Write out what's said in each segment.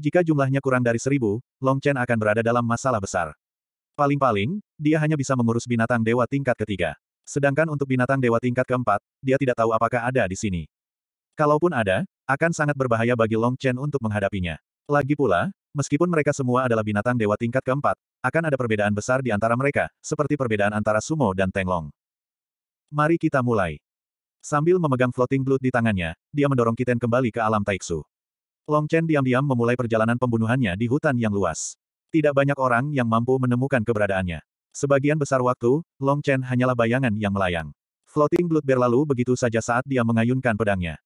Jika jumlahnya kurang dari seribu, Long Chen akan berada dalam masalah besar. Paling-paling, dia hanya bisa mengurus binatang dewa tingkat ketiga. Sedangkan untuk binatang dewa tingkat keempat, dia tidak tahu apakah ada di sini. Kalaupun ada, akan sangat berbahaya bagi Long Chen untuk menghadapinya. Lagi pula, meskipun mereka semua adalah binatang dewa tingkat keempat, akan ada perbedaan besar di antara mereka, seperti perbedaan antara Sumo dan Long. Mari kita mulai. Sambil memegang floating blood di tangannya, dia mendorong Kiten kembali ke alam Taiksu. Long Chen diam-diam memulai perjalanan pembunuhannya di hutan yang luas. Tidak banyak orang yang mampu menemukan keberadaannya. Sebagian besar waktu, Long Chen hanyalah bayangan yang melayang. Floating Blood bear lalu begitu saja saat dia mengayunkan pedangnya.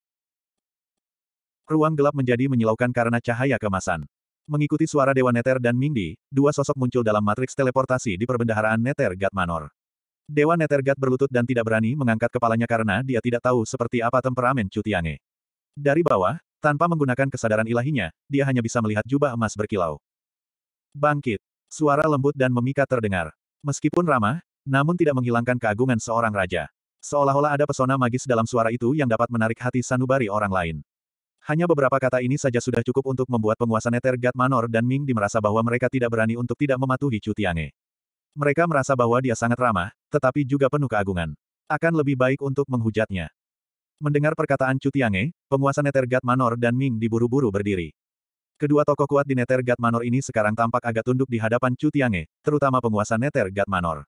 Ruang gelap menjadi menyilaukan karena cahaya kemasan. Mengikuti suara Dewa Nether dan Mingdi, dua sosok muncul dalam matriks teleportasi di perbendaharaan Nether Gat Manor. Dewa Nether Gat berlutut dan tidak berani mengangkat kepalanya karena dia tidak tahu seperti apa temperamen Cutiange. Dari bawah, tanpa menggunakan kesadaran ilahinya, dia hanya bisa melihat jubah emas berkilau. Bangkit. Suara lembut dan memikat terdengar. Meskipun ramah, namun tidak menghilangkan keagungan seorang raja. Seolah-olah ada pesona magis dalam suara itu yang dapat menarik hati sanubari orang lain. Hanya beberapa kata ini saja sudah cukup untuk membuat penguasa Nether Gat Manor dan Ming Di merasa bahwa mereka tidak berani untuk tidak mematuhi Cutiange. Mereka merasa bahwa dia sangat ramah, tetapi juga penuh keagungan. Akan lebih baik untuk menghujatnya. Mendengar perkataan Cutiange, penguasa Netergat Manor dan Ming diburu-buru berdiri. Kedua tokoh kuat di Netergat Manor ini sekarang tampak agak tunduk di hadapan Cutiange, terutama penguasa Netergat Manor.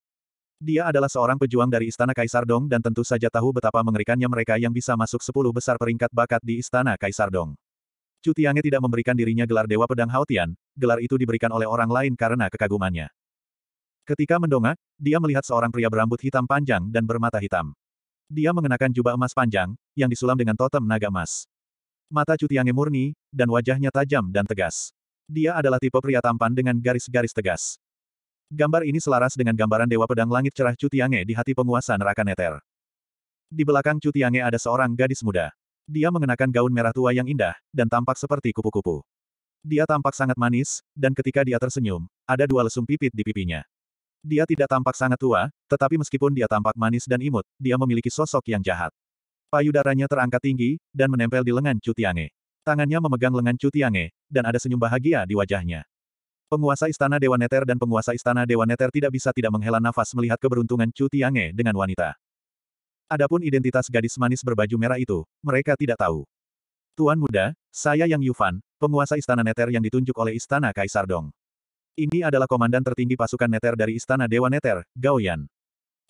Dia adalah seorang pejuang dari Istana Kaisar Dong dan tentu saja tahu betapa mengerikannya mereka yang bisa masuk sepuluh besar peringkat bakat di Istana Kaisar Dong. Cutiange tidak memberikan dirinya gelar Dewa Pedang Haotian, gelar itu diberikan oleh orang lain karena kekagumannya. Ketika mendongak, dia melihat seorang pria berambut hitam panjang dan bermata hitam. Dia mengenakan jubah emas panjang, yang disulam dengan totem naga emas. Mata Cutiange murni, dan wajahnya tajam dan tegas. Dia adalah tipe pria tampan dengan garis-garis tegas. Gambar ini selaras dengan gambaran Dewa Pedang Langit Cerah Cutiange di hati penguasa neraka Neter. Di belakang Cutiange ada seorang gadis muda. Dia mengenakan gaun merah tua yang indah, dan tampak seperti kupu-kupu. Dia tampak sangat manis, dan ketika dia tersenyum, ada dua lesung pipit di pipinya. Dia tidak tampak sangat tua, tetapi meskipun dia tampak manis dan imut, dia memiliki sosok yang jahat. Payudaranya terangkat tinggi, dan menempel di lengan Cutiange. Tangannya memegang lengan Cutiange, dan ada senyum bahagia di wajahnya. Penguasa Istana Dewa Neter dan penguasa Istana Dewa Neter tidak bisa tidak menghela nafas melihat keberuntungan Cutiange dengan wanita. Adapun identitas gadis manis berbaju merah itu, mereka tidak tahu. Tuan muda, saya Yang Yufan, penguasa Istana Neter yang ditunjuk oleh Istana Kaisar Dong. Ini adalah komandan tertinggi pasukan Neter dari Istana Dewa Neter, Gao Yan.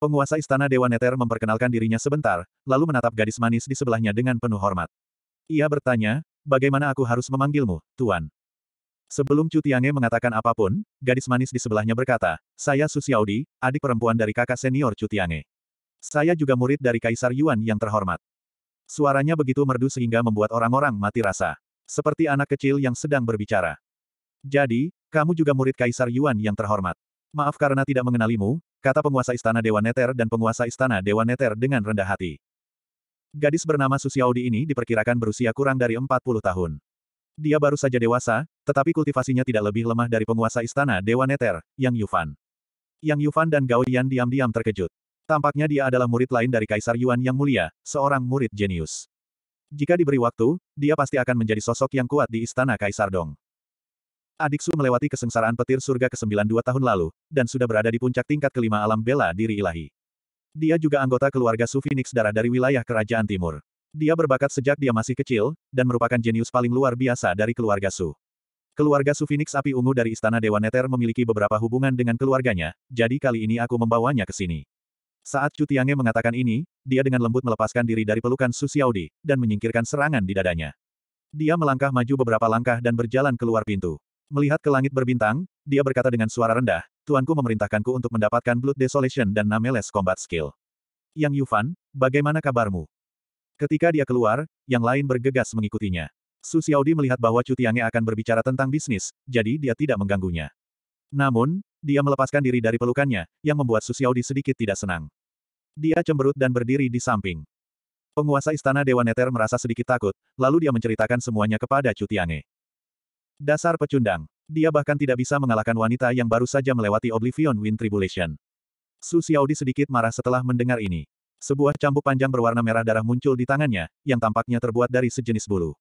Penguasa Istana Dewa Neter memperkenalkan dirinya sebentar, lalu menatap gadis manis di sebelahnya dengan penuh hormat. Ia bertanya, bagaimana aku harus memanggilmu, Tuan? Sebelum Chu Tiange mengatakan apapun, gadis manis di sebelahnya berkata, saya Su Xiaodi, adik perempuan dari kakak senior Chu Tiange. Saya juga murid dari Kaisar Yuan yang terhormat. Suaranya begitu merdu sehingga membuat orang-orang mati rasa. Seperti anak kecil yang sedang berbicara. Jadi, kamu juga murid Kaisar Yuan yang terhormat. Maaf karena tidak mengenalimu, kata penguasa istana Dewa Neter dan penguasa istana Dewa Neter dengan rendah hati. Gadis bernama Susiaudi ini diperkirakan berusia kurang dari 40 tahun. Dia baru saja dewasa, tetapi kultivasinya tidak lebih lemah dari penguasa istana Dewa Neter, Yang Yufan. Yang Yufan dan Gao Yan diam-diam terkejut. Tampaknya dia adalah murid lain dari Kaisar Yuan yang mulia, seorang murid jenius. Jika diberi waktu, dia pasti akan menjadi sosok yang kuat di istana Kaisar Dong. Adik Su melewati kesengsaraan petir surga ke-9 tahun lalu, dan sudah berada di puncak tingkat kelima alam bela diri ilahi. Dia juga anggota keluarga Su Phoenix darah dari wilayah Kerajaan Timur. Dia berbakat sejak dia masih kecil, dan merupakan jenius paling luar biasa dari keluarga Su. Keluarga Su Phoenix Api Ungu dari Istana Dewa Neter memiliki beberapa hubungan dengan keluarganya, jadi kali ini aku membawanya ke sini. Saat Cutiange mengatakan ini, dia dengan lembut melepaskan diri dari pelukan Su Xiaodi, dan menyingkirkan serangan di dadanya. Dia melangkah maju beberapa langkah dan berjalan keluar pintu. Melihat ke langit berbintang, dia berkata dengan suara rendah, Tuanku memerintahkanku untuk mendapatkan Blood Desolation dan Nameless Combat Skill. Yang Yufan, bagaimana kabarmu? Ketika dia keluar, yang lain bergegas mengikutinya. Su Xiaodi melihat bahwa Tiange akan berbicara tentang bisnis, jadi dia tidak mengganggunya. Namun, dia melepaskan diri dari pelukannya, yang membuat Su Xiaodi sedikit tidak senang. Dia cemberut dan berdiri di samping. Penguasa istana Dewan Neter merasa sedikit takut, lalu dia menceritakan semuanya kepada Cutiange. Dasar pecundang. Dia bahkan tidak bisa mengalahkan wanita yang baru saja melewati Oblivion Wind Tribulation. Su Xiaodi sedikit marah setelah mendengar ini. Sebuah cambuk panjang berwarna merah darah muncul di tangannya, yang tampaknya terbuat dari sejenis bulu.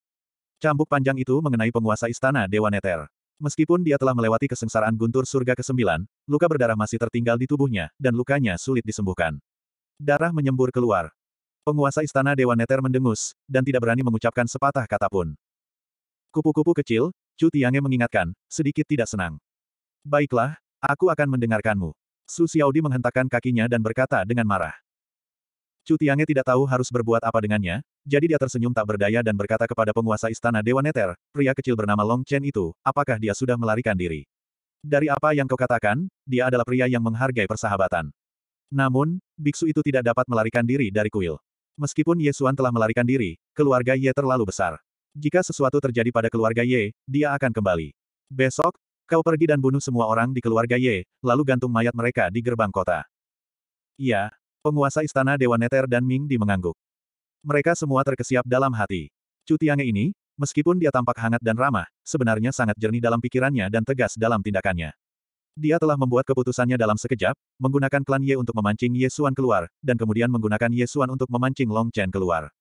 Cambuk panjang itu mengenai penguasa istana Dewa Neter. Meskipun dia telah melewati kesengsaraan guntur surga ke-9, luka berdarah masih tertinggal di tubuhnya, dan lukanya sulit disembuhkan. Darah menyembur keluar. Penguasa istana Dewa Neter mendengus, dan tidak berani mengucapkan sepatah kata pun. Kupu-kupu kecil, Chu Tiange mengingatkan, sedikit tidak senang. Baiklah, aku akan mendengarkanmu. Su Xiaodi menghentakkan kakinya dan berkata dengan marah. Chu Tiange tidak tahu harus berbuat apa dengannya, jadi dia tersenyum tak berdaya dan berkata kepada penguasa istana Dewa Neter, pria kecil bernama Long Chen itu, apakah dia sudah melarikan diri? Dari apa yang kau katakan, dia adalah pria yang menghargai persahabatan. Namun, biksu itu tidak dapat melarikan diri dari kuil. Meskipun Yesuan telah melarikan diri, keluarga Ye terlalu besar. Jika sesuatu terjadi pada keluarga Ye, dia akan kembali. Besok, kau pergi dan bunuh semua orang di keluarga Ye, lalu gantung mayat mereka di gerbang kota. Iya, penguasa istana Dewa Neter dan Ming Di mengangguk. Mereka semua terkesiap dalam hati. Cutiange ini, meskipun dia tampak hangat dan ramah, sebenarnya sangat jernih dalam pikirannya dan tegas dalam tindakannya. Dia telah membuat keputusannya dalam sekejap, menggunakan klan Ye untuk memancing Ye Xuan keluar, dan kemudian menggunakan Ye Xuan untuk memancing Long Chen keluar.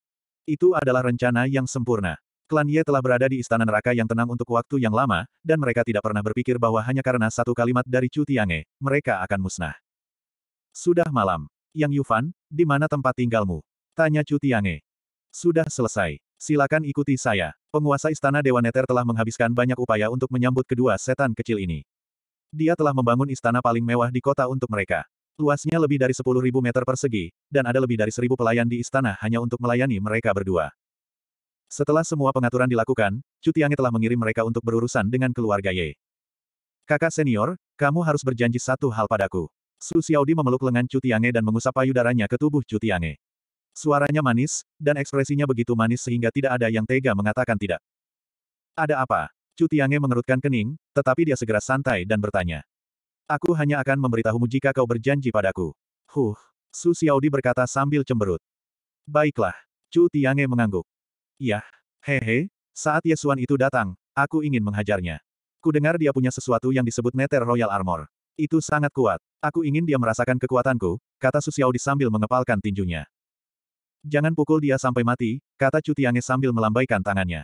Itu adalah rencana yang sempurna. Klan Ye telah berada di istana neraka yang tenang untuk waktu yang lama, dan mereka tidak pernah berpikir bahwa hanya karena satu kalimat dari Chu Tiange, mereka akan musnah. Sudah malam. Yang Yufan, di mana tempat tinggalmu? Tanya Chu Tiange. Sudah selesai. Silakan ikuti saya. Penguasa istana Dewa Neter telah menghabiskan banyak upaya untuk menyambut kedua setan kecil ini. Dia telah membangun istana paling mewah di kota untuk mereka. Luasnya lebih dari 10.000 meter persegi, dan ada lebih dari 1.000 pelayan di istana hanya untuk melayani mereka berdua. Setelah semua pengaturan dilakukan, Cutiange telah mengirim mereka untuk berurusan dengan keluarga Ye. Kakak senior, kamu harus berjanji satu hal padaku. Su Xiaodi memeluk lengan Cutiange dan mengusap payudaranya ke tubuh Cutiange. Suaranya manis, dan ekspresinya begitu manis sehingga tidak ada yang tega mengatakan tidak. Ada apa? Cutiange mengerutkan kening, tetapi dia segera santai dan bertanya. Aku hanya akan memberitahumu jika kau berjanji padaku. Huh, Su Xiaodi berkata sambil cemberut. Baiklah, Cu mengangguk. Yah, hehe, saat Yesuan itu datang, aku ingin menghajarnya. Ku dengar dia punya sesuatu yang disebut Nether Royal Armor. Itu sangat kuat. Aku ingin dia merasakan kekuatanku, kata Susiaudi sambil mengepalkan tinjunya. Jangan pukul dia sampai mati, kata Cutiange sambil melambaikan tangannya.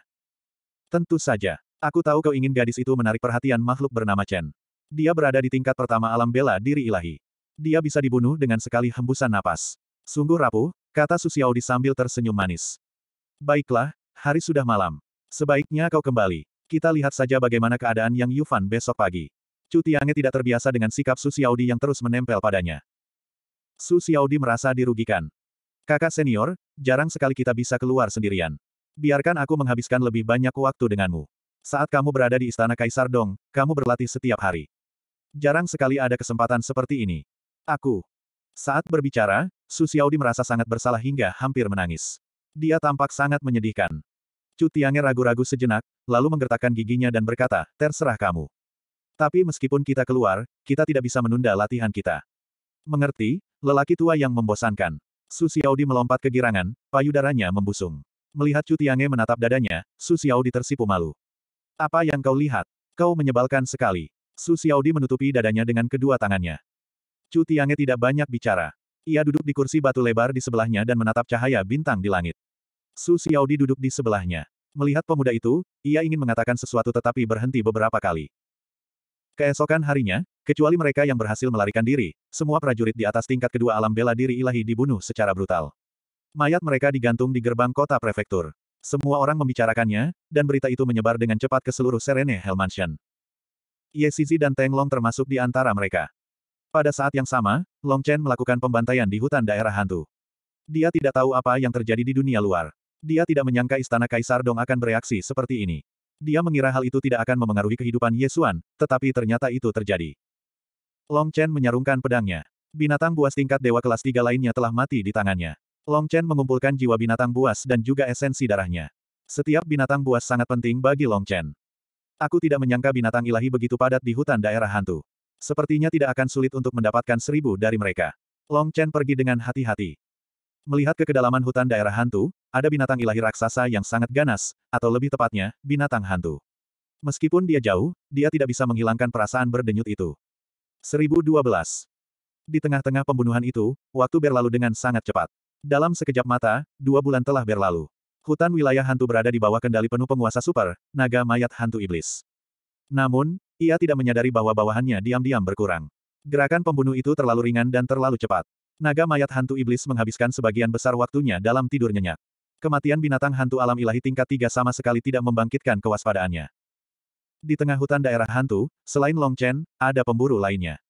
Tentu saja. Aku tahu kau ingin gadis itu menarik perhatian makhluk bernama Chen. Dia berada di tingkat pertama alam bela diri ilahi. Dia bisa dibunuh dengan sekali hembusan napas. Sungguh rapuh, kata Susiaudi sambil tersenyum manis. Baiklah, hari sudah malam. Sebaiknya kau kembali. Kita lihat saja bagaimana keadaan Yang Yufan besok pagi. Cu Tiange tidak terbiasa dengan sikap Su Xiaodi yang terus menempel padanya. Su Xiaodi merasa dirugikan. Kakak senior, jarang sekali kita bisa keluar sendirian. Biarkan aku menghabiskan lebih banyak waktu denganmu. Saat kamu berada di Istana Kaisar Dong, kamu berlatih setiap hari. Jarang sekali ada kesempatan seperti ini. Aku. Saat berbicara, Su Xiaodi merasa sangat bersalah hingga hampir menangis. Dia tampak sangat menyedihkan. Cu Tiange ragu-ragu sejenak, lalu menggertakkan giginya dan berkata, terserah kamu. Tapi meskipun kita keluar, kita tidak bisa menunda latihan kita. Mengerti, lelaki tua yang membosankan. Su Xiaodi melompat girangan, payudaranya membusung. Melihat Cu Tiange menatap dadanya, Su Xiaodi tersipu malu. Apa yang kau lihat? Kau menyebalkan sekali. Su Xiaodi menutupi dadanya dengan kedua tangannya. Cu Tiange tidak banyak bicara. Ia duduk di kursi batu lebar di sebelahnya dan menatap cahaya bintang di langit. Su Xiaodi duduk di sebelahnya. Melihat pemuda itu, ia ingin mengatakan sesuatu tetapi berhenti beberapa kali. Keesokan harinya, kecuali mereka yang berhasil melarikan diri, semua prajurit di atas tingkat kedua alam bela diri ilahi dibunuh secara brutal. Mayat mereka digantung di gerbang kota prefektur. Semua orang membicarakannya, dan berita itu menyebar dengan cepat ke seluruh Serene Hell Mansion. Ye Sisi dan Teng Long termasuk di antara mereka. Pada saat yang sama, Long Chen melakukan pembantaian di hutan daerah hantu. Dia tidak tahu apa yang terjadi di dunia luar. Dia tidak menyangka istana Kaisar Dong akan bereaksi seperti ini. Dia mengira hal itu tidak akan memengaruhi kehidupan Yesuan, tetapi ternyata itu terjadi. Long Chen menyarungkan pedangnya. Binatang buas tingkat dewa kelas tiga lainnya telah mati di tangannya. Long Chen mengumpulkan jiwa binatang buas dan juga esensi darahnya. Setiap binatang buas sangat penting bagi Long Chen. Aku tidak menyangka binatang ilahi begitu padat di hutan daerah hantu. Sepertinya tidak akan sulit untuk mendapatkan seribu dari mereka. Long Chen pergi dengan hati-hati. Melihat ke kedalaman hutan daerah hantu, ada binatang ilahi raksasa yang sangat ganas, atau lebih tepatnya, binatang hantu. Meskipun dia jauh, dia tidak bisa menghilangkan perasaan berdenyut itu. 1012. Di tengah-tengah pembunuhan itu, waktu berlalu dengan sangat cepat. Dalam sekejap mata, dua bulan telah berlalu. Hutan wilayah hantu berada di bawah kendali penuh penguasa super, naga mayat hantu iblis. Namun, ia tidak menyadari bahwa bawahannya diam-diam berkurang. Gerakan pembunuh itu terlalu ringan dan terlalu cepat. Naga mayat hantu iblis menghabiskan sebagian besar waktunya dalam tidur nyenyak. Kematian binatang hantu alam ilahi tingkat tiga sama sekali tidak membangkitkan kewaspadaannya. Di tengah hutan daerah hantu, selain Long Chen, ada pemburu lainnya.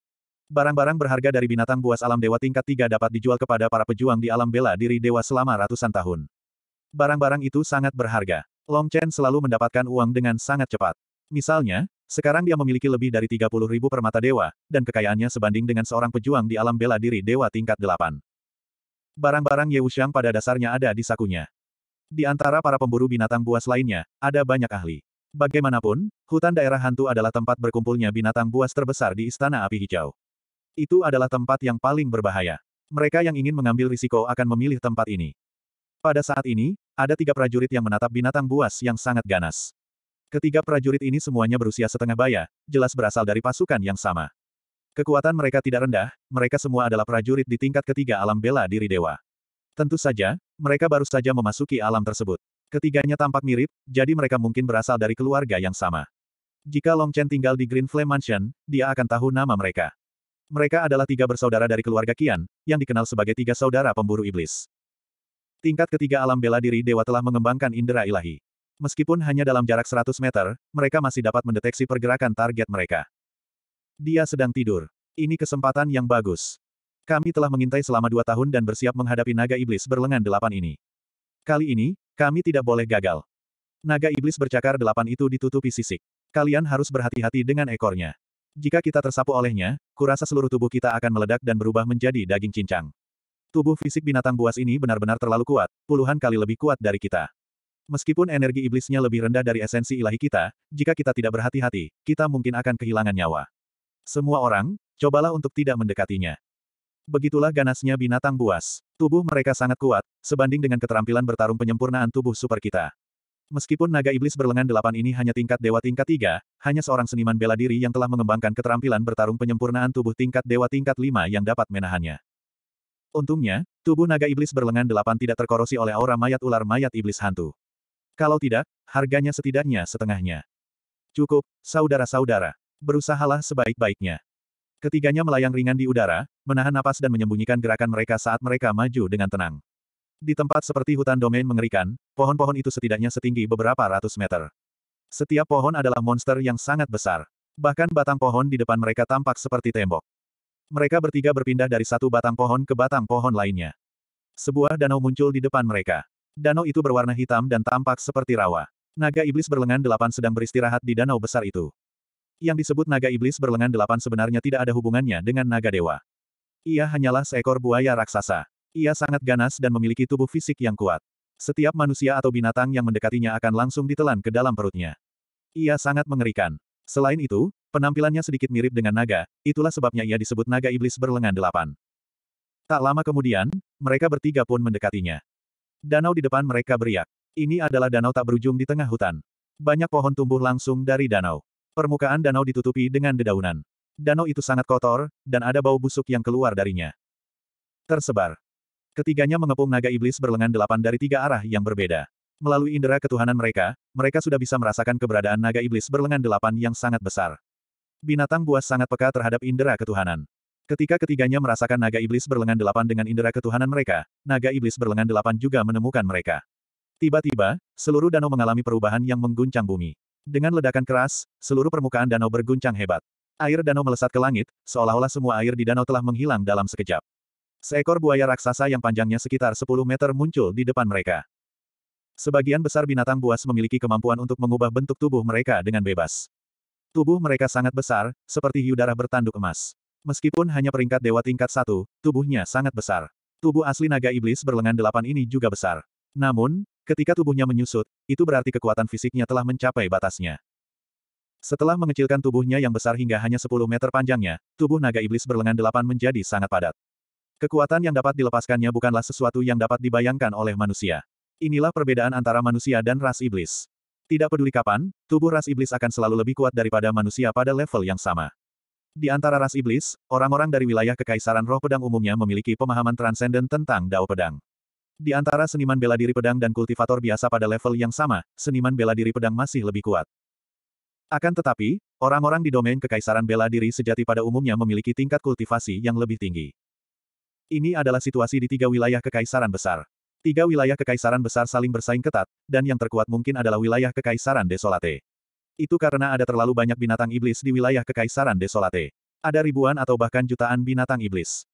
Barang-barang berharga dari binatang buas alam dewa tingkat tiga dapat dijual kepada para pejuang di alam bela diri dewa selama ratusan tahun. Barang-barang itu sangat berharga. Long Chen selalu mendapatkan uang dengan sangat cepat. Misalnya, sekarang dia memiliki lebih dari 30 ribu permata dewa, dan kekayaannya sebanding dengan seorang pejuang di alam bela diri dewa tingkat 8. Barang-barang Ye Wuxiang pada dasarnya ada di sakunya. Di antara para pemburu binatang buas lainnya, ada banyak ahli. Bagaimanapun, hutan daerah hantu adalah tempat berkumpulnya binatang buas terbesar di Istana Api Hijau. Itu adalah tempat yang paling berbahaya. Mereka yang ingin mengambil risiko akan memilih tempat ini. Pada saat ini, ada tiga prajurit yang menatap binatang buas yang sangat ganas. Ketiga prajurit ini semuanya berusia setengah baya, jelas berasal dari pasukan yang sama. Kekuatan mereka tidak rendah, mereka semua adalah prajurit di tingkat ketiga alam bela diri dewa. Tentu saja, mereka baru saja memasuki alam tersebut. Ketiganya tampak mirip, jadi mereka mungkin berasal dari keluarga yang sama. Jika Long Chen tinggal di Green Flame Mansion, dia akan tahu nama mereka. Mereka adalah tiga bersaudara dari keluarga Qian, yang dikenal sebagai tiga saudara pemburu iblis. Tingkat ketiga alam bela diri dewa telah mengembangkan indera ilahi. Meskipun hanya dalam jarak 100 meter, mereka masih dapat mendeteksi pergerakan target mereka. Dia sedang tidur. Ini kesempatan yang bagus. Kami telah mengintai selama dua tahun dan bersiap menghadapi naga iblis berlengan delapan ini. Kali ini, kami tidak boleh gagal. Naga iblis bercakar delapan itu ditutupi sisik. Kalian harus berhati-hati dengan ekornya. Jika kita tersapu olehnya, kurasa seluruh tubuh kita akan meledak dan berubah menjadi daging cincang. Tubuh fisik binatang buas ini benar-benar terlalu kuat, puluhan kali lebih kuat dari kita. Meskipun energi iblisnya lebih rendah dari esensi ilahi kita, jika kita tidak berhati-hati, kita mungkin akan kehilangan nyawa. Semua orang, cobalah untuk tidak mendekatinya. Begitulah ganasnya binatang buas. Tubuh mereka sangat kuat, sebanding dengan keterampilan bertarung penyempurnaan tubuh super kita. Meskipun naga iblis berlengan delapan ini hanya tingkat dewa tingkat tiga, hanya seorang seniman bela diri yang telah mengembangkan keterampilan bertarung penyempurnaan tubuh tingkat dewa tingkat lima yang dapat menahannya. Untungnya, tubuh naga iblis berlengan delapan tidak terkorosi oleh aura mayat ular mayat iblis hantu. Kalau tidak, harganya setidaknya setengahnya. Cukup, saudara-saudara. Berusahalah sebaik-baiknya. Ketiganya melayang ringan di udara, menahan napas dan menyembunyikan gerakan mereka saat mereka maju dengan tenang. Di tempat seperti hutan domain mengerikan, pohon-pohon itu setidaknya setinggi beberapa ratus meter. Setiap pohon adalah monster yang sangat besar. Bahkan batang pohon di depan mereka tampak seperti tembok. Mereka bertiga berpindah dari satu batang pohon ke batang pohon lainnya. Sebuah danau muncul di depan mereka. Danau itu berwarna hitam dan tampak seperti rawa. Naga iblis berlengan delapan sedang beristirahat di danau besar itu. Yang disebut naga iblis berlengan delapan sebenarnya tidak ada hubungannya dengan naga dewa. Ia hanyalah seekor buaya raksasa. Ia sangat ganas dan memiliki tubuh fisik yang kuat. Setiap manusia atau binatang yang mendekatinya akan langsung ditelan ke dalam perutnya. Ia sangat mengerikan. Selain itu, penampilannya sedikit mirip dengan naga, itulah sebabnya ia disebut naga iblis berlengan delapan. Tak lama kemudian, mereka bertiga pun mendekatinya. Danau di depan mereka beriak. Ini adalah danau tak berujung di tengah hutan. Banyak pohon tumbuh langsung dari danau. Permukaan danau ditutupi dengan dedaunan. Danau itu sangat kotor, dan ada bau busuk yang keluar darinya. Tersebar. Ketiganya mengepung naga iblis berlengan delapan dari tiga arah yang berbeda. Melalui indera ketuhanan mereka, mereka sudah bisa merasakan keberadaan naga iblis berlengan delapan yang sangat besar. Binatang buas sangat peka terhadap indera ketuhanan. Ketika ketiganya merasakan naga iblis berlengan delapan dengan indera ketuhanan mereka, naga iblis berlengan delapan juga menemukan mereka. Tiba-tiba, seluruh danau mengalami perubahan yang mengguncang bumi. Dengan ledakan keras, seluruh permukaan danau berguncang hebat. Air danau melesat ke langit, seolah-olah semua air di danau telah menghilang dalam sekejap. Seekor buaya raksasa yang panjangnya sekitar 10 meter muncul di depan mereka. Sebagian besar binatang buas memiliki kemampuan untuk mengubah bentuk tubuh mereka dengan bebas. Tubuh mereka sangat besar, seperti hiu darah bertanduk emas. Meskipun hanya peringkat dewa tingkat satu, tubuhnya sangat besar. Tubuh asli naga iblis berlengan delapan ini juga besar. Namun, ketika tubuhnya menyusut, itu berarti kekuatan fisiknya telah mencapai batasnya. Setelah mengecilkan tubuhnya yang besar hingga hanya 10 meter panjangnya, tubuh naga iblis berlengan delapan menjadi sangat padat. Kekuatan yang dapat dilepaskannya bukanlah sesuatu yang dapat dibayangkan oleh manusia. Inilah perbedaan antara manusia dan ras iblis. Tidak peduli kapan, tubuh ras iblis akan selalu lebih kuat daripada manusia pada level yang sama. Di antara ras iblis, orang-orang dari wilayah kekaisaran roh pedang umumnya memiliki pemahaman transenden tentang dao pedang. Di antara seniman bela diri pedang dan kultivator biasa pada level yang sama, seniman bela diri pedang masih lebih kuat. Akan tetapi, orang-orang di domain kekaisaran bela diri sejati pada umumnya memiliki tingkat kultivasi yang lebih tinggi. Ini adalah situasi di tiga wilayah kekaisaran besar. Tiga wilayah kekaisaran besar saling bersaing ketat, dan yang terkuat mungkin adalah wilayah kekaisaran Desolate. Itu karena ada terlalu banyak binatang iblis di wilayah Kekaisaran Desolate. Ada ribuan atau bahkan jutaan binatang iblis.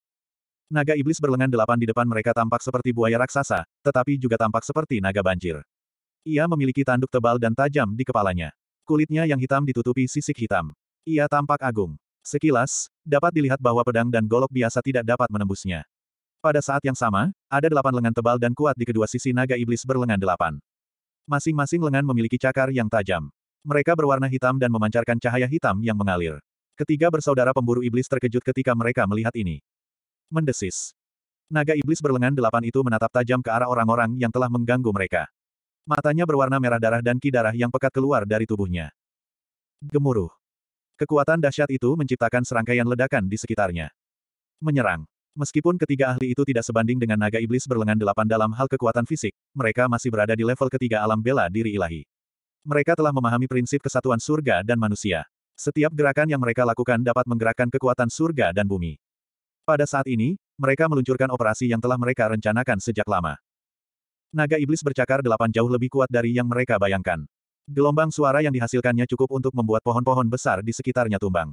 Naga iblis berlengan delapan di depan mereka tampak seperti buaya raksasa, tetapi juga tampak seperti naga banjir. Ia memiliki tanduk tebal dan tajam di kepalanya. Kulitnya yang hitam ditutupi sisik hitam. Ia tampak agung. Sekilas, dapat dilihat bahwa pedang dan golok biasa tidak dapat menembusnya. Pada saat yang sama, ada delapan lengan tebal dan kuat di kedua sisi naga iblis berlengan delapan. Masing-masing lengan memiliki cakar yang tajam. Mereka berwarna hitam dan memancarkan cahaya hitam yang mengalir. Ketiga bersaudara pemburu iblis terkejut ketika mereka melihat ini. Mendesis. Naga iblis berlengan delapan itu menatap tajam ke arah orang-orang yang telah mengganggu mereka. Matanya berwarna merah darah dan ki darah yang pekat keluar dari tubuhnya. Gemuruh. Kekuatan dahsyat itu menciptakan serangkaian ledakan di sekitarnya. Menyerang. Meskipun ketiga ahli itu tidak sebanding dengan naga iblis berlengan delapan dalam hal kekuatan fisik, mereka masih berada di level ketiga alam bela diri ilahi. Mereka telah memahami prinsip kesatuan surga dan manusia. Setiap gerakan yang mereka lakukan dapat menggerakkan kekuatan surga dan bumi. Pada saat ini, mereka meluncurkan operasi yang telah mereka rencanakan sejak lama. Naga iblis bercakar delapan jauh lebih kuat dari yang mereka bayangkan. Gelombang suara yang dihasilkannya cukup untuk membuat pohon-pohon besar di sekitarnya tumbang.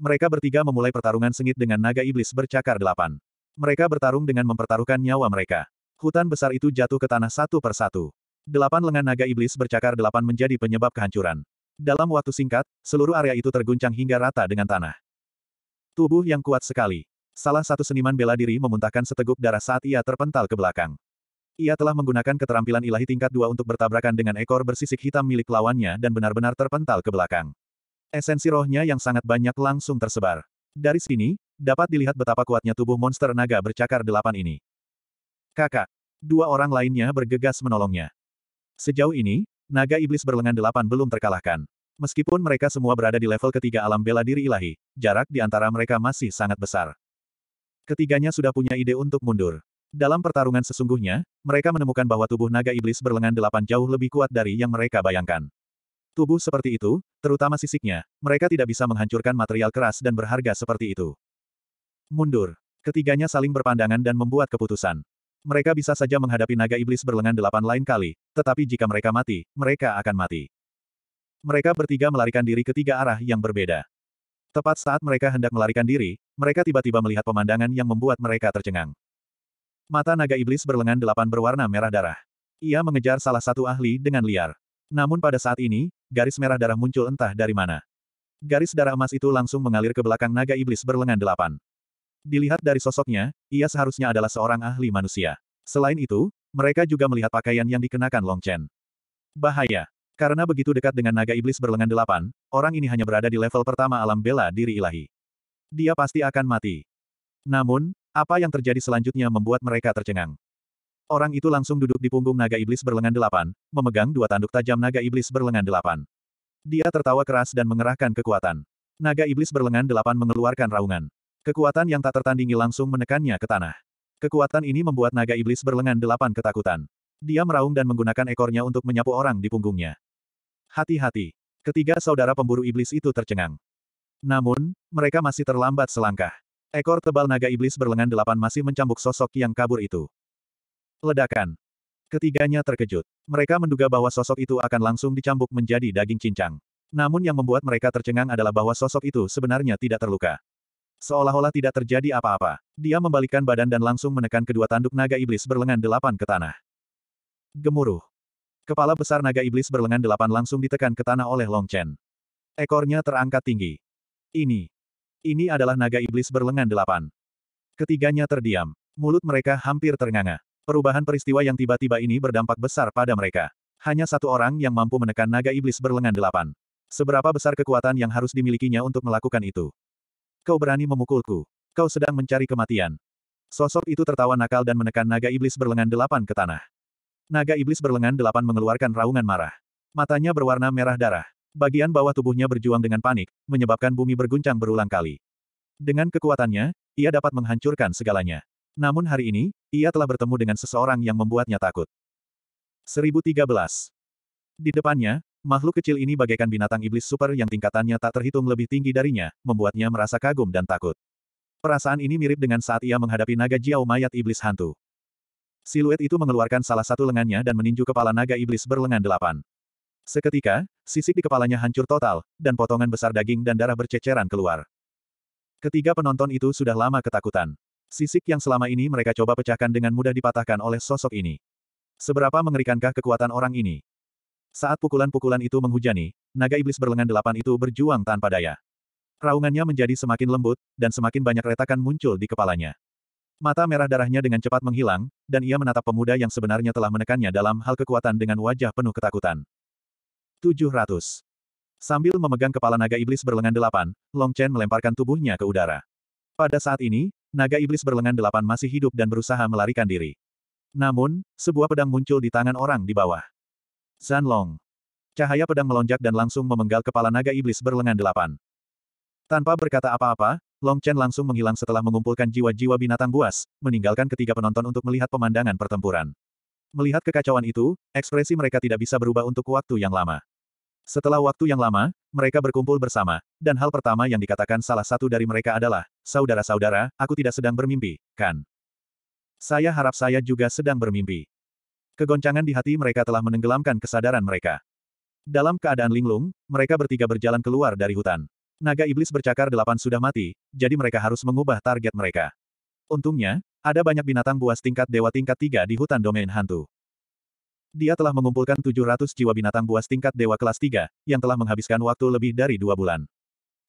Mereka bertiga memulai pertarungan sengit dengan naga iblis bercakar delapan. Mereka bertarung dengan mempertaruhkan nyawa mereka. Hutan besar itu jatuh ke tanah satu persatu. Delapan lengan naga iblis bercakar delapan menjadi penyebab kehancuran. Dalam waktu singkat, seluruh area itu terguncang hingga rata dengan tanah. Tubuh yang kuat sekali. Salah satu seniman bela diri memuntahkan seteguk darah saat ia terpental ke belakang. Ia telah menggunakan keterampilan ilahi tingkat dua untuk bertabrakan dengan ekor bersisik hitam milik lawannya dan benar-benar terpental ke belakang. Esensi rohnya yang sangat banyak langsung tersebar. Dari sini, dapat dilihat betapa kuatnya tubuh monster naga bercakar delapan ini. Kakak, Dua orang lainnya bergegas menolongnya. Sejauh ini, naga iblis berlengan delapan belum terkalahkan. Meskipun mereka semua berada di level ketiga alam bela diri ilahi, jarak di antara mereka masih sangat besar. Ketiganya sudah punya ide untuk mundur. Dalam pertarungan sesungguhnya, mereka menemukan bahwa tubuh naga iblis berlengan delapan jauh lebih kuat dari yang mereka bayangkan. Tubuh seperti itu, terutama sisiknya, mereka tidak bisa menghancurkan material keras dan berharga seperti itu. Mundur. Ketiganya saling berpandangan dan membuat keputusan mereka bisa saja menghadapi naga iblis berlengan delapan lain kali, tetapi jika mereka mati, mereka akan mati. Mereka bertiga melarikan diri ke tiga arah yang berbeda. Tepat saat mereka hendak melarikan diri, mereka tiba-tiba melihat pemandangan yang membuat mereka tercengang. Mata naga iblis berlengan delapan berwarna merah darah. Ia mengejar salah satu ahli dengan liar. Namun pada saat ini, garis merah darah muncul entah dari mana. Garis darah emas itu langsung mengalir ke belakang naga iblis berlengan delapan. Dilihat dari sosoknya, ia seharusnya adalah seorang ahli manusia. Selain itu, mereka juga melihat pakaian yang dikenakan Long Chen. Bahaya. Karena begitu dekat dengan naga iblis berlengan delapan, orang ini hanya berada di level pertama alam bela diri ilahi. Dia pasti akan mati. Namun, apa yang terjadi selanjutnya membuat mereka tercengang. Orang itu langsung duduk di punggung naga iblis berlengan delapan, memegang dua tanduk tajam naga iblis berlengan delapan. Dia tertawa keras dan mengerahkan kekuatan. Naga iblis berlengan delapan mengeluarkan raungan. Kekuatan yang tak tertandingi langsung menekannya ke tanah. Kekuatan ini membuat naga iblis berlengan delapan ketakutan. Dia meraung dan menggunakan ekornya untuk menyapu orang di punggungnya. Hati-hati. Ketiga saudara pemburu iblis itu tercengang. Namun, mereka masih terlambat selangkah. Ekor tebal naga iblis berlengan delapan masih mencambuk sosok yang kabur itu. Ledakan. Ketiganya terkejut. Mereka menduga bahwa sosok itu akan langsung dicambuk menjadi daging cincang. Namun yang membuat mereka tercengang adalah bahwa sosok itu sebenarnya tidak terluka. Seolah-olah tidak terjadi apa-apa, dia membalikkan badan dan langsung menekan kedua tanduk naga iblis berlengan delapan ke tanah. Gemuruh. Kepala besar naga iblis berlengan delapan langsung ditekan ke tanah oleh Long Chen. Ekornya terangkat tinggi. Ini. Ini adalah naga iblis berlengan delapan. Ketiganya terdiam. Mulut mereka hampir ternganga. Perubahan peristiwa yang tiba-tiba ini berdampak besar pada mereka. Hanya satu orang yang mampu menekan naga iblis berlengan delapan. Seberapa besar kekuatan yang harus dimilikinya untuk melakukan itu? Kau berani memukulku. Kau sedang mencari kematian. Sosok itu tertawa nakal dan menekan naga iblis berlengan delapan ke tanah. Naga iblis berlengan delapan mengeluarkan raungan marah. Matanya berwarna merah darah. Bagian bawah tubuhnya berjuang dengan panik, menyebabkan bumi berguncang berulang kali. Dengan kekuatannya, ia dapat menghancurkan segalanya. Namun hari ini, ia telah bertemu dengan seseorang yang membuatnya takut. 1013. Di depannya, Makhluk kecil ini bagaikan binatang iblis super yang tingkatannya tak terhitung lebih tinggi darinya, membuatnya merasa kagum dan takut. Perasaan ini mirip dengan saat ia menghadapi naga Jiao mayat iblis hantu. Siluet itu mengeluarkan salah satu lengannya dan meninju kepala naga iblis berlengan delapan. Seketika, sisik di kepalanya hancur total, dan potongan besar daging dan darah berceceran keluar. Ketiga penonton itu sudah lama ketakutan. Sisik yang selama ini mereka coba pecahkan dengan mudah dipatahkan oleh sosok ini. Seberapa mengerikankah kekuatan orang ini? Saat pukulan-pukulan itu menghujani, naga iblis berlengan delapan itu berjuang tanpa daya. Raungannya menjadi semakin lembut, dan semakin banyak retakan muncul di kepalanya. Mata merah darahnya dengan cepat menghilang, dan ia menatap pemuda yang sebenarnya telah menekannya dalam hal kekuatan dengan wajah penuh ketakutan. 700. Sambil memegang kepala naga iblis berlengan delapan, Long Chen melemparkan tubuhnya ke udara. Pada saat ini, naga iblis berlengan delapan masih hidup dan berusaha melarikan diri. Namun, sebuah pedang muncul di tangan orang di bawah. Long, Cahaya pedang melonjak dan langsung memenggal kepala naga iblis berlengan delapan. Tanpa berkata apa-apa, Long Chen langsung menghilang setelah mengumpulkan jiwa-jiwa binatang buas, meninggalkan ketiga penonton untuk melihat pemandangan pertempuran. Melihat kekacauan itu, ekspresi mereka tidak bisa berubah untuk waktu yang lama. Setelah waktu yang lama, mereka berkumpul bersama, dan hal pertama yang dikatakan salah satu dari mereka adalah, Saudara-saudara, aku tidak sedang bermimpi, kan? Saya harap saya juga sedang bermimpi. Kegoncangan di hati mereka telah menenggelamkan kesadaran mereka. Dalam keadaan linglung, mereka bertiga berjalan keluar dari hutan. Naga iblis bercakar delapan sudah mati, jadi mereka harus mengubah target mereka. Untungnya, ada banyak binatang buas tingkat dewa tingkat tiga di hutan domain hantu. Dia telah mengumpulkan 700 jiwa binatang buas tingkat dewa kelas tiga, yang telah menghabiskan waktu lebih dari dua bulan.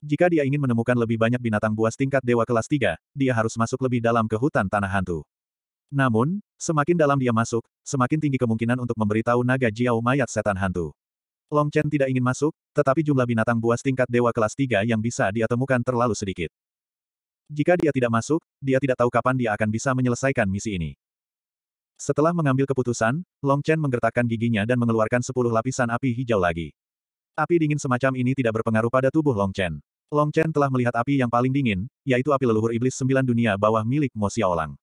Jika dia ingin menemukan lebih banyak binatang buas tingkat dewa kelas tiga, dia harus masuk lebih dalam ke hutan tanah hantu. Namun, semakin dalam dia masuk, semakin tinggi kemungkinan untuk memberitahu naga Jiao mayat setan hantu. Long Chen tidak ingin masuk, tetapi jumlah binatang buas tingkat dewa kelas 3 yang bisa dia temukan terlalu sedikit. Jika dia tidak masuk, dia tidak tahu kapan dia akan bisa menyelesaikan misi ini. Setelah mengambil keputusan, Long Chen menggertakkan giginya dan mengeluarkan 10 lapisan api hijau lagi. Api dingin semacam ini tidak berpengaruh pada tubuh Long Chen. Long Chen telah melihat api yang paling dingin, yaitu api leluhur iblis sembilan dunia bawah milik Mo Xiaolang.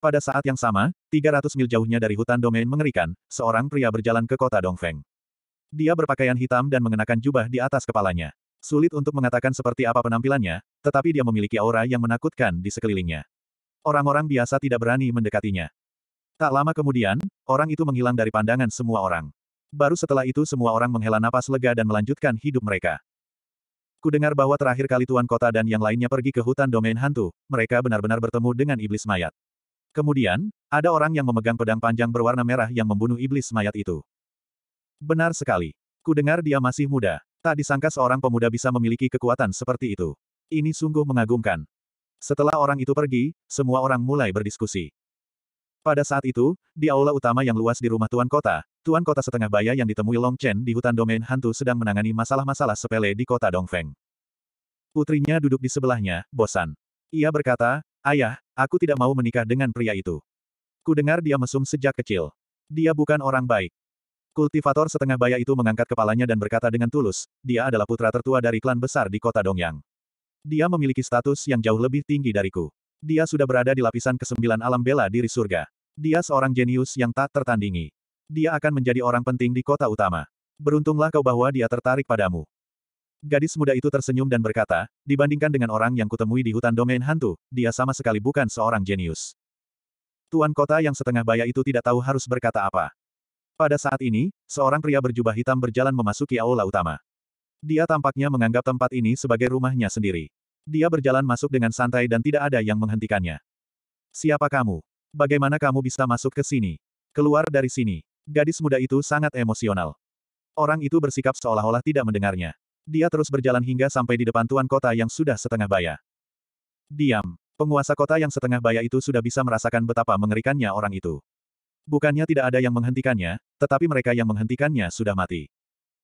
Pada saat yang sama, 300 mil jauhnya dari hutan domain mengerikan, seorang pria berjalan ke kota Dongfeng. Dia berpakaian hitam dan mengenakan jubah di atas kepalanya. Sulit untuk mengatakan seperti apa penampilannya, tetapi dia memiliki aura yang menakutkan di sekelilingnya. Orang-orang biasa tidak berani mendekatinya. Tak lama kemudian, orang itu menghilang dari pandangan semua orang. Baru setelah itu semua orang menghela napas lega dan melanjutkan hidup mereka. Ku dengar bahwa terakhir kali Tuan Kota dan yang lainnya pergi ke hutan domain hantu, mereka benar-benar bertemu dengan iblis mayat. Kemudian, ada orang yang memegang pedang panjang berwarna merah yang membunuh iblis mayat itu. Benar sekali. Ku dengar dia masih muda. Tak disangka seorang pemuda bisa memiliki kekuatan seperti itu. Ini sungguh mengagumkan. Setelah orang itu pergi, semua orang mulai berdiskusi. Pada saat itu, di aula utama yang luas di rumah Tuan Kota, Tuan Kota setengah baya yang ditemui Long Chen di hutan domain hantu sedang menangani masalah-masalah sepele di kota Dongfeng. Putrinya duduk di sebelahnya, bosan. Ia berkata, Ayah, Aku tidak mau menikah dengan pria itu. Ku dengar dia mesum sejak kecil. Dia bukan orang baik. Kultivator setengah baya itu mengangkat kepalanya dan berkata dengan tulus, dia adalah putra tertua dari klan besar di kota Dongyang. Dia memiliki status yang jauh lebih tinggi dariku. Dia sudah berada di lapisan kesembilan alam bela diri surga. Dia seorang jenius yang tak tertandingi. Dia akan menjadi orang penting di kota utama. Beruntunglah kau bahwa dia tertarik padamu. Gadis muda itu tersenyum dan berkata, dibandingkan dengan orang yang kutemui di hutan domain hantu, dia sama sekali bukan seorang jenius. Tuan kota yang setengah baya itu tidak tahu harus berkata apa. Pada saat ini, seorang pria berjubah hitam berjalan memasuki aula utama. Dia tampaknya menganggap tempat ini sebagai rumahnya sendiri. Dia berjalan masuk dengan santai dan tidak ada yang menghentikannya. Siapa kamu? Bagaimana kamu bisa masuk ke sini? Keluar dari sini. Gadis muda itu sangat emosional. Orang itu bersikap seolah-olah tidak mendengarnya. Dia terus berjalan hingga sampai di depan tuan kota yang sudah setengah baya. Diam. Penguasa kota yang setengah baya itu sudah bisa merasakan betapa mengerikannya orang itu. Bukannya tidak ada yang menghentikannya, tetapi mereka yang menghentikannya sudah mati.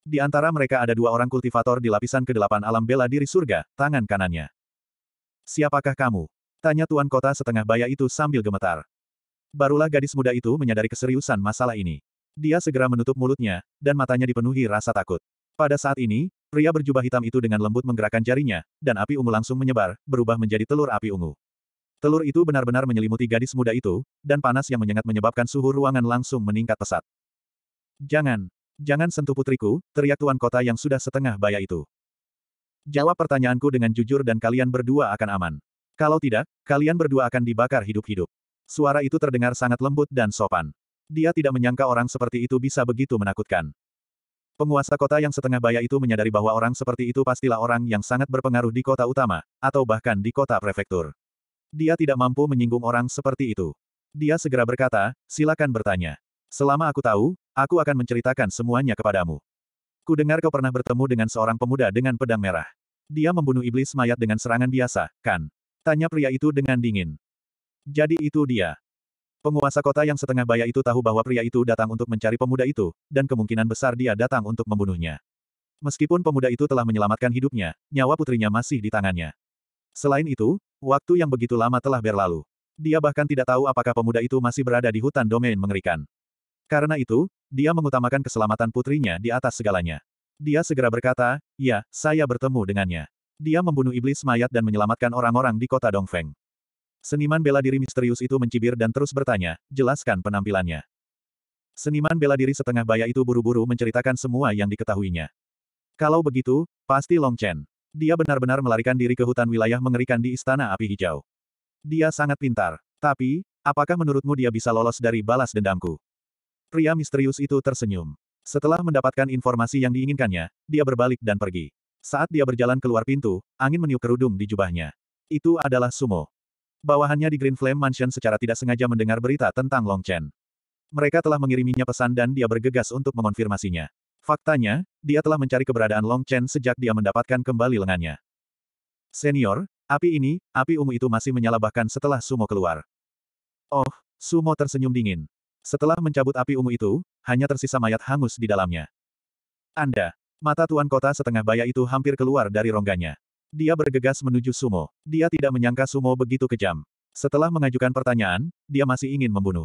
Di antara mereka ada dua orang kultivator di lapisan kedelapan alam bela diri surga, tangan kanannya. Siapakah kamu? Tanya tuan kota setengah baya itu sambil gemetar. Barulah gadis muda itu menyadari keseriusan masalah ini. Dia segera menutup mulutnya, dan matanya dipenuhi rasa takut. Pada saat ini, Pria berjubah hitam itu dengan lembut menggerakkan jarinya, dan api ungu langsung menyebar, berubah menjadi telur api ungu. Telur itu benar-benar menyelimuti gadis muda itu, dan panas yang menyengat menyebabkan suhu ruangan langsung meningkat pesat. Jangan, jangan sentuh putriku, teriak tuan kota yang sudah setengah baya itu. Jawab pertanyaanku dengan jujur dan kalian berdua akan aman. Kalau tidak, kalian berdua akan dibakar hidup-hidup. Suara itu terdengar sangat lembut dan sopan. Dia tidak menyangka orang seperti itu bisa begitu menakutkan. Penguasa kota yang setengah baya itu menyadari bahwa orang seperti itu pastilah orang yang sangat berpengaruh di kota utama, atau bahkan di kota prefektur. Dia tidak mampu menyinggung orang seperti itu. Dia segera berkata, silakan bertanya. Selama aku tahu, aku akan menceritakan semuanya kepadamu. Ku dengar kau pernah bertemu dengan seorang pemuda dengan pedang merah. Dia membunuh iblis mayat dengan serangan biasa, kan? Tanya pria itu dengan dingin. Jadi itu dia. Penguasa kota yang setengah baya itu tahu bahwa pria itu datang untuk mencari pemuda itu, dan kemungkinan besar dia datang untuk membunuhnya. Meskipun pemuda itu telah menyelamatkan hidupnya, nyawa putrinya masih di tangannya. Selain itu, waktu yang begitu lama telah berlalu. Dia bahkan tidak tahu apakah pemuda itu masih berada di hutan domain mengerikan. Karena itu, dia mengutamakan keselamatan putrinya di atas segalanya. Dia segera berkata, ya, saya bertemu dengannya. Dia membunuh iblis mayat dan menyelamatkan orang-orang di kota Dongfeng. Seniman bela diri misterius itu mencibir dan terus bertanya, jelaskan penampilannya. Seniman bela diri setengah baya itu buru-buru menceritakan semua yang diketahuinya. Kalau begitu, pasti Long Chen. Dia benar-benar melarikan diri ke hutan wilayah mengerikan di Istana Api Hijau. Dia sangat pintar. Tapi, apakah menurutmu dia bisa lolos dari balas dendamku? Pria misterius itu tersenyum. Setelah mendapatkan informasi yang diinginkannya, dia berbalik dan pergi. Saat dia berjalan keluar pintu, angin meniup kerudung di jubahnya. Itu adalah Sumo bawahannya di Green Flame Mansion secara tidak sengaja mendengar berita tentang Long Chen. Mereka telah mengiriminya pesan dan dia bergegas untuk mengonfirmasinya. Faktanya, dia telah mencari keberadaan Long Chen sejak dia mendapatkan kembali lengannya. Senior, api ini, api ungu itu masih menyala bahkan setelah Sumo keluar. Oh, Sumo tersenyum dingin. Setelah mencabut api ungu itu, hanya tersisa mayat hangus di dalamnya. Anda, mata tuan kota setengah baya itu hampir keluar dari rongganya. Dia bergegas menuju Sumo. Dia tidak menyangka Sumo begitu kejam. Setelah mengajukan pertanyaan, dia masih ingin membunuh.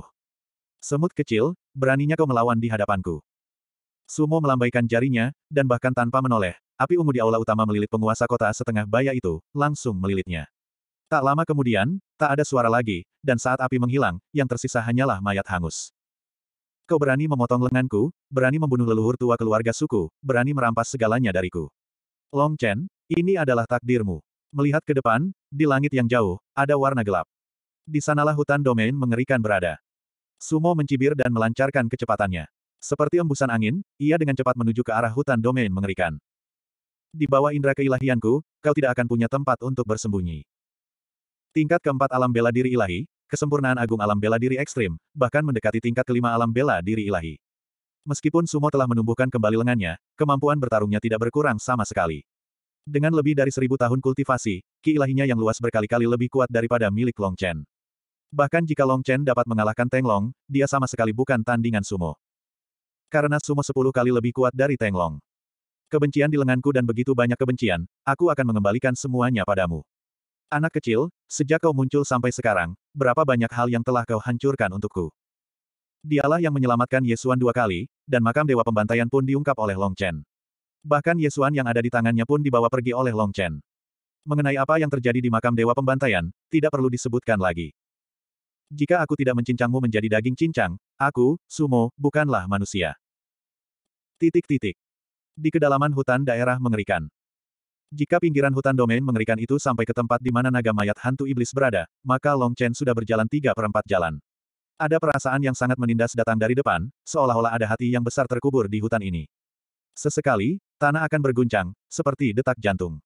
Semut kecil, beraninya kau melawan di hadapanku. Sumo melambaikan jarinya, dan bahkan tanpa menoleh, api ungu di aula utama melilit penguasa kota setengah baya itu, langsung melilitnya. Tak lama kemudian, tak ada suara lagi, dan saat api menghilang, yang tersisa hanyalah mayat hangus. Kau berani memotong lenganku, berani membunuh leluhur tua keluarga suku, berani merampas segalanya dariku. Long Chen, ini adalah takdirmu. Melihat ke depan, di langit yang jauh, ada warna gelap. Di sanalah hutan domain mengerikan berada. Sumo mencibir dan melancarkan kecepatannya. Seperti embusan angin, ia dengan cepat menuju ke arah hutan domain mengerikan. Di bawah indera keilahianku, kau tidak akan punya tempat untuk bersembunyi. Tingkat keempat alam bela diri ilahi, kesempurnaan agung alam bela diri ekstrim, bahkan mendekati tingkat kelima alam bela diri ilahi. Meskipun Sumo telah menumbuhkan kembali lengannya, kemampuan bertarungnya tidak berkurang sama sekali. Dengan lebih dari seribu tahun kultivasi, ki ilahinya yang luas berkali-kali lebih kuat daripada milik Long Chen. Bahkan jika Long Chen dapat mengalahkan Teng Long, dia sama sekali bukan tandingan sumo. Karena sumo sepuluh kali lebih kuat dari Teng Long. Kebencian di lenganku dan begitu banyak kebencian, aku akan mengembalikan semuanya padamu. Anak kecil, sejak kau muncul sampai sekarang, berapa banyak hal yang telah kau hancurkan untukku. Dialah yang menyelamatkan Yesuan dua kali, dan makam dewa pembantaian pun diungkap oleh Long Chen. Bahkan Yesuan yang ada di tangannya pun dibawa pergi oleh Long Chen. Mengenai apa yang terjadi di makam Dewa Pembantaian, tidak perlu disebutkan lagi. Jika aku tidak mencincangmu menjadi daging cincang, aku, Sumo, bukanlah manusia. Titik-titik. Di kedalaman hutan daerah mengerikan. Jika pinggiran hutan domain mengerikan itu sampai ke tempat di mana naga mayat hantu iblis berada, maka Long Chen sudah berjalan tiga perempat jalan. Ada perasaan yang sangat menindas datang dari depan, seolah-olah ada hati yang besar terkubur di hutan ini. Sesekali, Tanah akan berguncang, seperti detak jantung.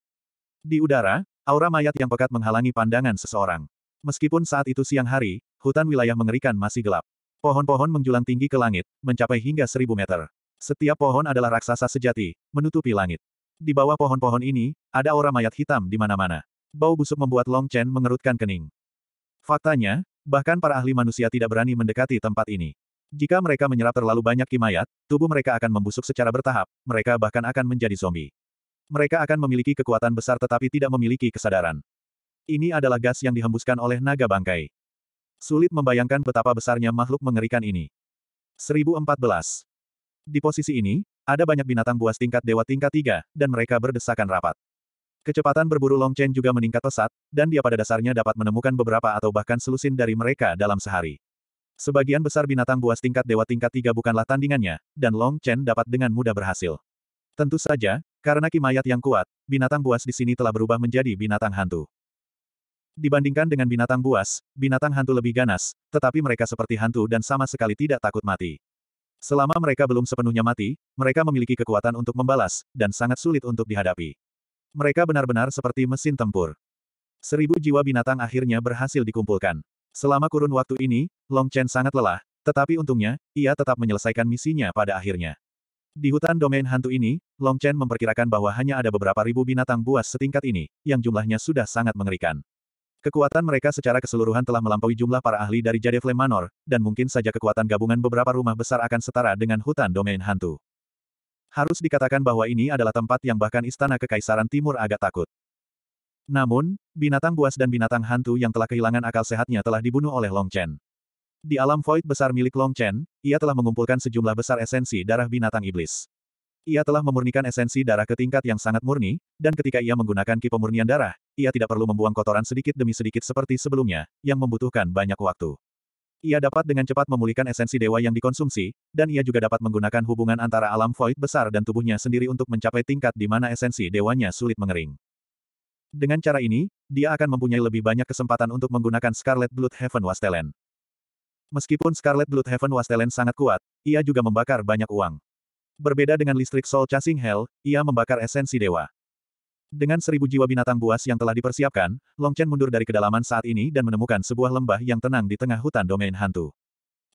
Di udara, aura mayat yang pekat menghalangi pandangan seseorang. Meskipun saat itu siang hari, hutan wilayah mengerikan masih gelap. Pohon-pohon menjulang tinggi ke langit, mencapai hingga seribu meter. Setiap pohon adalah raksasa sejati, menutupi langit. Di bawah pohon-pohon ini, ada aura mayat hitam di mana-mana. Bau busuk membuat Long Chen mengerutkan kening. Faktanya, bahkan para ahli manusia tidak berani mendekati tempat ini. Jika mereka menyerap terlalu banyak kimayat, tubuh mereka akan membusuk secara bertahap, mereka bahkan akan menjadi zombie. Mereka akan memiliki kekuatan besar tetapi tidak memiliki kesadaran. Ini adalah gas yang dihembuskan oleh naga bangkai. Sulit membayangkan betapa besarnya makhluk mengerikan ini. 1014. Di posisi ini, ada banyak binatang buas tingkat dewa tingkat tiga, dan mereka berdesakan rapat. Kecepatan berburu Long Chen juga meningkat pesat, dan dia pada dasarnya dapat menemukan beberapa atau bahkan selusin dari mereka dalam sehari. Sebagian besar binatang buas tingkat dewa tingkat tiga bukanlah tandingannya, dan Long Chen dapat dengan mudah berhasil. Tentu saja, karena kimayat yang kuat, binatang buas di sini telah berubah menjadi binatang hantu. Dibandingkan dengan binatang buas, binatang hantu lebih ganas, tetapi mereka seperti hantu dan sama sekali tidak takut mati. Selama mereka belum sepenuhnya mati, mereka memiliki kekuatan untuk membalas, dan sangat sulit untuk dihadapi. Mereka benar-benar seperti mesin tempur. Seribu jiwa binatang akhirnya berhasil dikumpulkan. Selama kurun waktu ini, Long Chen sangat lelah, tetapi untungnya, ia tetap menyelesaikan misinya pada akhirnya. Di hutan domain hantu ini, Long Chen memperkirakan bahwa hanya ada beberapa ribu binatang buas setingkat ini, yang jumlahnya sudah sangat mengerikan. Kekuatan mereka secara keseluruhan telah melampaui jumlah para ahli dari Jade Flame Manor, dan mungkin saja kekuatan gabungan beberapa rumah besar akan setara dengan hutan domain hantu. Harus dikatakan bahwa ini adalah tempat yang bahkan istana kekaisaran timur agak takut. Namun, binatang buas dan binatang hantu yang telah kehilangan akal sehatnya telah dibunuh oleh Long Chen. Di alam void besar milik Long Chen, ia telah mengumpulkan sejumlah besar esensi darah binatang iblis. Ia telah memurnikan esensi darah ke tingkat yang sangat murni, dan ketika ia menggunakan ki pemurnian darah, ia tidak perlu membuang kotoran sedikit demi sedikit seperti sebelumnya, yang membutuhkan banyak waktu. Ia dapat dengan cepat memulihkan esensi dewa yang dikonsumsi, dan ia juga dapat menggunakan hubungan antara alam void besar dan tubuhnya sendiri untuk mencapai tingkat di mana esensi dewanya sulit mengering. Dengan cara ini, dia akan mempunyai lebih banyak kesempatan untuk menggunakan Scarlet Blood Heaven Wastelen. Meskipun Scarlet Blood Heaven Wastelen sangat kuat, ia juga membakar banyak uang. Berbeda dengan listrik Soul Chasing Hell, ia membakar esensi dewa. Dengan seribu jiwa binatang buas yang telah dipersiapkan, Long Chen mundur dari kedalaman saat ini dan menemukan sebuah lembah yang tenang di tengah hutan domain hantu.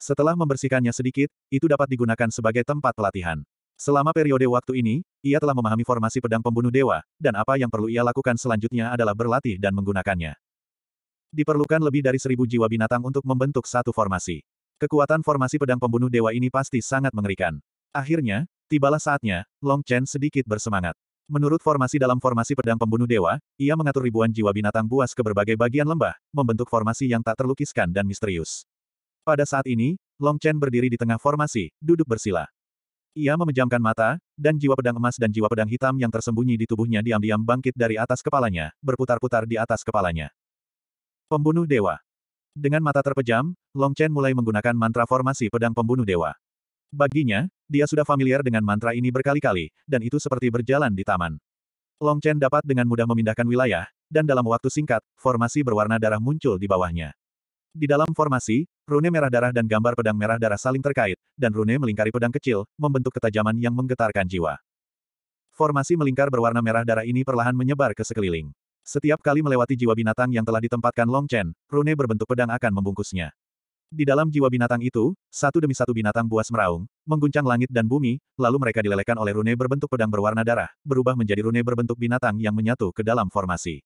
Setelah membersihkannya sedikit, itu dapat digunakan sebagai tempat pelatihan. Selama periode waktu ini, ia telah memahami formasi pedang pembunuh dewa, dan apa yang perlu ia lakukan selanjutnya adalah berlatih dan menggunakannya. Diperlukan lebih dari seribu jiwa binatang untuk membentuk satu formasi. Kekuatan formasi pedang pembunuh dewa ini pasti sangat mengerikan. Akhirnya, tibalah saatnya, Long Chen sedikit bersemangat. Menurut formasi dalam formasi pedang pembunuh dewa, ia mengatur ribuan jiwa binatang buas ke berbagai bagian lembah, membentuk formasi yang tak terlukiskan dan misterius. Pada saat ini, Long Chen berdiri di tengah formasi, duduk bersila. Ia memejamkan mata, dan jiwa pedang emas dan jiwa pedang hitam yang tersembunyi di tubuhnya diam-diam bangkit dari atas kepalanya, berputar-putar di atas kepalanya. Pembunuh Dewa Dengan mata terpejam, Long Chen mulai menggunakan mantra formasi pedang pembunuh dewa. Baginya, dia sudah familiar dengan mantra ini berkali-kali, dan itu seperti berjalan di taman. Long Chen dapat dengan mudah memindahkan wilayah, dan dalam waktu singkat, formasi berwarna darah muncul di bawahnya. Di dalam formasi, rune merah darah dan gambar pedang merah darah saling terkait, dan rune melingkari pedang kecil, membentuk ketajaman yang menggetarkan jiwa. Formasi melingkar berwarna merah darah ini perlahan menyebar ke sekeliling. Setiap kali melewati jiwa binatang yang telah ditempatkan Long Chen, rune berbentuk pedang akan membungkusnya. Di dalam jiwa binatang itu, satu demi satu binatang buas meraung, mengguncang langit dan bumi, lalu mereka dilelehkan oleh rune berbentuk pedang berwarna darah, berubah menjadi rune berbentuk binatang yang menyatu ke dalam formasi.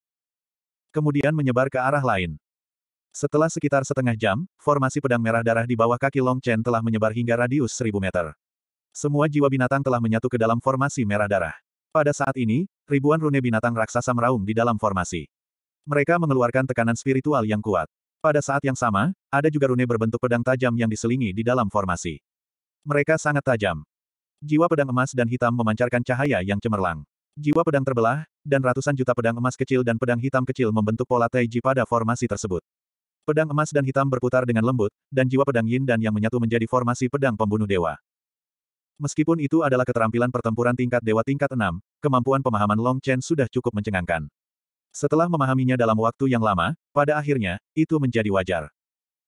Kemudian menyebar ke arah lain. Setelah sekitar setengah jam, formasi pedang merah darah di bawah kaki Long Chen telah menyebar hingga radius seribu meter. Semua jiwa binatang telah menyatu ke dalam formasi merah darah. Pada saat ini, ribuan rune binatang raksasa meraung di dalam formasi. Mereka mengeluarkan tekanan spiritual yang kuat. Pada saat yang sama, ada juga rune berbentuk pedang tajam yang diselingi di dalam formasi. Mereka sangat tajam. Jiwa pedang emas dan hitam memancarkan cahaya yang cemerlang. Jiwa pedang terbelah, dan ratusan juta pedang emas kecil dan pedang hitam kecil membentuk pola Taiji pada formasi tersebut. Pedang emas dan hitam berputar dengan lembut, dan jiwa pedang yin dan yang menyatu menjadi formasi pedang pembunuh dewa. Meskipun itu adalah keterampilan pertempuran tingkat dewa tingkat enam, kemampuan pemahaman Long Chen sudah cukup mencengangkan. Setelah memahaminya dalam waktu yang lama, pada akhirnya, itu menjadi wajar.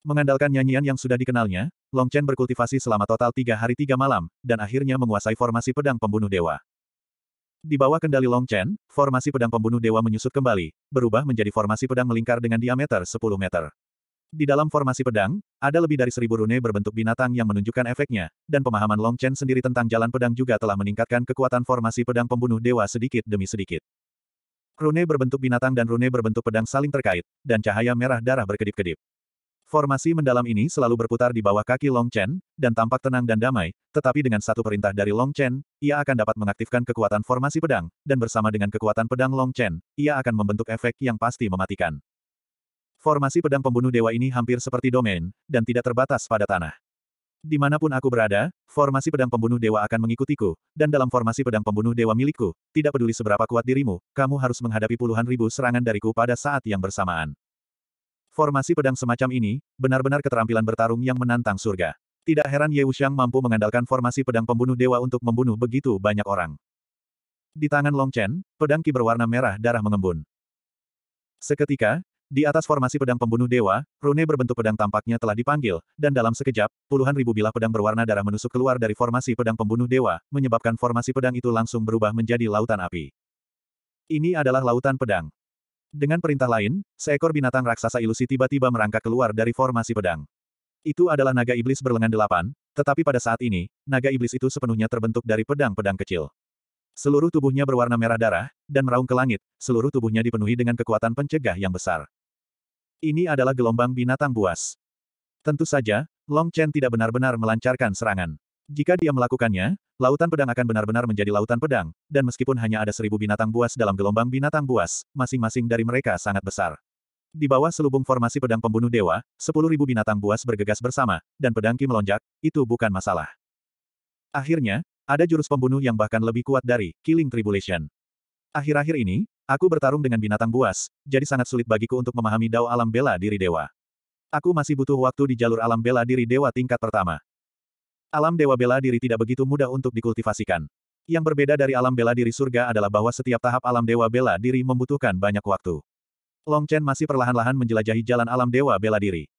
Mengandalkan nyanyian yang sudah dikenalnya, Long Chen berkultivasi selama total tiga hari tiga malam, dan akhirnya menguasai formasi pedang pembunuh dewa. Di bawah kendali Long Chen, formasi pedang pembunuh dewa menyusut kembali, berubah menjadi formasi pedang melingkar dengan diameter 10 meter. Di dalam formasi pedang, ada lebih dari seribu rune berbentuk binatang yang menunjukkan efeknya, dan pemahaman Long Chen sendiri tentang jalan pedang juga telah meningkatkan kekuatan formasi pedang pembunuh dewa sedikit demi sedikit. Rune berbentuk binatang dan rune berbentuk pedang saling terkait, dan cahaya merah darah berkedip-kedip. Formasi mendalam ini selalu berputar di bawah kaki Long Chen, dan tampak tenang dan damai, tetapi dengan satu perintah dari Long Chen, ia akan dapat mengaktifkan kekuatan formasi pedang, dan bersama dengan kekuatan pedang Long Chen, ia akan membentuk efek yang pasti mematikan. Formasi pedang pembunuh dewa ini hampir seperti domain, dan tidak terbatas pada tanah. Dimanapun aku berada, formasi pedang pembunuh dewa akan mengikutiku, dan dalam formasi pedang pembunuh dewa milikku, tidak peduli seberapa kuat dirimu, kamu harus menghadapi puluhan ribu serangan dariku pada saat yang bersamaan. Formasi pedang semacam ini, benar-benar keterampilan bertarung yang menantang surga. Tidak heran Ye Wuxiang mampu mengandalkan formasi pedang pembunuh dewa untuk membunuh begitu banyak orang. Di tangan Long Chen, pedang ki berwarna merah darah mengembun. Seketika, di atas formasi pedang pembunuh dewa, rune berbentuk pedang tampaknya telah dipanggil, dan dalam sekejap, puluhan ribu bilah pedang berwarna darah menusuk keluar dari formasi pedang pembunuh dewa, menyebabkan formasi pedang itu langsung berubah menjadi lautan api. Ini adalah lautan pedang. Dengan perintah lain, seekor binatang raksasa ilusi tiba-tiba merangkak keluar dari formasi pedang. Itu adalah naga iblis berlengan delapan, tetapi pada saat ini, naga iblis itu sepenuhnya terbentuk dari pedang-pedang kecil. Seluruh tubuhnya berwarna merah darah, dan meraung ke langit, seluruh tubuhnya dipenuhi dengan kekuatan pencegah yang besar. Ini adalah gelombang binatang buas. Tentu saja, Long Chen tidak benar-benar melancarkan serangan. Jika dia melakukannya, lautan pedang akan benar-benar menjadi lautan pedang, dan meskipun hanya ada seribu binatang buas dalam gelombang binatang buas, masing-masing dari mereka sangat besar. Di bawah selubung formasi pedang pembunuh dewa, sepuluh ribu binatang buas bergegas bersama, dan pedang melonjak, itu bukan masalah. Akhirnya, ada jurus pembunuh yang bahkan lebih kuat dari Killing Tribulation. Akhir-akhir ini, Aku bertarung dengan binatang buas, jadi sangat sulit bagiku untuk memahami dao alam bela diri dewa. Aku masih butuh waktu di jalur alam bela diri dewa tingkat pertama. Alam dewa bela diri tidak begitu mudah untuk dikultivasikan. Yang berbeda dari alam bela diri surga adalah bahwa setiap tahap alam dewa bela diri membutuhkan banyak waktu. Long Chen masih perlahan-lahan menjelajahi jalan alam dewa bela diri.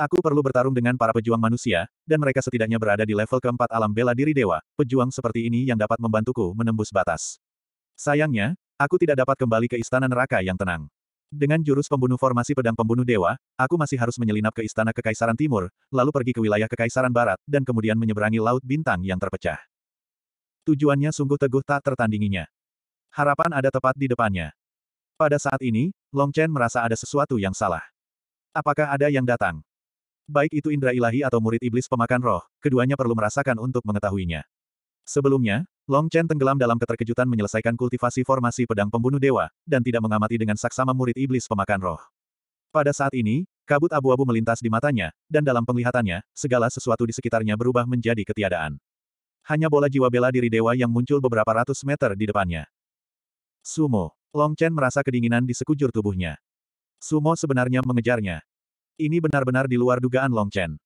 Aku perlu bertarung dengan para pejuang manusia, dan mereka setidaknya berada di level keempat alam bela diri dewa, pejuang seperti ini yang dapat membantuku menembus batas. Sayangnya, Aku tidak dapat kembali ke istana neraka yang tenang. Dengan jurus pembunuh formasi pedang pembunuh dewa, aku masih harus menyelinap ke istana Kekaisaran Timur, lalu pergi ke wilayah Kekaisaran Barat, dan kemudian menyeberangi Laut Bintang yang terpecah. Tujuannya sungguh teguh tak tertandinginya. Harapan ada tepat di depannya. Pada saat ini, Long Chen merasa ada sesuatu yang salah. Apakah ada yang datang? Baik itu indra ilahi atau murid iblis pemakan roh, keduanya perlu merasakan untuk mengetahuinya. Sebelumnya, Long Chen tenggelam dalam keterkejutan menyelesaikan kultivasi formasi pedang pembunuh dewa, dan tidak mengamati dengan saksama murid iblis pemakan roh. Pada saat ini, kabut abu-abu melintas di matanya, dan dalam penglihatannya, segala sesuatu di sekitarnya berubah menjadi ketiadaan. Hanya bola jiwa bela diri dewa yang muncul beberapa ratus meter di depannya. Sumo. Long Chen merasa kedinginan di sekujur tubuhnya. Sumo sebenarnya mengejarnya. Ini benar-benar di luar dugaan Long Chen.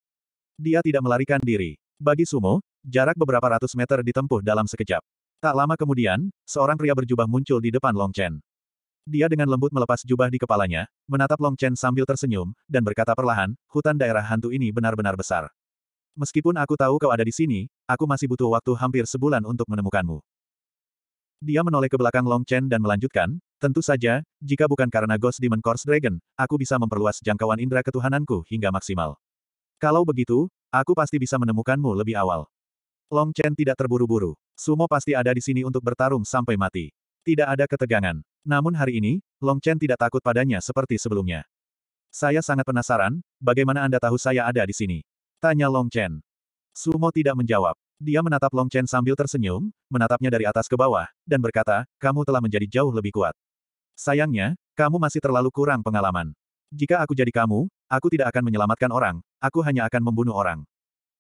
Dia tidak melarikan diri. Bagi Sumo, Jarak beberapa ratus meter ditempuh dalam sekejap. Tak lama kemudian, seorang pria berjubah muncul di depan Long Chen. Dia dengan lembut melepas jubah di kepalanya, menatap Long Chen sambil tersenyum, dan berkata perlahan, hutan daerah hantu ini benar-benar besar. Meskipun aku tahu kau ada di sini, aku masih butuh waktu hampir sebulan untuk menemukanmu. Dia menoleh ke belakang Long Chen dan melanjutkan, tentu saja, jika bukan karena Ghost Demon Course Dragon, aku bisa memperluas jangkauan indera ketuhananku hingga maksimal. Kalau begitu, aku pasti bisa menemukanmu lebih awal. Long Chen tidak terburu-buru. Sumo pasti ada di sini untuk bertarung sampai mati. Tidak ada ketegangan. Namun hari ini, Long Chen tidak takut padanya seperti sebelumnya. Saya sangat penasaran, bagaimana Anda tahu saya ada di sini? Tanya Long Chen. Sumo tidak menjawab. Dia menatap Long Chen sambil tersenyum, menatapnya dari atas ke bawah, dan berkata, kamu telah menjadi jauh lebih kuat. Sayangnya, kamu masih terlalu kurang pengalaman. Jika aku jadi kamu, aku tidak akan menyelamatkan orang, aku hanya akan membunuh orang.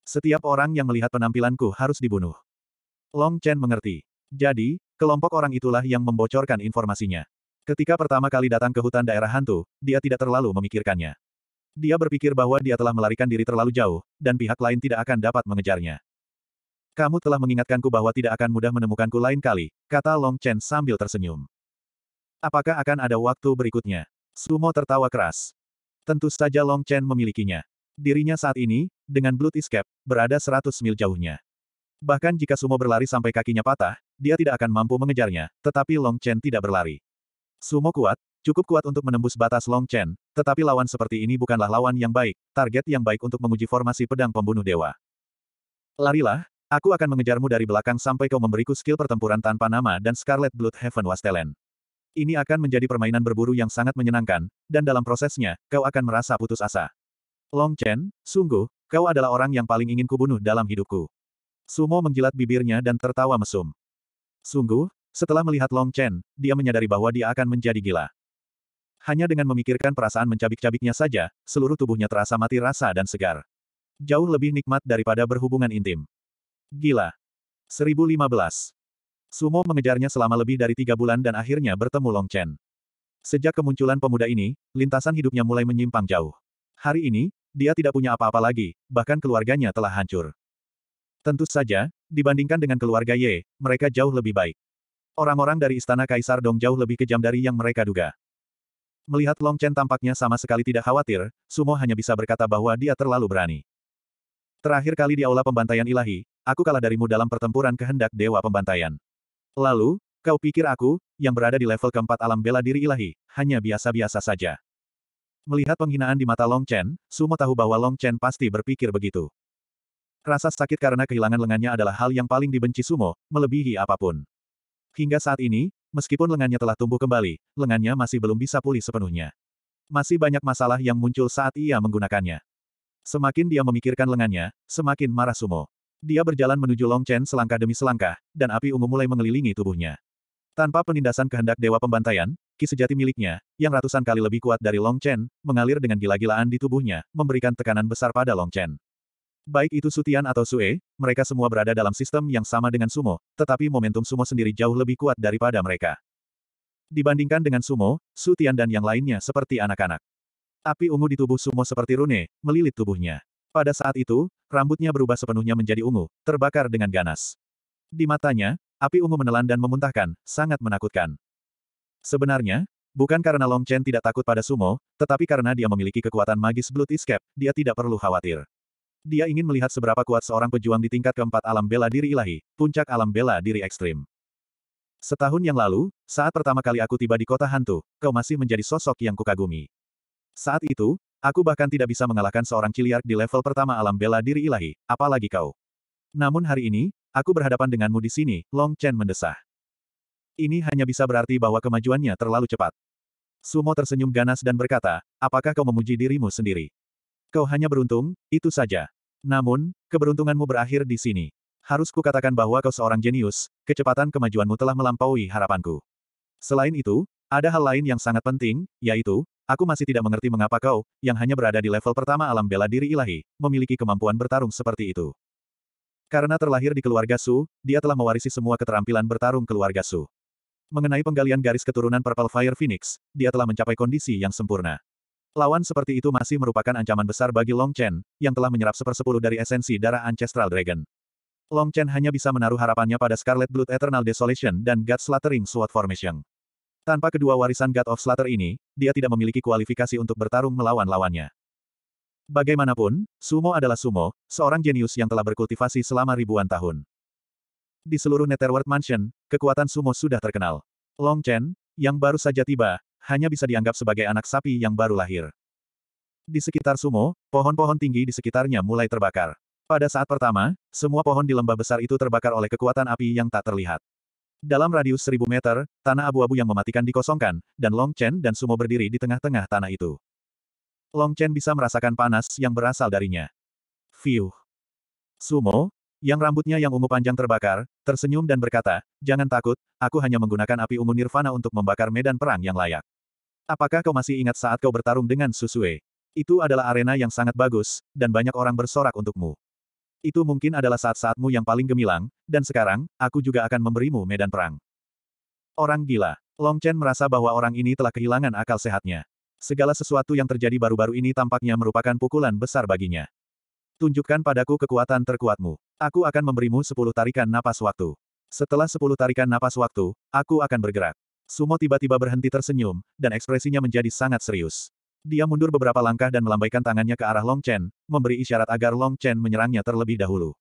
Setiap orang yang melihat penampilanku harus dibunuh. Long Chen mengerti. Jadi, kelompok orang itulah yang membocorkan informasinya. Ketika pertama kali datang ke hutan daerah hantu, dia tidak terlalu memikirkannya. Dia berpikir bahwa dia telah melarikan diri terlalu jauh, dan pihak lain tidak akan dapat mengejarnya. Kamu telah mengingatkanku bahwa tidak akan mudah menemukanku lain kali, kata Long Chen sambil tersenyum. Apakah akan ada waktu berikutnya? Sumo tertawa keras. Tentu saja Long Chen memilikinya. Dirinya saat ini, dengan Blood Escape, berada 100 mil jauhnya. Bahkan jika Sumo berlari sampai kakinya patah, dia tidak akan mampu mengejarnya, tetapi Long Chen tidak berlari. Sumo kuat, cukup kuat untuk menembus batas Long Chen, tetapi lawan seperti ini bukanlah lawan yang baik, target yang baik untuk menguji formasi pedang pembunuh dewa. Larilah, aku akan mengejarmu dari belakang sampai kau memberiku skill pertempuran tanpa nama dan Scarlet Blood Heaven Wastelen. Ini akan menjadi permainan berburu yang sangat menyenangkan, dan dalam prosesnya, kau akan merasa putus asa. Long Chen, sungguh, kau adalah orang yang paling ingin kubunuh dalam hidupku. Sumo menjilat bibirnya dan tertawa mesum. Sungguh, setelah melihat Long Chen, dia menyadari bahwa dia akan menjadi gila. Hanya dengan memikirkan perasaan mencabik-cabiknya saja, seluruh tubuhnya terasa mati rasa dan segar. Jauh lebih nikmat daripada berhubungan intim. Gila. 1015. Sumo mengejarnya selama lebih dari tiga bulan dan akhirnya bertemu Long Chen. Sejak kemunculan pemuda ini, lintasan hidupnya mulai menyimpang jauh. Hari ini, dia tidak punya apa-apa lagi, bahkan keluarganya telah hancur. Tentu saja, dibandingkan dengan keluarga Ye, mereka jauh lebih baik. Orang-orang dari Istana Kaisar Dong jauh lebih kejam dari yang mereka duga. Melihat Long Chen tampaknya sama sekali tidak khawatir, Sumo hanya bisa berkata bahwa dia terlalu berani. Terakhir kali di Aula Pembantaian Ilahi, aku kalah darimu dalam pertempuran kehendak Dewa Pembantaian. Lalu, kau pikir aku, yang berada di level keempat alam bela diri ilahi, hanya biasa-biasa saja. Melihat penghinaan di mata Long Chen, Sumo tahu bahwa Long Chen pasti berpikir begitu. Rasa sakit karena kehilangan lengannya adalah hal yang paling dibenci Sumo, melebihi apapun. Hingga saat ini, meskipun lengannya telah tumbuh kembali, lengannya masih belum bisa pulih sepenuhnya. Masih banyak masalah yang muncul saat ia menggunakannya. Semakin dia memikirkan lengannya, semakin marah Sumo. Dia berjalan menuju Long Chen selangkah demi selangkah, dan api ungu mulai mengelilingi tubuhnya. Tanpa penindasan kehendak Dewa Pembantaian, ki sejati miliknya, yang ratusan kali lebih kuat dari Long Chen, mengalir dengan gila-gilaan di tubuhnya, memberikan tekanan besar pada Long Chen. Baik itu Sutian atau Sue, mereka semua berada dalam sistem yang sama dengan sumo, tetapi momentum sumo sendiri jauh lebih kuat daripada mereka. Dibandingkan dengan sumo, Sutian dan yang lainnya seperti anak-anak. Api ungu di tubuh sumo seperti rune, melilit tubuhnya. Pada saat itu, rambutnya berubah sepenuhnya menjadi ungu, terbakar dengan ganas. Di matanya, api ungu menelan dan memuntahkan, sangat menakutkan. Sebenarnya, bukan karena Long Chen tidak takut pada sumo, tetapi karena dia memiliki kekuatan magis Blood Escape, dia tidak perlu khawatir. Dia ingin melihat seberapa kuat seorang pejuang di tingkat keempat alam bela diri ilahi, puncak alam bela diri ekstrim. Setahun yang lalu, saat pertama kali aku tiba di kota hantu, kau masih menjadi sosok yang kukagumi. Saat itu, aku bahkan tidak bisa mengalahkan seorang ciliark di level pertama alam bela diri ilahi, apalagi kau. Namun hari ini, aku berhadapan denganmu di sini, Long Chen mendesah. Ini hanya bisa berarti bahwa kemajuannya terlalu cepat. Sumo tersenyum ganas dan berkata, apakah kau memuji dirimu sendiri? Kau hanya beruntung, itu saja. Namun, keberuntunganmu berakhir di sini. Harus kukatakan bahwa kau seorang jenius, kecepatan kemajuanmu telah melampaui harapanku. Selain itu, ada hal lain yang sangat penting, yaitu, aku masih tidak mengerti mengapa kau, yang hanya berada di level pertama alam bela diri ilahi, memiliki kemampuan bertarung seperti itu. Karena terlahir di keluarga Su, dia telah mewarisi semua keterampilan bertarung keluarga Su. Mengenai penggalian garis keturunan Purple Fire Phoenix, dia telah mencapai kondisi yang sempurna. Lawan seperti itu masih merupakan ancaman besar bagi Long Chen, yang telah menyerap sepersepuluh dari esensi darah Ancestral Dragon. Long Chen hanya bisa menaruh harapannya pada Scarlet Blood Eternal Desolation dan God Slattering Sword Formation. Tanpa kedua warisan God of Slatter ini, dia tidak memiliki kualifikasi untuk bertarung melawan lawannya. Bagaimanapun, sumo adalah sumo, seorang jenius yang telah berkultivasi selama ribuan tahun. Di seluruh Netherworld Mansion, kekuatan sumo sudah terkenal. Long Chen, yang baru saja tiba, hanya bisa dianggap sebagai anak sapi yang baru lahir. Di sekitar sumo, pohon-pohon tinggi di sekitarnya mulai terbakar. Pada saat pertama, semua pohon di lembah besar itu terbakar oleh kekuatan api yang tak terlihat. Dalam radius seribu meter, tanah abu-abu yang mematikan dikosongkan, dan Long Chen dan Sumo berdiri di tengah-tengah tanah itu. Long Chen bisa merasakan panas yang berasal darinya. Fiuh. Sumo, yang rambutnya yang ungu panjang terbakar, tersenyum dan berkata, Jangan takut, aku hanya menggunakan api ungu nirvana untuk membakar medan perang yang layak. Apakah kau masih ingat saat kau bertarung dengan Susue? Itu adalah arena yang sangat bagus, dan banyak orang bersorak untukmu. Itu mungkin adalah saat-saatmu yang paling gemilang, dan sekarang, aku juga akan memberimu medan perang. Orang gila. Long Chen merasa bahwa orang ini telah kehilangan akal sehatnya. Segala sesuatu yang terjadi baru-baru ini tampaknya merupakan pukulan besar baginya. Tunjukkan padaku kekuatan terkuatmu. Aku akan memberimu sepuluh tarikan napas waktu. Setelah sepuluh tarikan napas waktu, aku akan bergerak. Sumo tiba-tiba berhenti tersenyum, dan ekspresinya menjadi sangat serius. Dia mundur beberapa langkah dan melambaikan tangannya ke arah Long Chen, memberi isyarat agar Long Chen menyerangnya terlebih dahulu.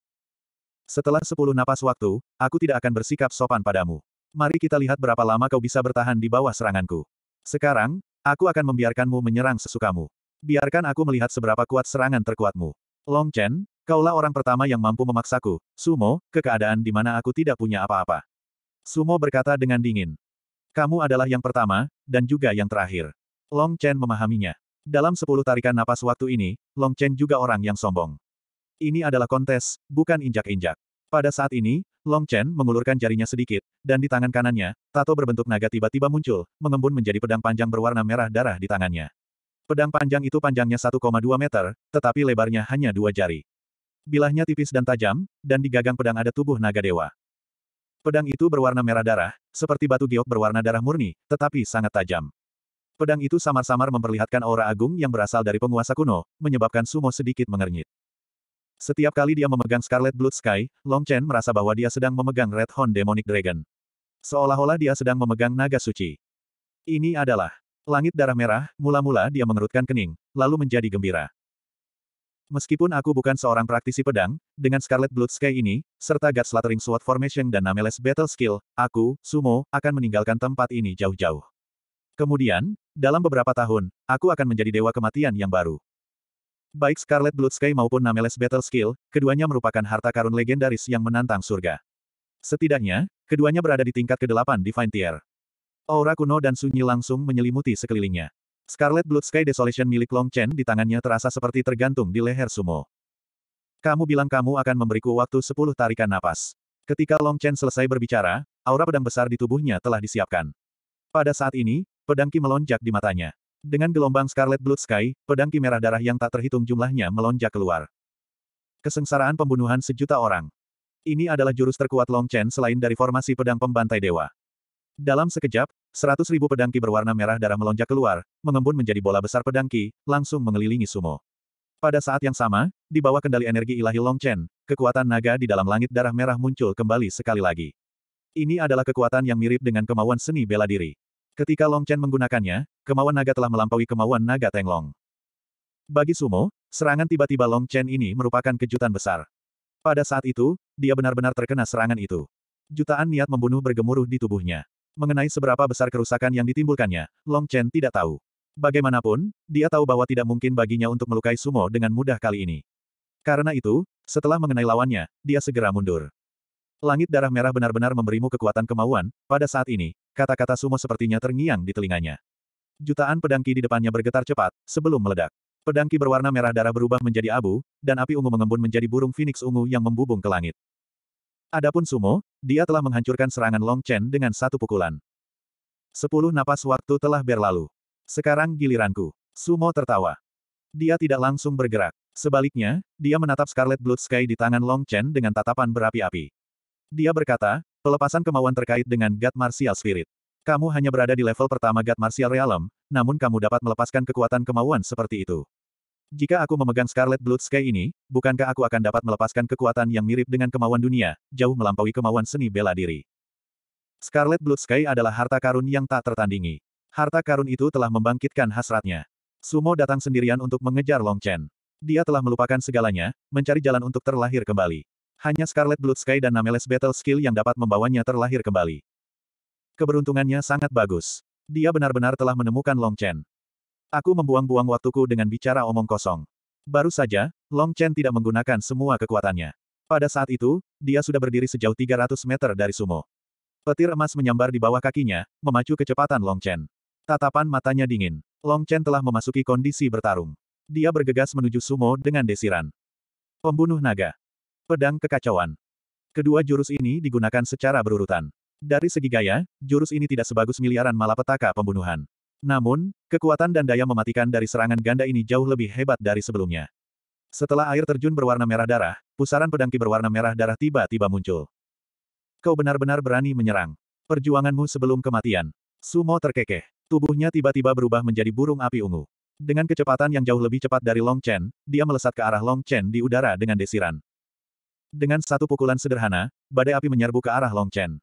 Setelah sepuluh napas waktu, aku tidak akan bersikap sopan padamu. Mari kita lihat berapa lama kau bisa bertahan di bawah seranganku. Sekarang, aku akan membiarkanmu menyerang sesukamu. Biarkan aku melihat seberapa kuat serangan terkuatmu. Long Chen, Kaulah orang pertama yang mampu memaksaku, Sumo, ke keadaan di mana aku tidak punya apa-apa. Sumo berkata dengan dingin. Kamu adalah yang pertama, dan juga yang terakhir. Long Chen memahaminya. Dalam sepuluh tarikan napas waktu ini, Long Chen juga orang yang sombong. Ini adalah kontes, bukan injak-injak. Pada saat ini, Long Chen mengulurkan jarinya sedikit, dan di tangan kanannya, tato berbentuk naga tiba-tiba muncul, mengembun menjadi pedang panjang berwarna merah darah di tangannya. Pedang panjang itu panjangnya 1,2 meter, tetapi lebarnya hanya dua jari. Bilahnya tipis dan tajam, dan di gagang pedang ada tubuh naga dewa. Pedang itu berwarna merah darah, seperti batu giok berwarna darah murni, tetapi sangat tajam. Pedang itu samar-samar memperlihatkan aura agung yang berasal dari penguasa kuno, menyebabkan Sumo sedikit mengernyit. Setiap kali dia memegang Scarlet Blood Sky, Long Chen merasa bahwa dia sedang memegang Red Horn Demonic Dragon. Seolah-olah dia sedang memegang naga suci. Ini adalah langit darah merah, mula-mula dia mengerutkan kening, lalu menjadi gembira. Meskipun aku bukan seorang praktisi pedang, dengan Scarlet Blood Sky ini, serta God Slaughtering Sword Formation dan Nameless Battle Skill, aku, Sumo, akan meninggalkan tempat ini jauh-jauh. Kemudian, dalam beberapa tahun, aku akan menjadi dewa kematian yang baru. Baik Scarlet Blood Sky maupun Nameless Battle Skill, keduanya merupakan harta karun legendaris yang menantang surga. Setidaknya, keduanya berada di tingkat ke-8 Divine Tier. Aura kuno dan sunyi langsung menyelimuti sekelilingnya. Scarlet Blood Sky Desolation milik Long Chen di tangannya terasa seperti tergantung di leher Sumo. Kamu bilang kamu akan memberiku waktu 10 tarikan napas. Ketika Long Chen selesai berbicara, aura pedang besar di tubuhnya telah disiapkan. Pada saat ini, pedangki melonjak di matanya. Dengan gelombang Scarlet Blood Sky, pedangki merah darah yang tak terhitung jumlahnya melonjak keluar. Kesengsaraan pembunuhan sejuta orang. Ini adalah jurus terkuat Long Chen selain dari formasi pedang pembantai dewa. Dalam sekejap, seratus ribu pedangki berwarna merah darah melonjak keluar, mengembun menjadi bola besar pedangki, langsung mengelilingi sumo. Pada saat yang sama, di bawah kendali energi ilahi Long Chen, kekuatan naga di dalam langit darah merah muncul kembali sekali lagi. Ini adalah kekuatan yang mirip dengan kemauan seni bela diri. Ketika Long Chen menggunakannya, kemauan naga telah melampaui kemauan naga Tenglong. Bagi Sumo, serangan tiba-tiba Long Chen ini merupakan kejutan besar. Pada saat itu, dia benar-benar terkena serangan itu. Jutaan niat membunuh bergemuruh di tubuhnya. Mengenai seberapa besar kerusakan yang ditimbulkannya, Long Chen tidak tahu. Bagaimanapun, dia tahu bahwa tidak mungkin baginya untuk melukai Sumo dengan mudah kali ini. Karena itu, setelah mengenai lawannya, dia segera mundur. Langit darah merah benar-benar memberimu kekuatan kemauan, pada saat ini, kata-kata Sumo sepertinya terngiang di telinganya. Jutaan pedangki di depannya bergetar cepat, sebelum meledak. Pedangki berwarna merah darah berubah menjadi abu, dan api ungu mengembun menjadi burung phoenix ungu yang membubung ke langit. Adapun Sumo, dia telah menghancurkan serangan Long Chen dengan satu pukulan. Sepuluh napas waktu telah berlalu. Sekarang giliranku. Sumo tertawa. Dia tidak langsung bergerak. Sebaliknya, dia menatap Scarlet Blood Sky di tangan Long Chen dengan tatapan berapi-api. Dia berkata, pelepasan kemauan terkait dengan God Martial Spirit. Kamu hanya berada di level pertama God Martial Realm, namun kamu dapat melepaskan kekuatan kemauan seperti itu. Jika aku memegang Scarlet Blood Sky ini, bukankah aku akan dapat melepaskan kekuatan yang mirip dengan kemauan dunia, jauh melampaui kemauan seni bela diri? Scarlet Blood Sky adalah harta karun yang tak tertandingi. Harta karun itu telah membangkitkan hasratnya. Sumo datang sendirian untuk mengejar Long Chen. Dia telah melupakan segalanya, mencari jalan untuk terlahir kembali. Hanya Scarlet Blood Sky dan Nameless Battle Skill yang dapat membawanya terlahir kembali. Keberuntungannya sangat bagus. Dia benar-benar telah menemukan Long Chen. Aku membuang-buang waktuku dengan bicara omong kosong. Baru saja, Long Chen tidak menggunakan semua kekuatannya. Pada saat itu, dia sudah berdiri sejauh 300 meter dari sumo. Petir emas menyambar di bawah kakinya, memacu kecepatan Long Chen. Tatapan matanya dingin. Long Chen telah memasuki kondisi bertarung. Dia bergegas menuju sumo dengan desiran. Pembunuh naga. Pedang kekacauan. Kedua jurus ini digunakan secara berurutan. Dari segi gaya, jurus ini tidak sebagus miliaran malapetaka pembunuhan. Namun, kekuatan dan daya mematikan dari serangan ganda ini jauh lebih hebat dari sebelumnya. Setelah air terjun berwarna merah darah, pusaran pedangki berwarna merah darah tiba-tiba muncul. Kau benar-benar berani menyerang. Perjuanganmu sebelum kematian. Sumo terkekeh. Tubuhnya tiba-tiba berubah menjadi burung api ungu. Dengan kecepatan yang jauh lebih cepat dari Long Chen, dia melesat ke arah Long Chen di udara dengan desiran. Dengan satu pukulan sederhana, badai api menyerbu ke arah Long Chen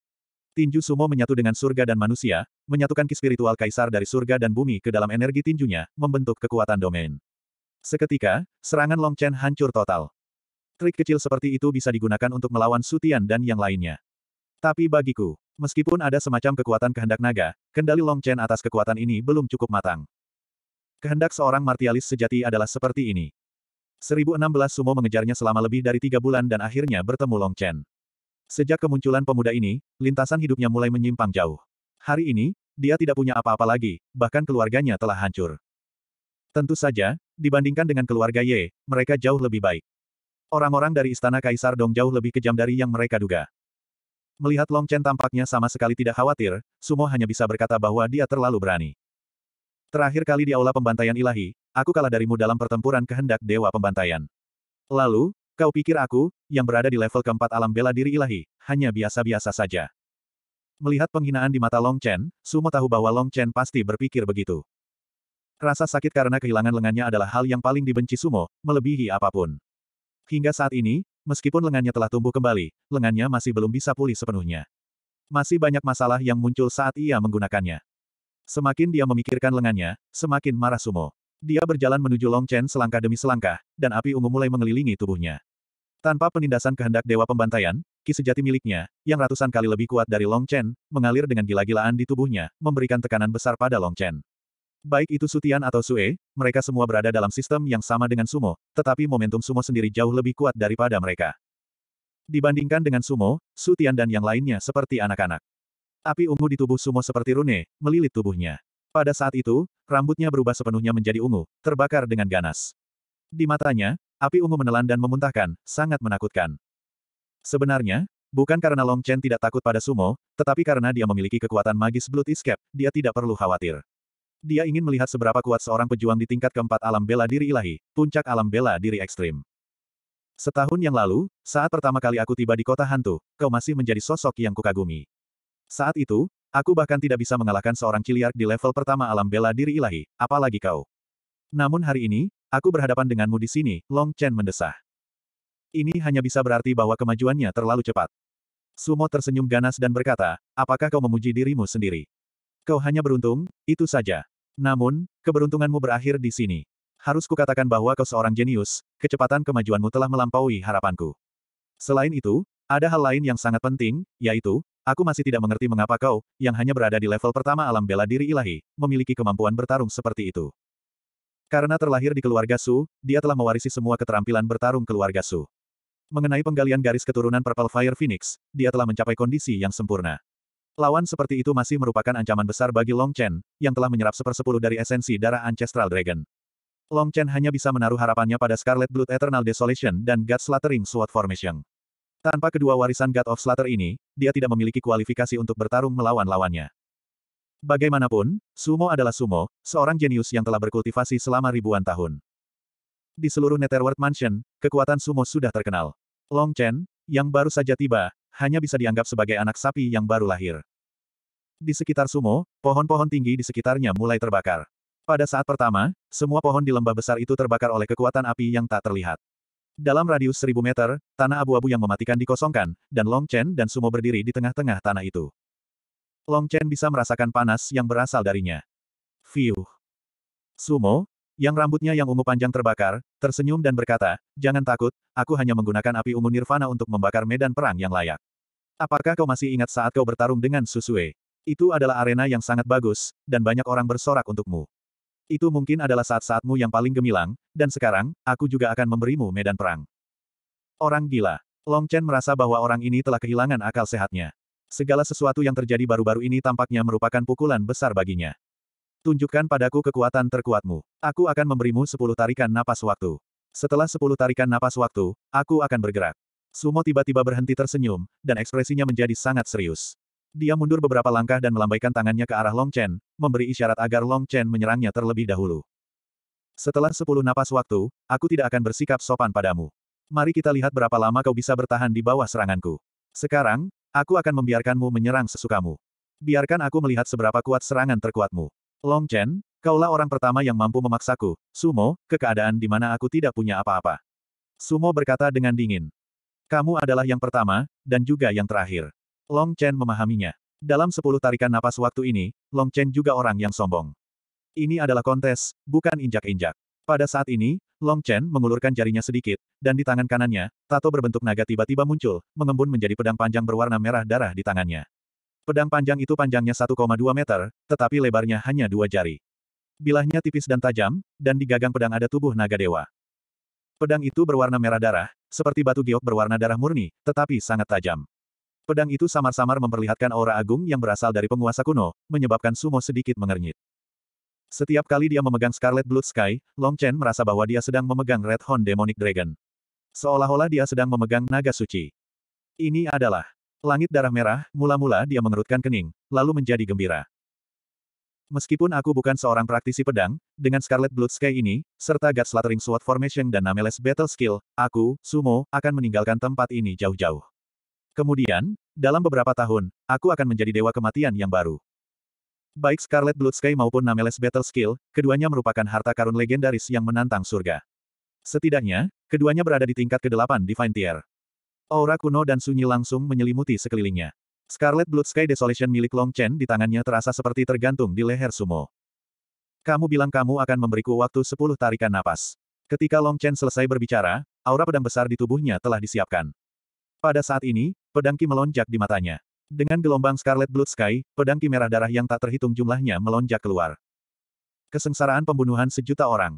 tinju sumo menyatu dengan surga dan manusia, menyatukan ki spiritual kaisar dari surga dan bumi ke dalam energi tinjunya, membentuk kekuatan domain. Seketika, serangan Long Chen hancur total. Trik kecil seperti itu bisa digunakan untuk melawan Sutian dan yang lainnya. Tapi bagiku, meskipun ada semacam kekuatan kehendak naga, kendali Long Chen atas kekuatan ini belum cukup matang. Kehendak seorang martialis sejati adalah seperti ini. 1016 Sumo mengejarnya selama lebih dari tiga bulan dan akhirnya bertemu Long Chen. Sejak kemunculan pemuda ini, lintasan hidupnya mulai menyimpang jauh. Hari ini, dia tidak punya apa-apa lagi, bahkan keluarganya telah hancur. Tentu saja, dibandingkan dengan keluarga Ye, mereka jauh lebih baik. Orang-orang dari Istana Kaisar Dong jauh lebih kejam dari yang mereka duga. Melihat Long Chen tampaknya sama sekali tidak khawatir, Sumo hanya bisa berkata bahwa dia terlalu berani. Terakhir kali di aula pembantaian ilahi, aku kalah darimu dalam pertempuran kehendak Dewa Pembantaian. Lalu, Kau pikir aku, yang berada di level keempat alam bela diri ilahi, hanya biasa-biasa saja. Melihat penghinaan di mata Long Chen, Sumo tahu bahwa Long Chen pasti berpikir begitu. Rasa sakit karena kehilangan lengannya adalah hal yang paling dibenci Sumo, melebihi apapun. Hingga saat ini, meskipun lengannya telah tumbuh kembali, lengannya masih belum bisa pulih sepenuhnya. Masih banyak masalah yang muncul saat ia menggunakannya. Semakin dia memikirkan lengannya, semakin marah Sumo. Dia berjalan menuju Long Chen selangkah demi selangkah, dan api ungu mulai mengelilingi tubuhnya. Tanpa penindasan kehendak Dewa Pembantaian, ki sejati miliknya, yang ratusan kali lebih kuat dari Long Chen, mengalir dengan gila-gilaan di tubuhnya, memberikan tekanan besar pada Long Chen. Baik itu Sutian atau Sue, mereka semua berada dalam sistem yang sama dengan Sumo, tetapi momentum Sumo sendiri jauh lebih kuat daripada mereka. Dibandingkan dengan Sumo, Sutian dan yang lainnya seperti anak-anak. Api ungu di tubuh Sumo seperti rune, melilit tubuhnya. Pada saat itu, rambutnya berubah sepenuhnya menjadi ungu, terbakar dengan ganas. Di matanya, Api ungu menelan dan memuntahkan, sangat menakutkan. Sebenarnya, bukan karena Long Chen tidak takut pada sumo, tetapi karena dia memiliki kekuatan magis Blood Escape, dia tidak perlu khawatir. Dia ingin melihat seberapa kuat seorang pejuang di tingkat keempat alam bela diri ilahi, puncak alam bela diri ekstrim. Setahun yang lalu, saat pertama kali aku tiba di kota hantu, kau masih menjadi sosok yang kukagumi. Saat itu, aku bahkan tidak bisa mengalahkan seorang ciliar di level pertama alam bela diri ilahi, apalagi kau. Namun hari ini, Aku berhadapan denganmu di sini, Long Chen mendesah. Ini hanya bisa berarti bahwa kemajuannya terlalu cepat. Sumo tersenyum ganas dan berkata, apakah kau memuji dirimu sendiri? Kau hanya beruntung, itu saja. Namun, keberuntunganmu berakhir di sini. Harus kukatakan bahwa kau seorang jenius, kecepatan kemajuanmu telah melampaui harapanku. Selain itu, ada hal lain yang sangat penting, yaitu, aku masih tidak mengerti mengapa kau, yang hanya berada di level pertama alam bela diri ilahi, memiliki kemampuan bertarung seperti itu. Karena terlahir di keluarga Su, dia telah mewarisi semua keterampilan bertarung keluarga Su. Mengenai penggalian garis keturunan Purple Fire Phoenix, dia telah mencapai kondisi yang sempurna. Lawan seperti itu masih merupakan ancaman besar bagi Long Chen, yang telah menyerap sepersepuluh dari esensi darah Ancestral Dragon. Long Chen hanya bisa menaruh harapannya pada Scarlet Blood Eternal Desolation dan God Slattering Sword Formation. Tanpa kedua warisan God of Slatter ini, dia tidak memiliki kualifikasi untuk bertarung melawan lawannya. Bagaimanapun, sumo adalah sumo, seorang jenius yang telah berkultivasi selama ribuan tahun. Di seluruh Netherworld Mansion, kekuatan sumo sudah terkenal. Long Chen, yang baru saja tiba, hanya bisa dianggap sebagai anak sapi yang baru lahir. Di sekitar sumo, pohon-pohon tinggi di sekitarnya mulai terbakar. Pada saat pertama, semua pohon di lembah besar itu terbakar oleh kekuatan api yang tak terlihat. Dalam radius seribu meter, tanah abu-abu yang mematikan dikosongkan, dan Long Chen dan Sumo berdiri di tengah-tengah tanah itu. Long Chen bisa merasakan panas yang berasal darinya. Fiu. Sumo, yang rambutnya yang ungu panjang terbakar, tersenyum dan berkata, Jangan takut, aku hanya menggunakan api ungu nirvana untuk membakar medan perang yang layak. Apakah kau masih ingat saat kau bertarung dengan Susue? Itu adalah arena yang sangat bagus, dan banyak orang bersorak untukmu. Itu mungkin adalah saat-saatmu yang paling gemilang, dan sekarang, aku juga akan memberimu medan perang. Orang gila. Long Chen merasa bahwa orang ini telah kehilangan akal sehatnya. Segala sesuatu yang terjadi baru-baru ini tampaknya merupakan pukulan besar baginya. Tunjukkan padaku kekuatan terkuatmu. Aku akan memberimu sepuluh tarikan napas waktu. Setelah sepuluh tarikan napas waktu, aku akan bergerak. Sumo tiba-tiba berhenti tersenyum, dan ekspresinya menjadi sangat serius. Dia mundur beberapa langkah dan melambaikan tangannya ke arah Long Chen, memberi isyarat agar Long Chen menyerangnya terlebih dahulu. Setelah sepuluh napas waktu, aku tidak akan bersikap sopan padamu. Mari kita lihat berapa lama kau bisa bertahan di bawah seranganku. Sekarang, Aku akan membiarkanmu menyerang sesukamu. Biarkan aku melihat seberapa kuat serangan terkuatmu. Long Chen, kaulah orang pertama yang mampu memaksaku, Sumo, ke keadaan di mana aku tidak punya apa-apa. Sumo berkata dengan dingin. Kamu adalah yang pertama, dan juga yang terakhir. Long Chen memahaminya. Dalam sepuluh tarikan napas waktu ini, Long Chen juga orang yang sombong. Ini adalah kontes, bukan injak-injak. Pada saat ini, Long Chen mengulurkan jarinya sedikit, dan di tangan kanannya, tato berbentuk naga tiba-tiba muncul, mengembun menjadi pedang panjang berwarna merah darah di tangannya. Pedang panjang itu panjangnya 1,2 meter, tetapi lebarnya hanya dua jari. Bilahnya tipis dan tajam, dan di gagang pedang ada tubuh naga dewa. Pedang itu berwarna merah darah, seperti batu giok berwarna darah murni, tetapi sangat tajam. Pedang itu samar-samar memperlihatkan aura agung yang berasal dari penguasa kuno, menyebabkan Sumo sedikit mengernyit. Setiap kali dia memegang Scarlet Blood Sky, Long Chen merasa bahwa dia sedang memegang Red Horn Demonic Dragon. Seolah-olah dia sedang memegang naga suci. Ini adalah langit darah merah, mula-mula dia mengerutkan kening, lalu menjadi gembira. Meskipun aku bukan seorang praktisi pedang, dengan Scarlet Blood Sky ini, serta God Slattering Sword Formation dan Nameless Battle Skill, aku, Sumo, akan meninggalkan tempat ini jauh-jauh. Kemudian, dalam beberapa tahun, aku akan menjadi dewa kematian yang baru. Baik Scarlet Blood Sky maupun Nameless Battle Skill, keduanya merupakan harta karun legendaris yang menantang surga. Setidaknya, keduanya berada di tingkat ke-8 Divine Tier. Aura kuno dan sunyi langsung menyelimuti sekelilingnya. Scarlet Blood Sky Desolation milik Long Chen di tangannya terasa seperti tergantung di leher sumo. Kamu bilang kamu akan memberiku waktu 10 tarikan napas. Ketika Long Chen selesai berbicara, aura pedang besar di tubuhnya telah disiapkan. Pada saat ini, pedang Ki melonjak di matanya. Dengan gelombang Scarlet Blood Sky, pedang merah darah yang tak terhitung jumlahnya melonjak keluar. Kesengsaraan pembunuhan sejuta orang.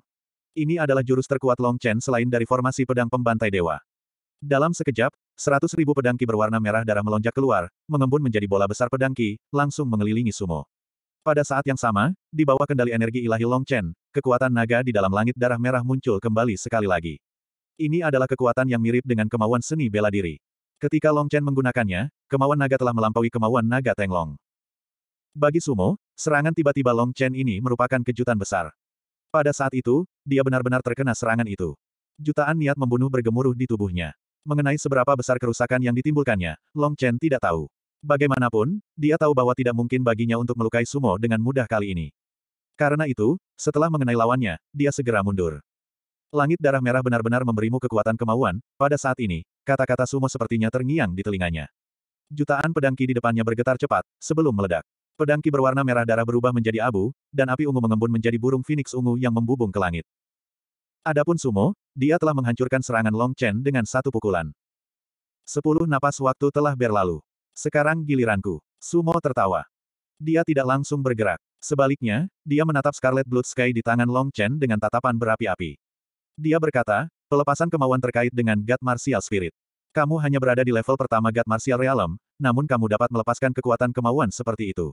Ini adalah jurus terkuat Long Chen selain dari formasi pedang pembantai dewa. Dalam sekejap, seratus ribu pedang ki berwarna merah darah melonjak keluar, mengembun menjadi bola besar pedang ki, langsung mengelilingi sumo. Pada saat yang sama, di bawah kendali energi ilahi Long Chen, kekuatan naga di dalam langit darah merah muncul kembali sekali lagi. Ini adalah kekuatan yang mirip dengan kemauan seni bela diri. Ketika Long Chen menggunakannya, kemauan naga telah melampaui kemauan naga Tenglong. Bagi Sumo, serangan tiba-tiba Long Chen ini merupakan kejutan besar. Pada saat itu, dia benar-benar terkena serangan itu. Jutaan niat membunuh bergemuruh di tubuhnya. Mengenai seberapa besar kerusakan yang ditimbulkannya, Long Chen tidak tahu. Bagaimanapun, dia tahu bahwa tidak mungkin baginya untuk melukai Sumo dengan mudah kali ini. Karena itu, setelah mengenai lawannya, dia segera mundur. Langit darah merah benar-benar memberimu kekuatan kemauan, pada saat ini, Kata-kata sumo sepertinya terngiang di telinganya. Jutaan pedangki di depannya bergetar cepat, sebelum meledak. Pedangki berwarna merah darah berubah menjadi abu, dan api ungu mengembun menjadi burung phoenix ungu yang membubung ke langit. Adapun Sumo, dia telah menghancurkan serangan Long Chen dengan satu pukulan. Sepuluh napas waktu telah berlalu. Sekarang giliranku. Sumo tertawa. Dia tidak langsung bergerak. Sebaliknya, dia menatap Scarlet Blood Sky di tangan Long Chen dengan tatapan berapi-api. Dia berkata, Pelepasan kemauan terkait dengan God Martial Spirit. Kamu hanya berada di level pertama God Martial Realm, namun kamu dapat melepaskan kekuatan kemauan seperti itu.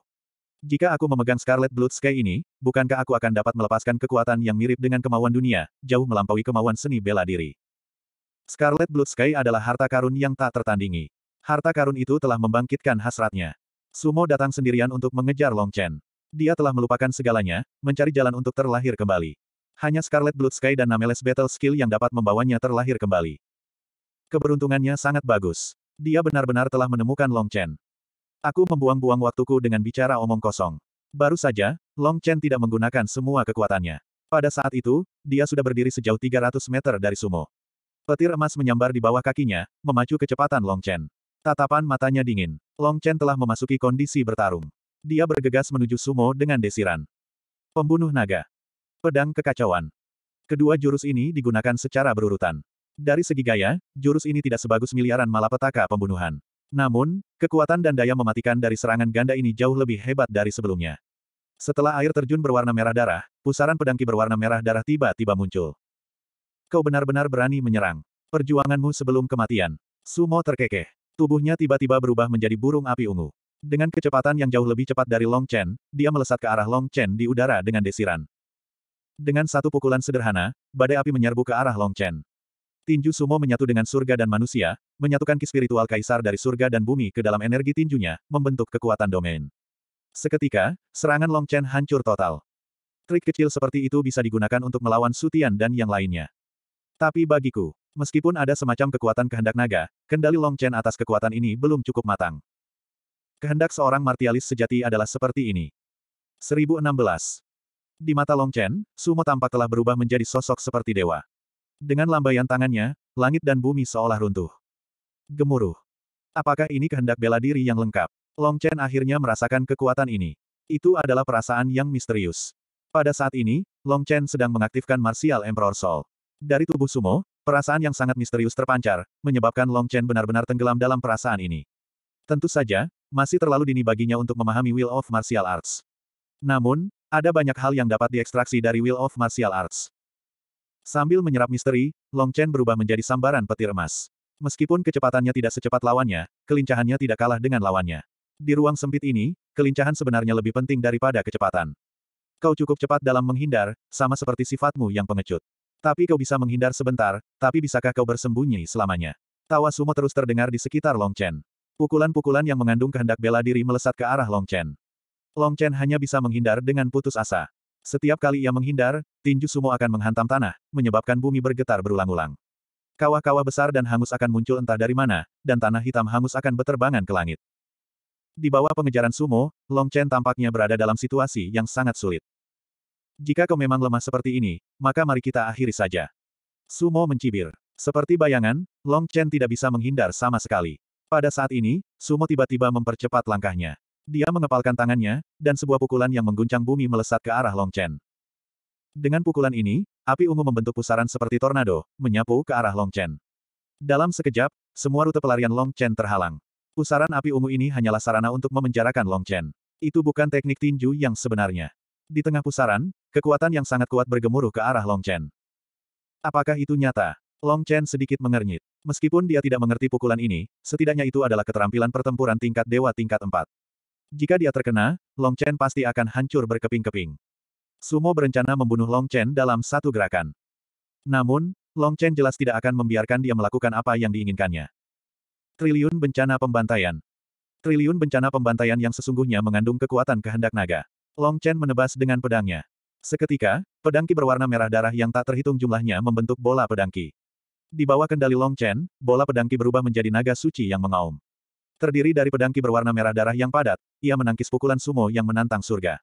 Jika aku memegang Scarlet Blood Sky ini, bukankah aku akan dapat melepaskan kekuatan yang mirip dengan kemauan dunia, jauh melampaui kemauan seni bela diri? Scarlet Blood Sky adalah harta karun yang tak tertandingi. Harta karun itu telah membangkitkan hasratnya. Sumo datang sendirian untuk mengejar Long Chen. Dia telah melupakan segalanya, mencari jalan untuk terlahir kembali. Hanya Scarlet Blood Sky dan Nameless Battle Skill yang dapat membawanya terlahir kembali. Keberuntungannya sangat bagus. Dia benar-benar telah menemukan Long Chen. Aku membuang-buang waktuku dengan bicara omong kosong. Baru saja, Long Chen tidak menggunakan semua kekuatannya. Pada saat itu, dia sudah berdiri sejauh 300 meter dari sumo. Petir emas menyambar di bawah kakinya, memacu kecepatan Long Chen. Tatapan matanya dingin. Long Chen telah memasuki kondisi bertarung. Dia bergegas menuju sumo dengan desiran. Pembunuh naga. Pedang Kekacauan. Kedua jurus ini digunakan secara berurutan. Dari segi gaya, jurus ini tidak sebagus miliaran malapetaka pembunuhan. Namun, kekuatan dan daya mematikan dari serangan ganda ini jauh lebih hebat dari sebelumnya. Setelah air terjun berwarna merah darah, pusaran pedangki berwarna merah darah tiba-tiba muncul. Kau benar-benar berani menyerang. Perjuanganmu sebelum kematian. Sumo terkekeh. Tubuhnya tiba-tiba berubah menjadi burung api ungu. Dengan kecepatan yang jauh lebih cepat dari Long Chen, dia melesat ke arah Long Chen di udara dengan desiran. Dengan satu pukulan sederhana, badai api menyerbu ke arah Long Chen. Tinju sumo menyatu dengan surga dan manusia, menyatukan ki spiritual kaisar dari surga dan bumi ke dalam energi tinjunya, membentuk kekuatan domain. Seketika, serangan Long Chen hancur total. Trik kecil seperti itu bisa digunakan untuk melawan Sutian dan yang lainnya. Tapi bagiku, meskipun ada semacam kekuatan kehendak naga, kendali Long Chen atas kekuatan ini belum cukup matang. Kehendak seorang martialis sejati adalah seperti ini. 1016. Di mata Long Chen, Sumo tampak telah berubah menjadi sosok seperti dewa. Dengan lambaian tangannya, langit dan bumi seolah runtuh. Gemuruh. Apakah ini kehendak bela diri yang lengkap? Long Chen akhirnya merasakan kekuatan ini. Itu adalah perasaan yang misterius. Pada saat ini, Long Chen sedang mengaktifkan Martial Emperor Soul. Dari tubuh Sumo, perasaan yang sangat misterius terpancar, menyebabkan Long Chen benar-benar tenggelam dalam perasaan ini. Tentu saja, masih terlalu dini baginya untuk memahami Will of Martial Arts. Namun, ada banyak hal yang dapat diekstraksi dari Will of Martial Arts. Sambil menyerap misteri, Long Chen berubah menjadi sambaran petir emas. Meskipun kecepatannya tidak secepat lawannya, kelincahannya tidak kalah dengan lawannya. Di ruang sempit ini, kelincahan sebenarnya lebih penting daripada kecepatan. Kau cukup cepat dalam menghindar, sama seperti sifatmu yang pengecut. Tapi kau bisa menghindar sebentar, tapi bisakah kau bersembunyi selamanya? Tawa sumo terus terdengar di sekitar Long Chen. Pukulan-pukulan yang mengandung kehendak bela diri melesat ke arah Long Chen. Long Chen hanya bisa menghindar dengan putus asa. Setiap kali ia menghindar, tinju sumo akan menghantam tanah, menyebabkan bumi bergetar berulang-ulang. Kawah-kawah besar dan hangus akan muncul entah dari mana, dan tanah hitam hangus akan beterbangan ke langit. Di bawah pengejaran sumo, Long Chen tampaknya berada dalam situasi yang sangat sulit. Jika kau memang lemah seperti ini, maka mari kita akhiri saja. Sumo mencibir. Seperti bayangan, Long Chen tidak bisa menghindar sama sekali. Pada saat ini, Sumo tiba-tiba mempercepat langkahnya. Dia mengepalkan tangannya, dan sebuah pukulan yang mengguncang bumi melesat ke arah Long Chen. Dengan pukulan ini, api ungu membentuk pusaran seperti tornado, menyapu ke arah Long Chen. Dalam sekejap, semua rute pelarian Long Chen terhalang. Pusaran api ungu ini hanyalah sarana untuk memenjarakan Long Chen. Itu bukan teknik tinju yang sebenarnya. Di tengah pusaran, kekuatan yang sangat kuat bergemuruh ke arah Long Chen. Apakah itu nyata? Long Chen sedikit mengernyit. Meskipun dia tidak mengerti pukulan ini, setidaknya itu adalah keterampilan pertempuran tingkat dewa tingkat 4. Jika dia terkena, Long Chen pasti akan hancur berkeping-keping. Sumo berencana membunuh Long Chen dalam satu gerakan. Namun, Long Chen jelas tidak akan membiarkan dia melakukan apa yang diinginkannya. Triliun Bencana Pembantaian Triliun Bencana Pembantaian yang sesungguhnya mengandung kekuatan kehendak naga. Long Chen menebas dengan pedangnya. Seketika, pedangki berwarna merah darah yang tak terhitung jumlahnya membentuk bola pedangki. Di bawah kendali Long Chen, bola pedangki berubah menjadi naga suci yang mengaum. Terdiri dari pedangki berwarna merah darah yang padat, ia menangkis pukulan sumo yang menantang surga.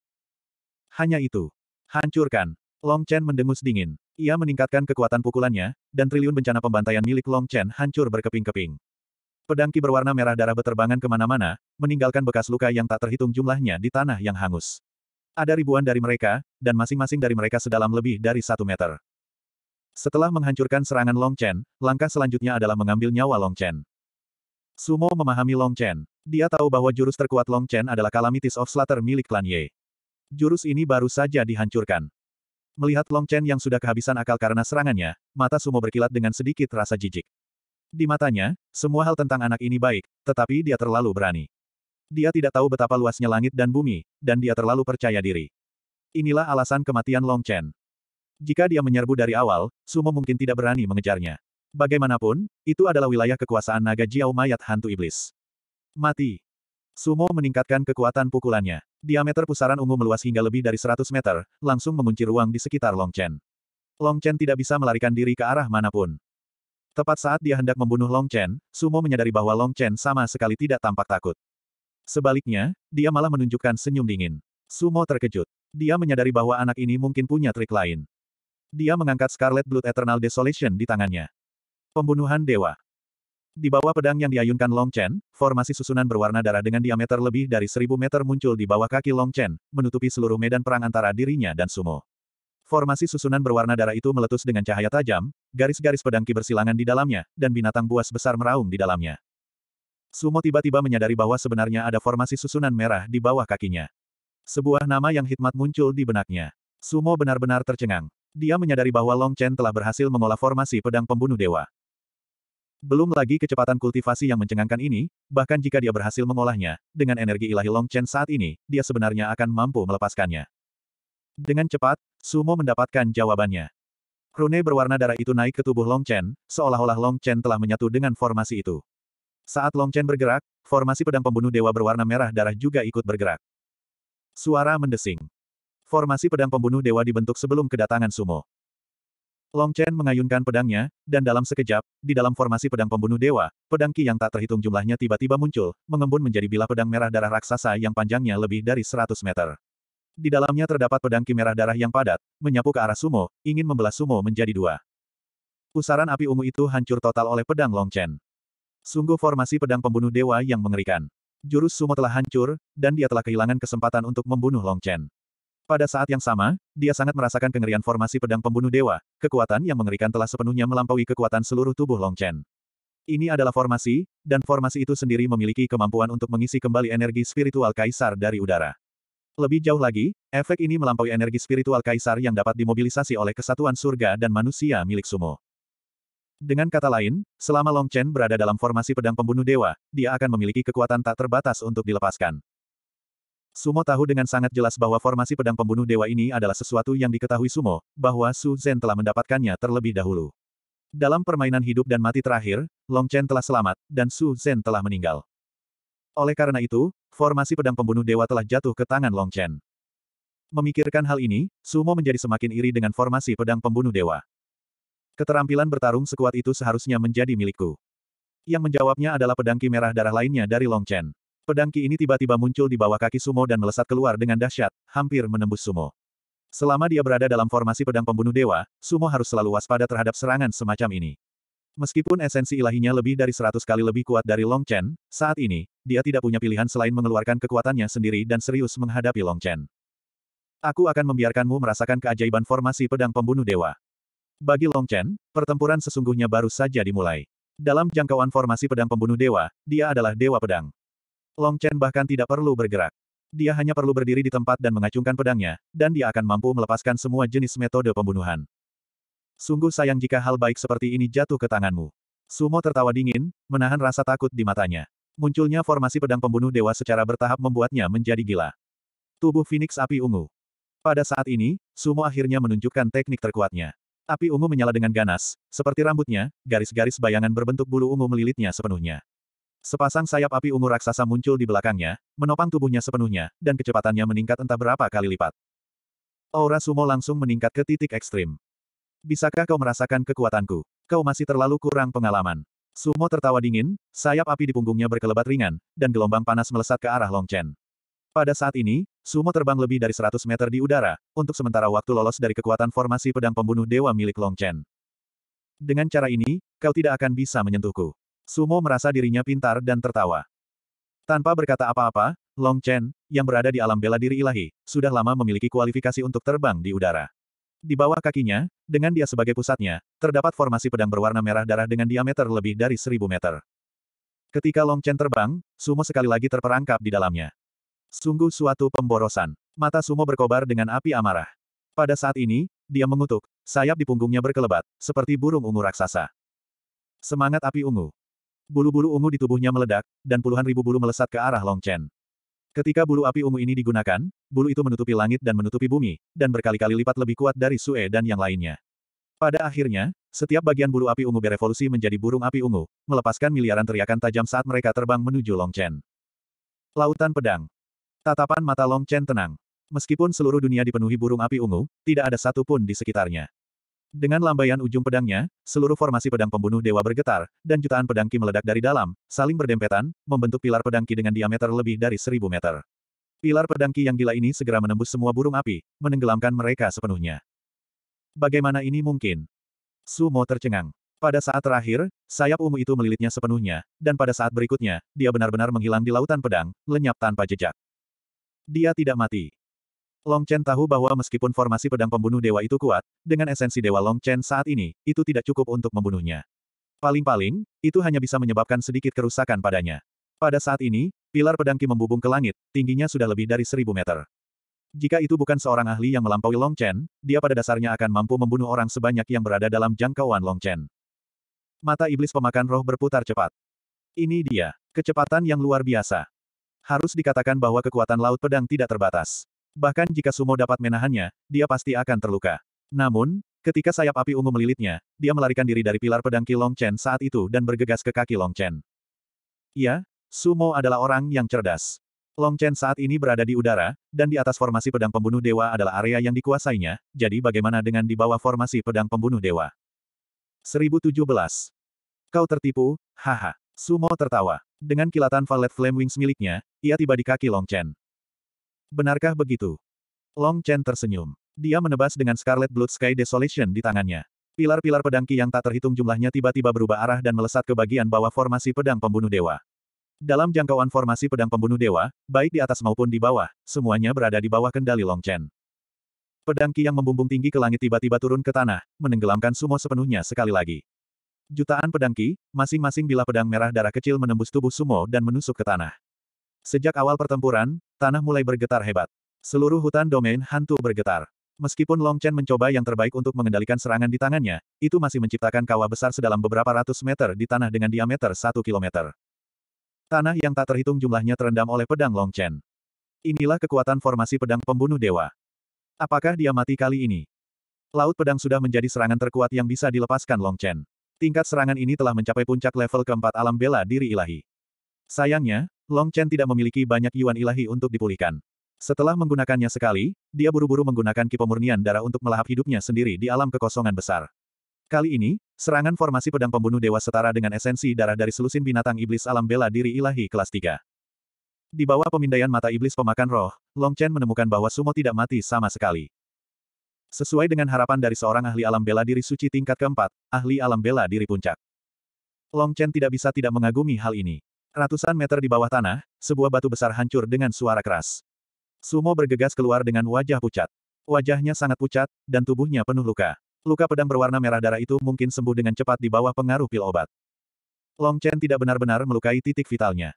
Hanya itu. Hancurkan. Long Chen mendengus dingin. Ia meningkatkan kekuatan pukulannya, dan triliun bencana pembantaian milik Long Chen hancur berkeping-keping. Pedangki berwarna merah darah beterbangan kemana-mana, meninggalkan bekas luka yang tak terhitung jumlahnya di tanah yang hangus. Ada ribuan dari mereka, dan masing-masing dari mereka sedalam lebih dari satu meter. Setelah menghancurkan serangan Long Chen, langkah selanjutnya adalah mengambil nyawa Long Chen. Sumo memahami Long Chen. Dia tahu bahwa jurus terkuat Long Chen adalah Kalamitis of Slater milik klan Ye. Jurus ini baru saja dihancurkan. Melihat Long Chen yang sudah kehabisan akal karena serangannya, mata Sumo berkilat dengan sedikit rasa jijik. Di matanya, semua hal tentang anak ini baik, tetapi dia terlalu berani. Dia tidak tahu betapa luasnya langit dan bumi, dan dia terlalu percaya diri. Inilah alasan kematian Long Chen. Jika dia menyerbu dari awal, Sumo mungkin tidak berani mengejarnya. Bagaimanapun, itu adalah wilayah kekuasaan naga Jiao mayat hantu iblis. Mati. Sumo meningkatkan kekuatan pukulannya. Diameter pusaran ungu meluas hingga lebih dari 100 meter, langsung mengunci ruang di sekitar Long Chen. Long Chen tidak bisa melarikan diri ke arah manapun. Tepat saat dia hendak membunuh Long Chen, Sumo menyadari bahwa Long Chen sama sekali tidak tampak takut. Sebaliknya, dia malah menunjukkan senyum dingin. Sumo terkejut. Dia menyadari bahwa anak ini mungkin punya trik lain. Dia mengangkat Scarlet Blood Eternal Desolation di tangannya. Pembunuhan Dewa Di bawah pedang yang diayunkan Long Chen, formasi susunan berwarna darah dengan diameter lebih dari seribu meter muncul di bawah kaki Long Chen, menutupi seluruh medan perang antara dirinya dan Sumo. Formasi susunan berwarna darah itu meletus dengan cahaya tajam, garis-garis pedang ki bersilangan di dalamnya, dan binatang buas besar meraung di dalamnya. Sumo tiba-tiba menyadari bahwa sebenarnya ada formasi susunan merah di bawah kakinya. Sebuah nama yang hikmat muncul di benaknya. Sumo benar-benar tercengang. Dia menyadari bahwa Long Chen telah berhasil mengolah formasi pedang pembunuh dewa. Belum lagi kecepatan kultivasi yang mencengangkan ini, bahkan jika dia berhasil mengolahnya, dengan energi ilahi Long Chen saat ini, dia sebenarnya akan mampu melepaskannya. Dengan cepat, Sumo mendapatkan jawabannya. Rune berwarna darah itu naik ke tubuh Long Chen, seolah-olah Long Chen telah menyatu dengan formasi itu. Saat Long Chen bergerak, formasi pedang pembunuh dewa berwarna merah darah juga ikut bergerak. Suara mendesing. Formasi pedang pembunuh dewa dibentuk sebelum kedatangan Sumo. Long Chen mengayunkan pedangnya, dan dalam sekejap, di dalam formasi pedang pembunuh dewa, pedang Qi yang tak terhitung jumlahnya tiba-tiba muncul, mengembun menjadi bilah pedang merah darah raksasa yang panjangnya lebih dari 100 meter. Di dalamnya terdapat pedang Qi merah darah yang padat, menyapu ke arah Sumo, ingin membelah Sumo menjadi dua. Pusaran api ungu itu hancur total oleh pedang Long Chen. Sungguh formasi pedang pembunuh dewa yang mengerikan. Jurus Sumo telah hancur, dan dia telah kehilangan kesempatan untuk membunuh Long Chen. Pada saat yang sama, dia sangat merasakan kengerian formasi pedang pembunuh dewa, kekuatan yang mengerikan telah sepenuhnya melampaui kekuatan seluruh tubuh Long Chen. Ini adalah formasi, dan formasi itu sendiri memiliki kemampuan untuk mengisi kembali energi spiritual kaisar dari udara. Lebih jauh lagi, efek ini melampaui energi spiritual kaisar yang dapat dimobilisasi oleh kesatuan surga dan manusia milik sumo. Dengan kata lain, selama Long Chen berada dalam formasi pedang pembunuh dewa, dia akan memiliki kekuatan tak terbatas untuk dilepaskan. Sumo tahu dengan sangat jelas bahwa formasi pedang pembunuh dewa ini adalah sesuatu yang diketahui Sumo, bahwa Su Zhen telah mendapatkannya terlebih dahulu. Dalam permainan hidup dan mati terakhir, Long Chen telah selamat, dan Su Zhen telah meninggal. Oleh karena itu, formasi pedang pembunuh dewa telah jatuh ke tangan Long Chen. Memikirkan hal ini, Sumo menjadi semakin iri dengan formasi pedang pembunuh dewa. Keterampilan bertarung sekuat itu seharusnya menjadi milikku. Yang menjawabnya adalah pedang merah darah lainnya dari Long Chen. Pedang Ki ini tiba-tiba muncul di bawah kaki Sumo dan melesat keluar dengan dahsyat, hampir menembus Sumo. Selama dia berada dalam formasi pedang pembunuh dewa, Sumo harus selalu waspada terhadap serangan semacam ini. Meskipun esensi ilahinya lebih dari seratus kali lebih kuat dari Long Chen, saat ini, dia tidak punya pilihan selain mengeluarkan kekuatannya sendiri dan serius menghadapi Long Chen. Aku akan membiarkanmu merasakan keajaiban formasi pedang pembunuh dewa. Bagi Long Chen, pertempuran sesungguhnya baru saja dimulai. Dalam jangkauan formasi pedang pembunuh dewa, dia adalah dewa pedang. Long Chen bahkan tidak perlu bergerak. Dia hanya perlu berdiri di tempat dan mengacungkan pedangnya, dan dia akan mampu melepaskan semua jenis metode pembunuhan. Sungguh sayang jika hal baik seperti ini jatuh ke tanganmu. Sumo tertawa dingin, menahan rasa takut di matanya. Munculnya formasi pedang pembunuh dewa secara bertahap membuatnya menjadi gila. Tubuh Phoenix api ungu. Pada saat ini, Sumo akhirnya menunjukkan teknik terkuatnya. Api ungu menyala dengan ganas, seperti rambutnya, garis-garis bayangan berbentuk bulu ungu melilitnya sepenuhnya. Sepasang sayap api ungu raksasa muncul di belakangnya, menopang tubuhnya sepenuhnya, dan kecepatannya meningkat entah berapa kali lipat. Aura sumo langsung meningkat ke titik ekstrim. Bisakah kau merasakan kekuatanku? Kau masih terlalu kurang pengalaman. Sumo tertawa dingin, sayap api di punggungnya berkelebat ringan, dan gelombang panas melesat ke arah Long Chen. Pada saat ini, Sumo terbang lebih dari 100 meter di udara, untuk sementara waktu lolos dari kekuatan formasi pedang pembunuh dewa milik Long Chen. Dengan cara ini, kau tidak akan bisa menyentuhku. Sumo merasa dirinya pintar dan tertawa. Tanpa berkata apa-apa, Long Chen, yang berada di alam bela diri ilahi, sudah lama memiliki kualifikasi untuk terbang di udara. Di bawah kakinya, dengan dia sebagai pusatnya, terdapat formasi pedang berwarna merah darah dengan diameter lebih dari seribu meter. Ketika Long Chen terbang, Sumo sekali lagi terperangkap di dalamnya. Sungguh suatu pemborosan. Mata Sumo berkobar dengan api amarah. Pada saat ini, dia mengutuk, sayap di punggungnya berkelebat, seperti burung ungu raksasa. Semangat api ungu. Bulu-bulu ungu di tubuhnya meledak, dan puluhan ribu bulu melesat ke arah Long Chen. Ketika bulu api ungu ini digunakan, bulu itu menutupi langit dan menutupi bumi, dan berkali-kali lipat lebih kuat dari Sue dan yang lainnya. Pada akhirnya, setiap bagian bulu api ungu berevolusi menjadi burung api ungu, melepaskan miliaran teriakan tajam saat mereka terbang menuju Long Chen. Lautan Pedang Tatapan mata Long Chen tenang. Meskipun seluruh dunia dipenuhi burung api ungu, tidak ada satupun di sekitarnya. Dengan lambaian ujung pedangnya, seluruh formasi pedang pembunuh dewa bergetar, dan jutaan pedang ki meledak dari dalam, saling berdempetan, membentuk pilar pedang ki dengan diameter lebih dari seribu meter. Pilar pedang ki yang gila ini segera menembus semua burung api, menenggelamkan mereka sepenuhnya. Bagaimana ini mungkin? Sumo tercengang. Pada saat terakhir, sayap ungu itu melilitnya sepenuhnya, dan pada saat berikutnya, dia benar-benar menghilang di lautan pedang, lenyap tanpa jejak. Dia tidak mati. Long Chen tahu bahwa meskipun formasi pedang pembunuh dewa itu kuat, dengan esensi dewa Long Chen saat ini, itu tidak cukup untuk membunuhnya. Paling-paling, itu hanya bisa menyebabkan sedikit kerusakan padanya. Pada saat ini, pilar pedang ki membubung ke langit, tingginya sudah lebih dari seribu meter. Jika itu bukan seorang ahli yang melampaui Long Chen, dia pada dasarnya akan mampu membunuh orang sebanyak yang berada dalam jangkauan Long Chen. Mata iblis pemakan roh berputar cepat. Ini dia, kecepatan yang luar biasa. Harus dikatakan bahwa kekuatan laut pedang tidak terbatas. Bahkan jika Sumo dapat menahannya, dia pasti akan terluka. Namun, ketika sayap api ungu melilitnya, dia melarikan diri dari pilar pedang Long Chen saat itu dan bergegas ke kaki Long Chen. Ya, Sumo adalah orang yang cerdas. Long Chen saat ini berada di udara, dan di atas formasi pedang pembunuh dewa adalah area yang dikuasainya, jadi bagaimana dengan di bawah formasi pedang pembunuh dewa? 1017. Kau tertipu, haha. Sumo tertawa. Dengan kilatan Valet Flame Wings miliknya, ia tiba di kaki Long Chen. Benarkah begitu? Long Chen tersenyum. Dia menebas dengan Scarlet Blood Sky Desolation di tangannya. Pilar-pilar pedangki yang tak terhitung jumlahnya tiba-tiba berubah arah dan melesat ke bagian bawah formasi pedang pembunuh dewa. Dalam jangkauan formasi pedang pembunuh dewa, baik di atas maupun di bawah, semuanya berada di bawah kendali Long Chen. Pedangki yang membumbung tinggi ke langit tiba-tiba turun ke tanah, menenggelamkan sumo sepenuhnya sekali lagi. Jutaan pedangki, masing-masing bilah pedang merah darah kecil menembus tubuh sumo dan menusuk ke tanah. Sejak awal pertempuran, tanah mulai bergetar hebat. Seluruh hutan domain hantu bergetar. Meskipun Long Chen mencoba yang terbaik untuk mengendalikan serangan di tangannya, itu masih menciptakan kawah besar sedalam beberapa ratus meter di tanah dengan diameter satu kilometer. Tanah yang tak terhitung jumlahnya terendam oleh pedang Long Chen. Inilah kekuatan formasi pedang pembunuh dewa. Apakah dia mati kali ini? Laut pedang sudah menjadi serangan terkuat yang bisa dilepaskan Long Chen. Tingkat serangan ini telah mencapai puncak level keempat alam bela diri ilahi. Sayangnya, Long Chen tidak memiliki banyak yuan ilahi untuk dipulihkan. Setelah menggunakannya sekali, dia buru-buru menggunakan Kipemurnian darah untuk melahap hidupnya sendiri di alam kekosongan besar. Kali ini, serangan formasi pedang pembunuh dewa setara dengan esensi darah dari selusin binatang iblis alam bela diri ilahi kelas 3. Di bawah pemindaian mata iblis pemakan roh, Long Chen menemukan bahwa Sumo tidak mati sama sekali. Sesuai dengan harapan dari seorang ahli alam bela diri suci tingkat keempat, ahli alam bela diri puncak. Long Chen tidak bisa tidak mengagumi hal ini. Ratusan meter di bawah tanah, sebuah batu besar hancur dengan suara keras. Sumo bergegas keluar dengan wajah pucat. Wajahnya sangat pucat, dan tubuhnya penuh luka. Luka pedang berwarna merah darah itu mungkin sembuh dengan cepat di bawah pengaruh pil obat. Long Chen tidak benar-benar melukai titik vitalnya.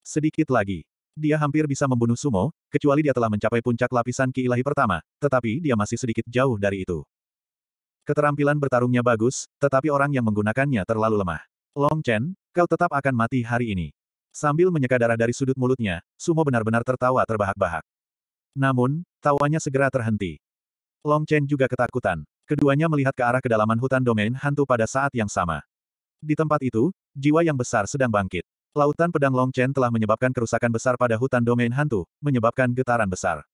Sedikit lagi. Dia hampir bisa membunuh Sumo, kecuali dia telah mencapai puncak lapisan ki ilahi pertama, tetapi dia masih sedikit jauh dari itu. Keterampilan bertarungnya bagus, tetapi orang yang menggunakannya terlalu lemah. Long Chen, kau tetap akan mati hari ini. Sambil menyeka darah dari sudut mulutnya, Sumo benar-benar tertawa terbahak-bahak. Namun, tawanya segera terhenti. Long Chen juga ketakutan. Keduanya melihat ke arah kedalaman hutan domain hantu pada saat yang sama. Di tempat itu, jiwa yang besar sedang bangkit. Lautan pedang Long Chen telah menyebabkan kerusakan besar pada hutan domain hantu, menyebabkan getaran besar.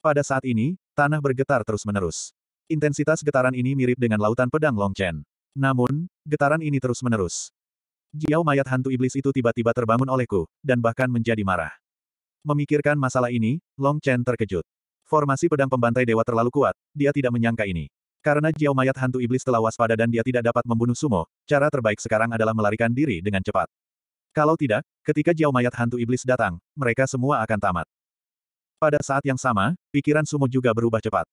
Pada saat ini, tanah bergetar terus-menerus. Intensitas getaran ini mirip dengan lautan pedang Long Chen. Namun, getaran ini terus-menerus. Jiao mayat hantu iblis itu tiba-tiba terbangun olehku, dan bahkan menjadi marah. Memikirkan masalah ini, Long Chen terkejut. Formasi pedang pembantai dewa terlalu kuat, dia tidak menyangka ini. Karena Jiao mayat hantu iblis telah waspada dan dia tidak dapat membunuh Sumo, cara terbaik sekarang adalah melarikan diri dengan cepat. Kalau tidak, ketika Jiao mayat hantu iblis datang, mereka semua akan tamat. Pada saat yang sama, pikiran Sumo juga berubah cepat.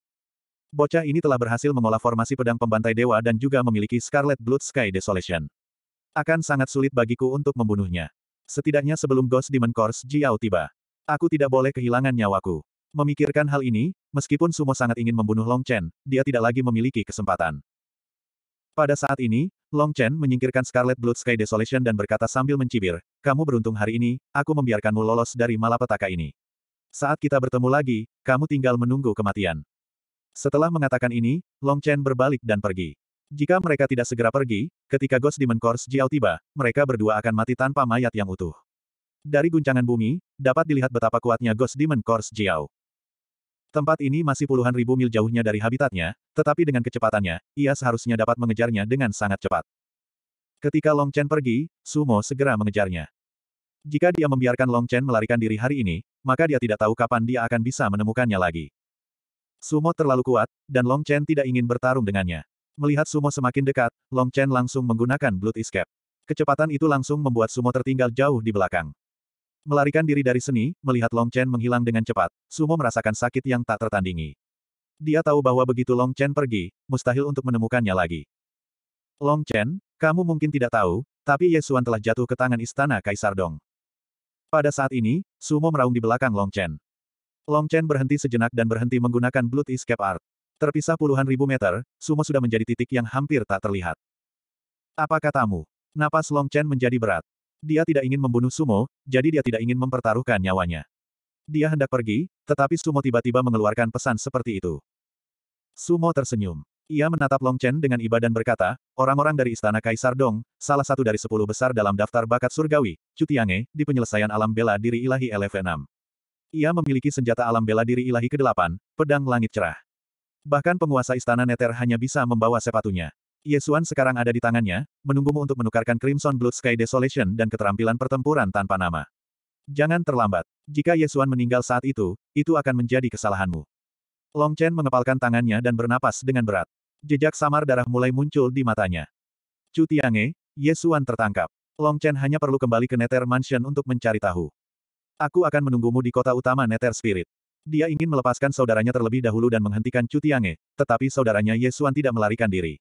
Bocah ini telah berhasil mengolah formasi pedang pembantai dewa dan juga memiliki Scarlet Blood Sky Desolation. Akan sangat sulit bagiku untuk membunuhnya. Setidaknya sebelum Ghost Demon Course Jiao tiba. Aku tidak boleh kehilangan nyawaku. Memikirkan hal ini, meskipun Sumo sangat ingin membunuh Long Chen, dia tidak lagi memiliki kesempatan. Pada saat ini, Long Chen menyingkirkan Scarlet Blood Sky Desolation dan berkata sambil mencibir, kamu beruntung hari ini, aku membiarkanmu lolos dari malapetaka ini. Saat kita bertemu lagi, kamu tinggal menunggu kematian. Setelah mengatakan ini, Long Chen berbalik dan pergi. Jika mereka tidak segera pergi, ketika Ghost Demon Course Jiao tiba, mereka berdua akan mati tanpa mayat yang utuh. Dari guncangan bumi, dapat dilihat betapa kuatnya Ghost Demon Course Jiao. Tempat ini masih puluhan ribu mil jauhnya dari habitatnya, tetapi dengan kecepatannya, ia seharusnya dapat mengejarnya dengan sangat cepat. Ketika Long Chen pergi, Sumo segera mengejarnya. Jika dia membiarkan Long Chen melarikan diri hari ini, maka dia tidak tahu kapan dia akan bisa menemukannya lagi. Sumo terlalu kuat, dan Long Chen tidak ingin bertarung dengannya. Melihat Sumo semakin dekat, Long Chen langsung menggunakan Blood Escape. Kecepatan itu langsung membuat Sumo tertinggal jauh di belakang. Melarikan diri dari seni, melihat Long Chen menghilang dengan cepat, Sumo merasakan sakit yang tak tertandingi. Dia tahu bahwa begitu Long Chen pergi, mustahil untuk menemukannya lagi. Long Chen, kamu mungkin tidak tahu, tapi Yesuan telah jatuh ke tangan istana Kaisar Dong. Pada saat ini, Sumo meraung di belakang Long Chen. Long Chen berhenti sejenak dan berhenti menggunakan Blood Escape Art. Terpisah puluhan ribu meter, Sumo sudah menjadi titik yang hampir tak terlihat. Apa katamu? Napas Long Chen menjadi berat. Dia tidak ingin membunuh Sumo, jadi dia tidak ingin mempertaruhkan nyawanya. Dia hendak pergi, tetapi Sumo tiba-tiba mengeluarkan pesan seperti itu. Sumo tersenyum. Ia menatap Long Chen dengan iba dan berkata, orang-orang dari Istana Kaisar Dong, salah satu dari sepuluh besar dalam daftar bakat surgawi, Cutiange, di penyelesaian alam bela diri ilahi lf 6 Ia memiliki senjata alam bela diri ilahi ke-8, pedang langit cerah. Bahkan penguasa istana Netter hanya bisa membawa sepatunya. Yesuan sekarang ada di tangannya, menunggumu untuk menukarkan Crimson Blood Sky Desolation dan keterampilan pertempuran tanpa nama. Jangan terlambat. Jika Yesuan meninggal saat itu, itu akan menjadi kesalahanmu. Long Chen mengepalkan tangannya dan bernapas dengan berat. Jejak samar darah mulai muncul di matanya. Chu Tiange, Yesuan tertangkap. Long Chen hanya perlu kembali ke Nether Mansion untuk mencari tahu. Aku akan menunggumu di kota utama Nether Spirit. Dia ingin melepaskan saudaranya terlebih dahulu dan menghentikan Cutiange, tetapi saudaranya Yesuan tidak melarikan diri.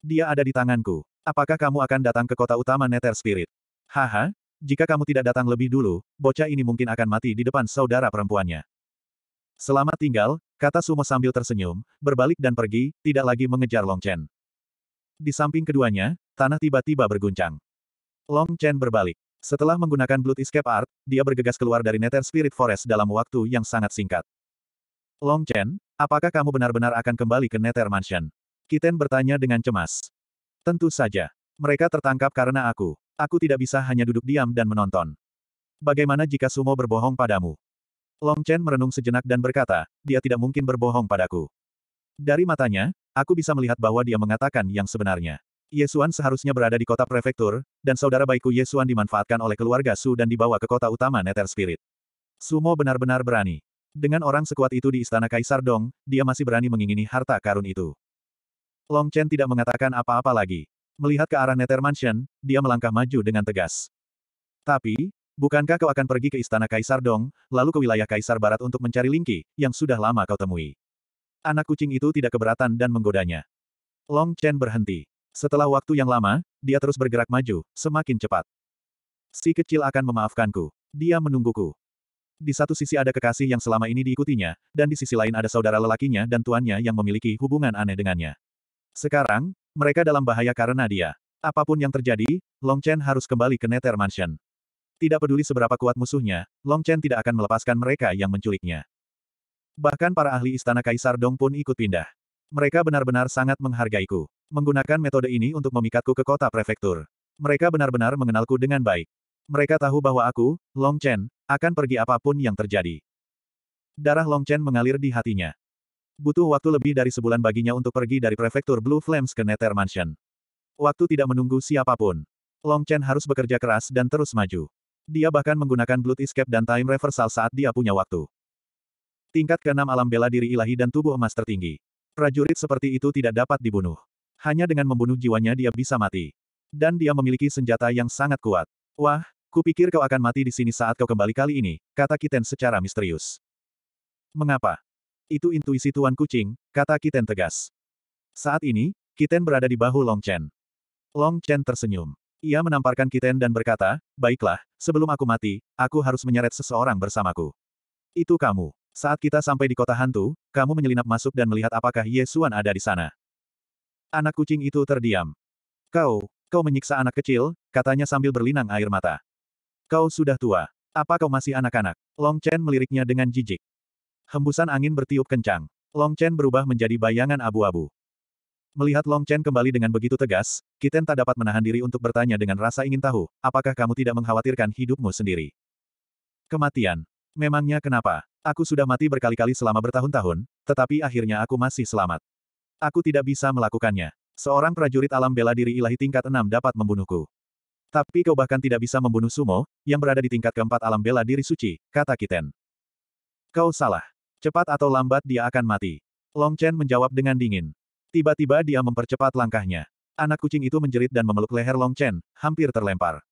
Dia ada di tanganku. Apakah kamu akan datang ke kota utama Nether Spirit? Haha, jika kamu tidak datang lebih dulu, bocah ini mungkin akan mati di depan saudara perempuannya. Selamat tinggal, kata Sumo sambil tersenyum, berbalik dan pergi, tidak lagi mengejar Long Chen. Di samping keduanya, tanah tiba-tiba berguncang. Long Chen berbalik. Setelah menggunakan Blood Escape Art, dia bergegas keluar dari Nether Spirit Forest dalam waktu yang sangat singkat. Long Chen, apakah kamu benar-benar akan kembali ke Nether Mansion? Kiten bertanya dengan cemas. Tentu saja. Mereka tertangkap karena aku. Aku tidak bisa hanya duduk diam dan menonton. Bagaimana jika Sumo berbohong padamu? Long Chen merenung sejenak dan berkata, dia tidak mungkin berbohong padaku. Dari matanya, aku bisa melihat bahwa dia mengatakan yang sebenarnya. Yesuan seharusnya berada di kota prefektur, dan saudara baikku Yesuan dimanfaatkan oleh keluarga Su dan dibawa ke kota utama Nether Spirit. Sumo benar-benar berani. Dengan orang sekuat itu di istana Kaisar Dong, dia masih berani mengingini harta karun itu. Long Chen tidak mengatakan apa-apa lagi. Melihat ke arah Nether Mansion, dia melangkah maju dengan tegas. Tapi, bukankah kau akan pergi ke istana Kaisar Dong, lalu ke wilayah Kaisar Barat untuk mencari Lingki, yang sudah lama kau temui? Anak kucing itu tidak keberatan dan menggodanya. Long Chen berhenti. Setelah waktu yang lama, dia terus bergerak maju, semakin cepat. Si kecil akan memaafkanku. Dia menungguku. Di satu sisi ada kekasih yang selama ini diikutinya, dan di sisi lain ada saudara lelakinya dan tuannya yang memiliki hubungan aneh dengannya. Sekarang, mereka dalam bahaya karena dia. Apapun yang terjadi, Long Chen harus kembali ke Nether Mansion. Tidak peduli seberapa kuat musuhnya, Long Chen tidak akan melepaskan mereka yang menculiknya. Bahkan para ahli istana Kaisar Dong pun ikut pindah. Mereka benar-benar sangat menghargaiku menggunakan metode ini untuk memikatku ke kota prefektur. Mereka benar-benar mengenalku dengan baik. Mereka tahu bahwa aku, Long Chen, akan pergi apapun yang terjadi. Darah Long Chen mengalir di hatinya. Butuh waktu lebih dari sebulan baginya untuk pergi dari prefektur Blue Flames ke Nether Mansion. Waktu tidak menunggu siapapun. Long Chen harus bekerja keras dan terus maju. Dia bahkan menggunakan Blood Escape dan Time Reversal saat dia punya waktu. Tingkat keenam alam bela diri ilahi dan tubuh emas tertinggi. Prajurit seperti itu tidak dapat dibunuh. Hanya dengan membunuh jiwanya dia bisa mati. Dan dia memiliki senjata yang sangat kuat. Wah, kupikir kau akan mati di sini saat kau kembali kali ini, kata Kiten secara misterius. Mengapa? Itu intuisi Tuan Kucing, kata Kiten tegas. Saat ini, Kiten berada di bahu Long Chen. Long Chen tersenyum. Ia menamparkan Kiten dan berkata, Baiklah, sebelum aku mati, aku harus menyeret seseorang bersamaku. Itu kamu. Saat kita sampai di kota hantu, kamu menyelinap masuk dan melihat apakah Yesuan ada di sana. Anak kucing itu terdiam. Kau, kau menyiksa anak kecil, katanya sambil berlinang air mata. Kau sudah tua. Apa kau masih anak-anak? Long Chen meliriknya dengan jijik. Hembusan angin bertiup kencang. Long Chen berubah menjadi bayangan abu-abu. Melihat Long Chen kembali dengan begitu tegas, Kiten tak dapat menahan diri untuk bertanya dengan rasa ingin tahu, apakah kamu tidak mengkhawatirkan hidupmu sendiri? Kematian. Memangnya kenapa? Aku sudah mati berkali-kali selama bertahun-tahun, tetapi akhirnya aku masih selamat. Aku tidak bisa melakukannya. Seorang prajurit alam bela diri ilahi tingkat 6 dapat membunuhku. Tapi kau bahkan tidak bisa membunuh Sumo, yang berada di tingkat keempat alam bela diri suci, kata Kiten. Kau salah. Cepat atau lambat dia akan mati. Long Chen menjawab dengan dingin. Tiba-tiba dia mempercepat langkahnya. Anak kucing itu menjerit dan memeluk leher Long Chen, hampir terlempar.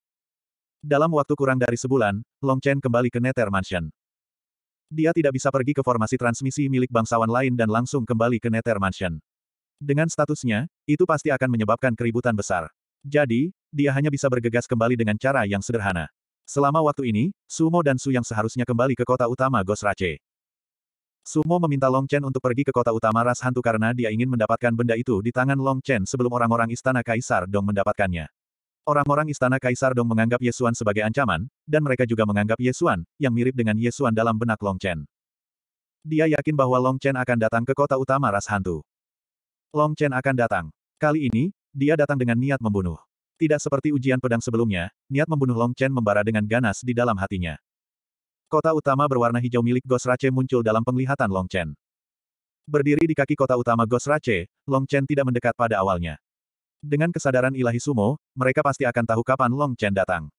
Dalam waktu kurang dari sebulan, Long Chen kembali ke Nether Mansion. Dia tidak bisa pergi ke formasi transmisi milik bangsawan lain dan langsung kembali ke Nether Mansion. Dengan statusnya, itu pasti akan menyebabkan keributan besar. Jadi, dia hanya bisa bergegas kembali dengan cara yang sederhana. Selama waktu ini, Sumo dan Su yang seharusnya kembali ke kota utama Gosrace. Sumo meminta Long Chen untuk pergi ke kota utama ras hantu karena dia ingin mendapatkan benda itu di tangan Long Chen sebelum orang-orang istana Kaisar Dong mendapatkannya. Orang-orang istana Kaisar Dong menganggap Yesuan sebagai ancaman, dan mereka juga menganggap Yesuan, yang mirip dengan Yesuan dalam benak Long Chen. Dia yakin bahwa Long Chen akan datang ke kota utama ras hantu. Long Chen akan datang. Kali ini, dia datang dengan niat membunuh. Tidak seperti ujian pedang sebelumnya, niat membunuh Long Chen membara dengan ganas di dalam hatinya. Kota utama berwarna hijau milik Gosrace muncul dalam penglihatan Long Chen. Berdiri di kaki kota utama Gosrace, Long Chen tidak mendekat pada awalnya. Dengan kesadaran ilahi sumo, mereka pasti akan tahu kapan Long Chen datang.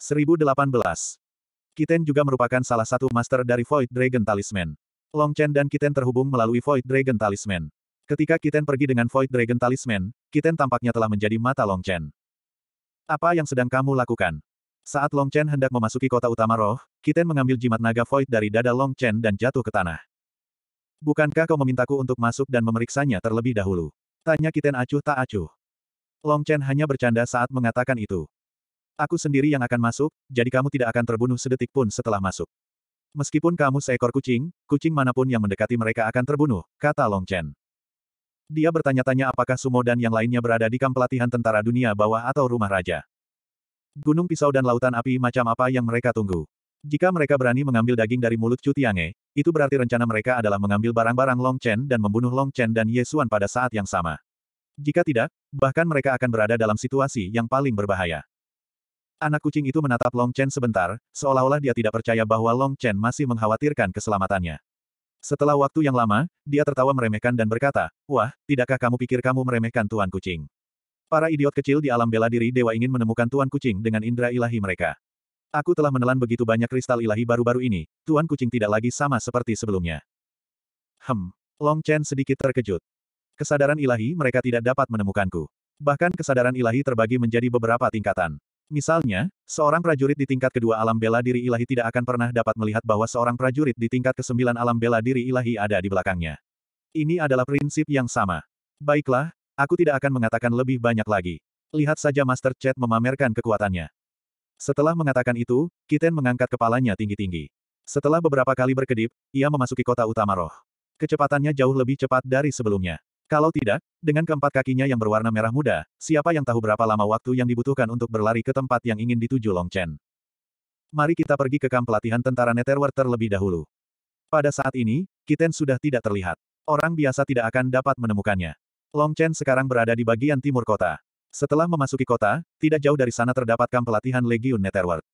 1018. Kiten juga merupakan salah satu master dari Void Dragon Talisman. Long Chen dan Kiten terhubung melalui Void Dragon Talisman. Ketika Kiten pergi dengan Void Dragon Talisman, Kiten tampaknya telah menjadi mata Long Chen. Apa yang sedang kamu lakukan? Saat Long Chen hendak memasuki kota utama roh, Kiten mengambil jimat naga Void dari dada Long Chen dan jatuh ke tanah. Bukankah kau memintaku untuk masuk dan memeriksanya terlebih dahulu? Tanya Kiten acuh tak acuh. Long Chen hanya bercanda saat mengatakan itu. Aku sendiri yang akan masuk, jadi kamu tidak akan terbunuh sedetik pun setelah masuk. Meskipun kamu seekor kucing, kucing manapun yang mendekati mereka akan terbunuh, kata Long Chen. Dia bertanya-tanya apakah Sumo dan yang lainnya berada di kamp pelatihan tentara dunia bawah atau rumah raja. Gunung pisau dan lautan api macam apa yang mereka tunggu. Jika mereka berani mengambil daging dari mulut Chu Tiange, itu berarti rencana mereka adalah mengambil barang-barang Long Chen dan membunuh Long Chen dan Ye Xuan pada saat yang sama. Jika tidak, bahkan mereka akan berada dalam situasi yang paling berbahaya. Anak kucing itu menatap Long Chen sebentar, seolah-olah dia tidak percaya bahwa Long Chen masih mengkhawatirkan keselamatannya. Setelah waktu yang lama, dia tertawa meremehkan dan berkata, Wah, tidakkah kamu pikir kamu meremehkan Tuan Kucing? Para idiot kecil di alam bela diri dewa ingin menemukan Tuan Kucing dengan indera ilahi mereka. Aku telah menelan begitu banyak kristal ilahi baru-baru ini, Tuan Kucing tidak lagi sama seperti sebelumnya. Hem, Long Chen sedikit terkejut. Kesadaran ilahi mereka tidak dapat menemukanku. Bahkan kesadaran ilahi terbagi menjadi beberapa tingkatan. Misalnya, seorang prajurit di tingkat kedua alam bela diri ilahi tidak akan pernah dapat melihat bahwa seorang prajurit di tingkat kesembilan alam bela diri ilahi ada di belakangnya. Ini adalah prinsip yang sama. Baiklah, aku tidak akan mengatakan lebih banyak lagi. Lihat saja Master Chat memamerkan kekuatannya. Setelah mengatakan itu, Kiten mengangkat kepalanya tinggi-tinggi. Setelah beberapa kali berkedip, ia memasuki kota utama roh. Kecepatannya jauh lebih cepat dari sebelumnya. Kalau tidak, dengan keempat kakinya yang berwarna merah muda, siapa yang tahu berapa lama waktu yang dibutuhkan untuk berlari ke tempat yang ingin dituju Long Chen. Mari kita pergi ke kamp pelatihan tentara Netherworld terlebih dahulu. Pada saat ini, Kiten sudah tidak terlihat. Orang biasa tidak akan dapat menemukannya. Long Chen sekarang berada di bagian timur kota. Setelah memasuki kota, tidak jauh dari sana terdapat kamp pelatihan Legion Netherworld.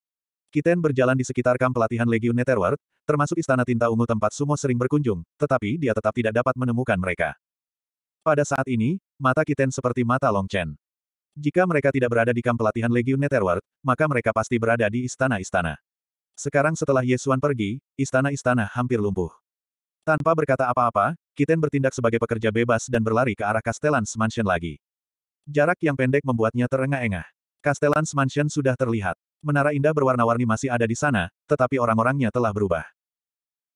Kiten berjalan di sekitar kamp pelatihan Legion Netherworld, termasuk Istana Tinta Ungu tempat Sumo sering berkunjung, tetapi dia tetap tidak dapat menemukan mereka. Pada saat ini, mata Kiten seperti mata Long Chen. Jika mereka tidak berada di kamp pelatihan Legion Netherworld, maka mereka pasti berada di istana-istana. Sekarang setelah Yesuan pergi, istana-istana hampir lumpuh. Tanpa berkata apa-apa, Kiten bertindak sebagai pekerja bebas dan berlari ke arah Castellans Mansion lagi. Jarak yang pendek membuatnya terengah-engah. Castellans Mansion sudah terlihat. Menara indah berwarna-warni masih ada di sana, tetapi orang-orangnya telah berubah.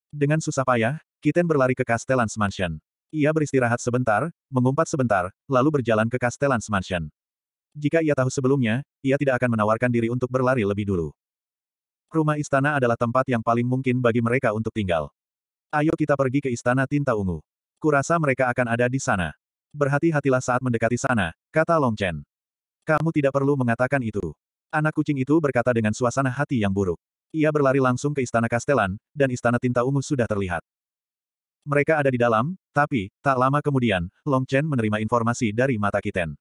Dengan susah payah, Kiten berlari ke Castellans Mansion. Ia beristirahat sebentar, mengumpat sebentar, lalu berjalan ke Castellans Mansion. Jika ia tahu sebelumnya, ia tidak akan menawarkan diri untuk berlari lebih dulu. Rumah istana adalah tempat yang paling mungkin bagi mereka untuk tinggal. Ayo kita pergi ke istana tinta ungu. Kurasa mereka akan ada di sana. Berhati-hatilah saat mendekati sana, kata Long Chen. Kamu tidak perlu mengatakan itu. Anak kucing itu berkata dengan suasana hati yang buruk. Ia berlari langsung ke istana Kastelan, dan istana tinta ungu sudah terlihat. Mereka ada di dalam, tapi, tak lama kemudian, Long Chen menerima informasi dari mata Kiten.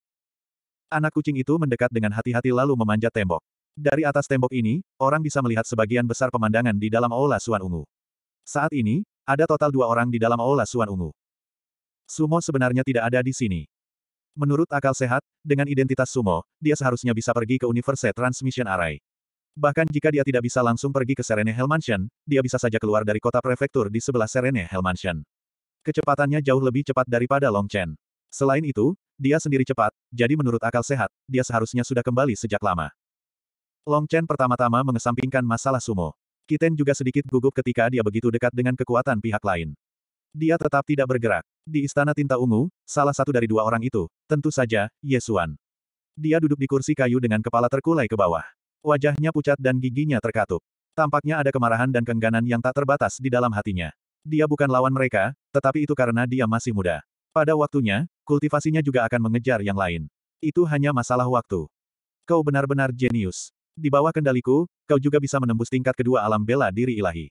Anak kucing itu mendekat dengan hati-hati lalu memanjat tembok. Dari atas tembok ini, orang bisa melihat sebagian besar pemandangan di dalam Aula Suan Ungu. Saat ini, ada total dua orang di dalam Aula Suan Ungu. Sumo sebenarnya tidak ada di sini. Menurut akal sehat, dengan identitas Sumo, dia seharusnya bisa pergi ke Universe Transmission Array. Bahkan jika dia tidak bisa langsung pergi ke Serene Hell Mansion, dia bisa saja keluar dari kota prefektur di sebelah Serene Hell Mansion. Kecepatannya jauh lebih cepat daripada Long Chen. Selain itu, dia sendiri cepat, jadi menurut akal sehat, dia seharusnya sudah kembali sejak lama. Long Chen pertama-tama mengesampingkan masalah sumo. Kiten juga sedikit gugup ketika dia begitu dekat dengan kekuatan pihak lain. Dia tetap tidak bergerak. Di Istana Tinta Ungu, salah satu dari dua orang itu, tentu saja, Yesuan. Dia duduk di kursi kayu dengan kepala terkulai ke bawah. Wajahnya pucat dan giginya terkatup. Tampaknya ada kemarahan dan kengganan yang tak terbatas di dalam hatinya. Dia bukan lawan mereka, tetapi itu karena dia masih muda. Pada waktunya, kultivasinya juga akan mengejar yang lain. Itu hanya masalah waktu. Kau benar-benar jenius. Di bawah kendaliku, kau juga bisa menembus tingkat kedua alam bela diri ilahi.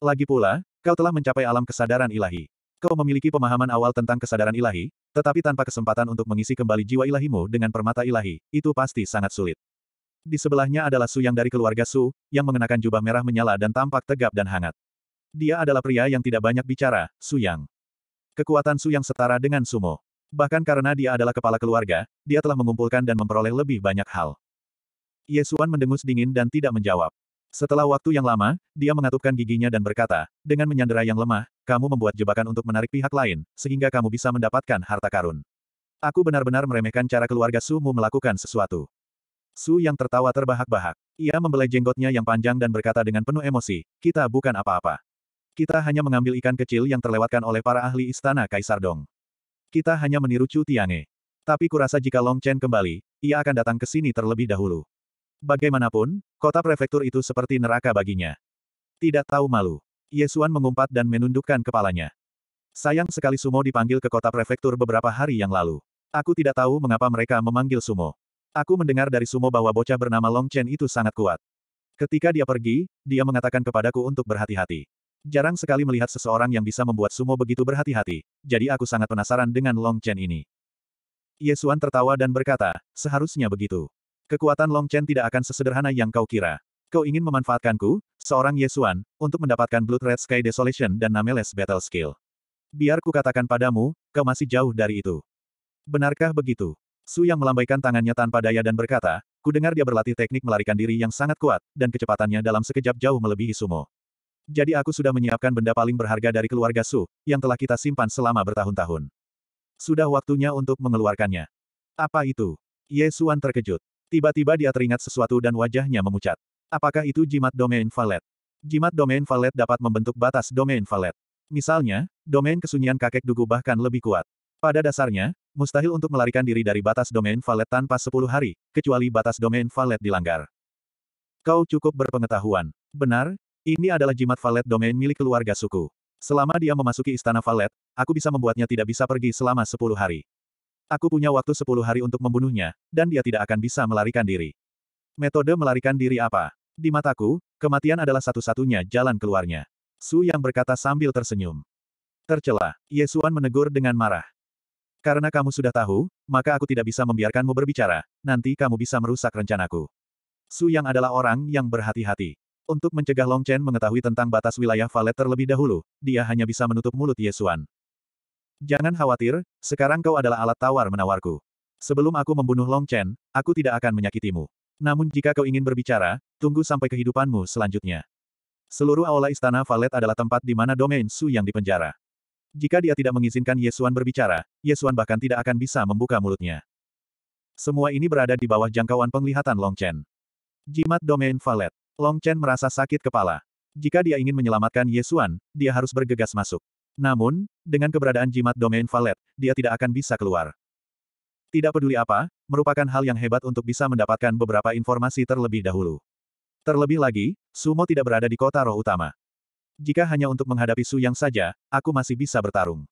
Lagi pula, kau telah mencapai alam kesadaran ilahi. Kau memiliki pemahaman awal tentang kesadaran ilahi, tetapi tanpa kesempatan untuk mengisi kembali jiwa ilahimu dengan permata ilahi, itu pasti sangat sulit. Di sebelahnya adalah Su Yang dari keluarga Su, yang mengenakan jubah merah menyala dan tampak tegap dan hangat. Dia adalah pria yang tidak banyak bicara, Su Yang. Kekuatan Su Yang setara dengan Sumo. Bahkan karena dia adalah kepala keluarga, dia telah mengumpulkan dan memperoleh lebih banyak hal. Yesuan mendengus dingin dan tidak menjawab. Setelah waktu yang lama, dia mengatupkan giginya dan berkata, dengan menyandera yang lemah, kamu membuat jebakan untuk menarik pihak lain, sehingga kamu bisa mendapatkan harta karun. Aku benar-benar meremehkan cara keluarga Sumo melakukan sesuatu. Su yang tertawa terbahak-bahak. Ia membelai jenggotnya yang panjang dan berkata dengan penuh emosi, kita bukan apa-apa. Kita hanya mengambil ikan kecil yang terlewatkan oleh para ahli istana Kaisar Dong. Kita hanya meniru Chu Tiange. Tapi kurasa jika Long Chen kembali, ia akan datang ke sini terlebih dahulu. Bagaimanapun, kota prefektur itu seperti neraka baginya. Tidak tahu malu. Yesuan mengumpat dan menundukkan kepalanya. Sayang sekali Sumo dipanggil ke kota prefektur beberapa hari yang lalu. Aku tidak tahu mengapa mereka memanggil Sumo. Aku mendengar dari Sumo bahwa bocah bernama Long Chen itu sangat kuat. Ketika dia pergi, dia mengatakan kepadaku untuk berhati-hati. Jarang sekali melihat seseorang yang bisa membuat Sumo begitu berhati-hati, jadi aku sangat penasaran dengan Long Chen ini. Yesuan tertawa dan berkata, seharusnya begitu. Kekuatan Long Chen tidak akan sesederhana yang kau kira. Kau ingin memanfaatkanku, seorang Yesuan, untuk mendapatkan Blood Red Sky Desolation dan Nameless Battle Skill. Biar ku katakan padamu, kau masih jauh dari itu. Benarkah begitu? Su Yang melambaikan tangannya tanpa daya dan berkata, ku dengar dia berlatih teknik melarikan diri yang sangat kuat, dan kecepatannya dalam sekejap jauh melebihi sumo. Jadi aku sudah menyiapkan benda paling berharga dari keluarga Su, yang telah kita simpan selama bertahun-tahun. Sudah waktunya untuk mengeluarkannya. Apa itu? Ye Suan terkejut. Tiba-tiba dia teringat sesuatu dan wajahnya memucat. Apakah itu jimat domain valet? Jimat domain valet dapat membentuk batas domain valet. Misalnya, domain kesunyian kakek dugu bahkan lebih kuat. Pada dasarnya, Mustahil untuk melarikan diri dari batas domain valet tanpa 10 hari, kecuali batas domain valet dilanggar. Kau cukup berpengetahuan. Benar, ini adalah jimat valet domain milik keluarga suku. Selama dia memasuki istana valet, aku bisa membuatnya tidak bisa pergi selama 10 hari. Aku punya waktu 10 hari untuk membunuhnya, dan dia tidak akan bisa melarikan diri. Metode melarikan diri apa? Di mataku, kematian adalah satu-satunya jalan keluarnya. Su yang berkata sambil tersenyum. Tercela, Yesuan menegur dengan marah. Karena kamu sudah tahu, maka aku tidak bisa membiarkanmu berbicara, nanti kamu bisa merusak rencanaku. Su Yang adalah orang yang berhati-hati. Untuk mencegah Long Chen mengetahui tentang batas wilayah valet terlebih dahulu, dia hanya bisa menutup mulut Yesuan. Jangan khawatir, sekarang kau adalah alat tawar-menawarku. Sebelum aku membunuh Long Chen, aku tidak akan menyakitimu. Namun jika kau ingin berbicara, tunggu sampai kehidupanmu selanjutnya. Seluruh aula istana valet adalah tempat di mana domain Su yang dipenjara. Jika dia tidak mengizinkan Yesuan berbicara, Yesuan bahkan tidak akan bisa membuka mulutnya. Semua ini berada di bawah jangkauan penglihatan Long Chen. Jimat Domain Valet. Long Chen merasa sakit kepala. Jika dia ingin menyelamatkan Yesuan, dia harus bergegas masuk. Namun, dengan keberadaan jimat Domain Valet, dia tidak akan bisa keluar. Tidak peduli apa, merupakan hal yang hebat untuk bisa mendapatkan beberapa informasi terlebih dahulu. Terlebih lagi, Sumo tidak berada di kota roh utama. Jika hanya untuk menghadapi Su Yang saja, aku masih bisa bertarung.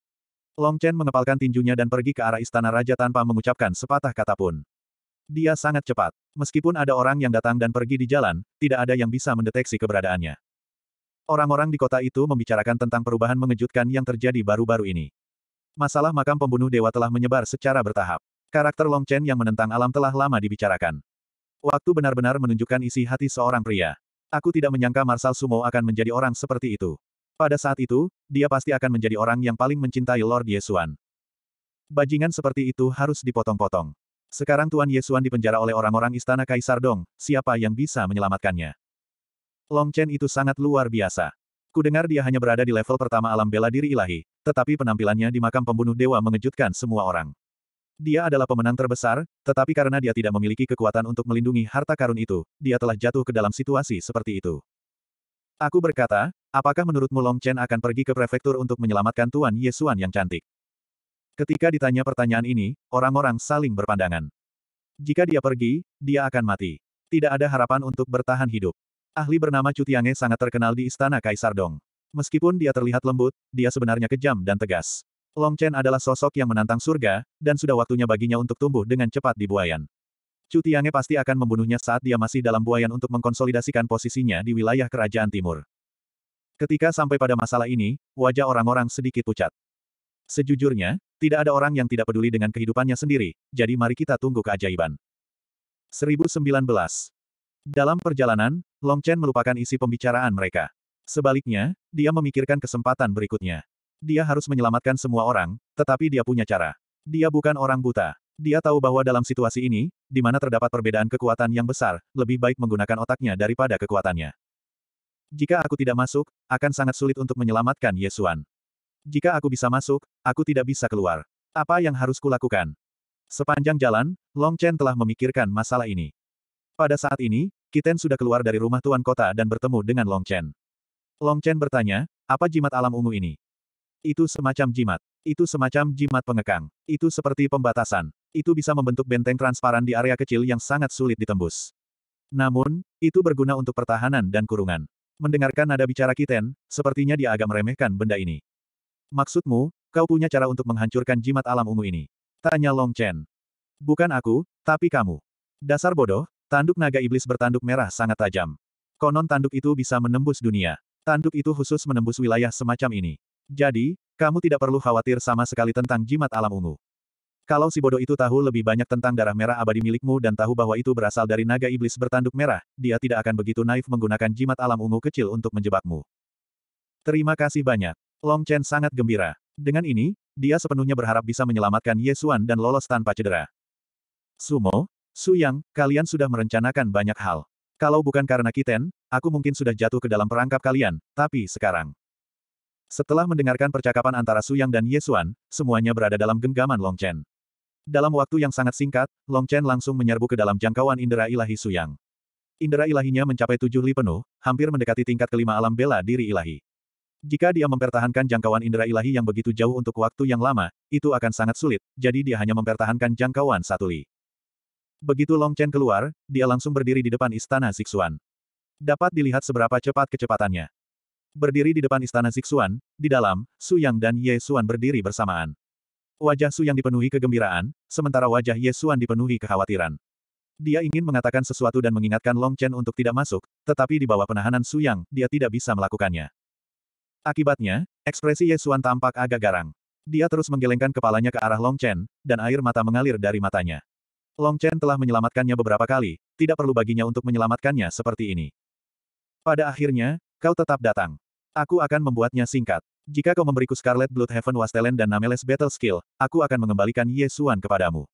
Long Chen mengepalkan tinjunya dan pergi ke arah istana raja tanpa mengucapkan sepatah kata pun. Dia sangat cepat. Meskipun ada orang yang datang dan pergi di jalan, tidak ada yang bisa mendeteksi keberadaannya. Orang-orang di kota itu membicarakan tentang perubahan mengejutkan yang terjadi baru-baru ini. Masalah makam pembunuh dewa telah menyebar secara bertahap. Karakter Long Chen yang menentang alam telah lama dibicarakan. Waktu benar-benar menunjukkan isi hati seorang pria. Aku tidak menyangka Marsal Sumo akan menjadi orang seperti itu. Pada saat itu, dia pasti akan menjadi orang yang paling mencintai Lord Yesuan. Bajingan seperti itu harus dipotong-potong. Sekarang Tuan Yesuan dipenjara oleh orang-orang Istana Kaisar Dong, siapa yang bisa menyelamatkannya? Long Chen itu sangat luar biasa. Kudengar dia hanya berada di level pertama alam bela diri ilahi, tetapi penampilannya di makam pembunuh dewa mengejutkan semua orang. Dia adalah pemenang terbesar, tetapi karena dia tidak memiliki kekuatan untuk melindungi harta karun itu, dia telah jatuh ke dalam situasi seperti itu. Aku berkata, apakah menurutmu Long Chen akan pergi ke prefektur untuk menyelamatkan Tuan Yesuan yang cantik? Ketika ditanya pertanyaan ini, orang-orang saling berpandangan. Jika dia pergi, dia akan mati. Tidak ada harapan untuk bertahan hidup. Ahli bernama Chu Tiange sangat terkenal di Istana Kaisar Dong. Meskipun dia terlihat lembut, dia sebenarnya kejam dan tegas. Long Chen adalah sosok yang menantang surga, dan sudah waktunya baginya untuk tumbuh dengan cepat di buayan. Chu Tiange pasti akan membunuhnya saat dia masih dalam buayan untuk mengkonsolidasikan posisinya di wilayah kerajaan timur. Ketika sampai pada masalah ini, wajah orang-orang sedikit pucat. Sejujurnya, tidak ada orang yang tidak peduli dengan kehidupannya sendiri, jadi mari kita tunggu keajaiban. 1019. Dalam perjalanan, Long Chen melupakan isi pembicaraan mereka. Sebaliknya, dia memikirkan kesempatan berikutnya. Dia harus menyelamatkan semua orang, tetapi dia punya cara. Dia bukan orang buta. Dia tahu bahwa dalam situasi ini, di mana terdapat perbedaan kekuatan yang besar, lebih baik menggunakan otaknya daripada kekuatannya. Jika aku tidak masuk, akan sangat sulit untuk menyelamatkan Yesuan. Jika aku bisa masuk, aku tidak bisa keluar. Apa yang harus kulakukan? Sepanjang jalan, Long Chen telah memikirkan masalah ini. Pada saat ini, Kiten sudah keluar dari rumah tuan kota dan bertemu dengan Long Chen. Long Chen bertanya, apa jimat alam ungu ini? Itu semacam jimat. Itu semacam jimat pengekang. Itu seperti pembatasan. Itu bisa membentuk benteng transparan di area kecil yang sangat sulit ditembus. Namun, itu berguna untuk pertahanan dan kurungan. Mendengarkan nada bicara Kiten, sepertinya dia agak meremehkan benda ini. Maksudmu, kau punya cara untuk menghancurkan jimat alam ungu ini? Tanya Long Chen. Bukan aku, tapi kamu. Dasar bodoh, tanduk naga iblis bertanduk merah sangat tajam. Konon tanduk itu bisa menembus dunia. Tanduk itu khusus menembus wilayah semacam ini. Jadi, kamu tidak perlu khawatir sama sekali tentang jimat alam ungu. Kalau si bodoh itu tahu lebih banyak tentang darah merah abadi milikmu dan tahu bahwa itu berasal dari naga iblis bertanduk merah, dia tidak akan begitu naif menggunakan jimat alam ungu kecil untuk menjebakmu. Terima kasih banyak. Long Chen sangat gembira. Dengan ini, dia sepenuhnya berharap bisa menyelamatkan Yesuan dan lolos tanpa cedera. Sumo, Su Yang, kalian sudah merencanakan banyak hal. Kalau bukan karena Kiten, aku mungkin sudah jatuh ke dalam perangkap kalian, tapi sekarang. Setelah mendengarkan percakapan antara Su Yang dan Ye Xuan, semuanya berada dalam genggaman Long Chen. Dalam waktu yang sangat singkat, Long Chen langsung menyerbu ke dalam jangkauan indera ilahi Su Yang. Indera ilahinya mencapai tujuh li penuh, hampir mendekati tingkat kelima alam bela diri ilahi. Jika dia mempertahankan jangkauan indera ilahi yang begitu jauh untuk waktu yang lama, itu akan sangat sulit, jadi dia hanya mempertahankan jangkauan satu li. Begitu Long Chen keluar, dia langsung berdiri di depan istana Zixuan. Dapat dilihat seberapa cepat kecepatannya berdiri di depan istana Zixuan, di dalam, Su Yang dan Ye Xuan berdiri bersamaan. Wajah Su Yang dipenuhi kegembiraan, sementara wajah Ye Xuan dipenuhi kekhawatiran. Dia ingin mengatakan sesuatu dan mengingatkan Long Chen untuk tidak masuk, tetapi di bawah penahanan Su Yang, dia tidak bisa melakukannya. Akibatnya, ekspresi Ye Xuan tampak agak garang. Dia terus menggelengkan kepalanya ke arah Long Chen, dan air mata mengalir dari matanya. Long Chen telah menyelamatkannya beberapa kali, tidak perlu baginya untuk menyelamatkannya seperti ini. Pada akhirnya, kau tetap datang. Aku akan membuatnya singkat. Jika kau memberiku Scarlet Blood Heaven Wastelen dan Nameless Battle Skill, aku akan mengembalikan Yesuan kepadamu.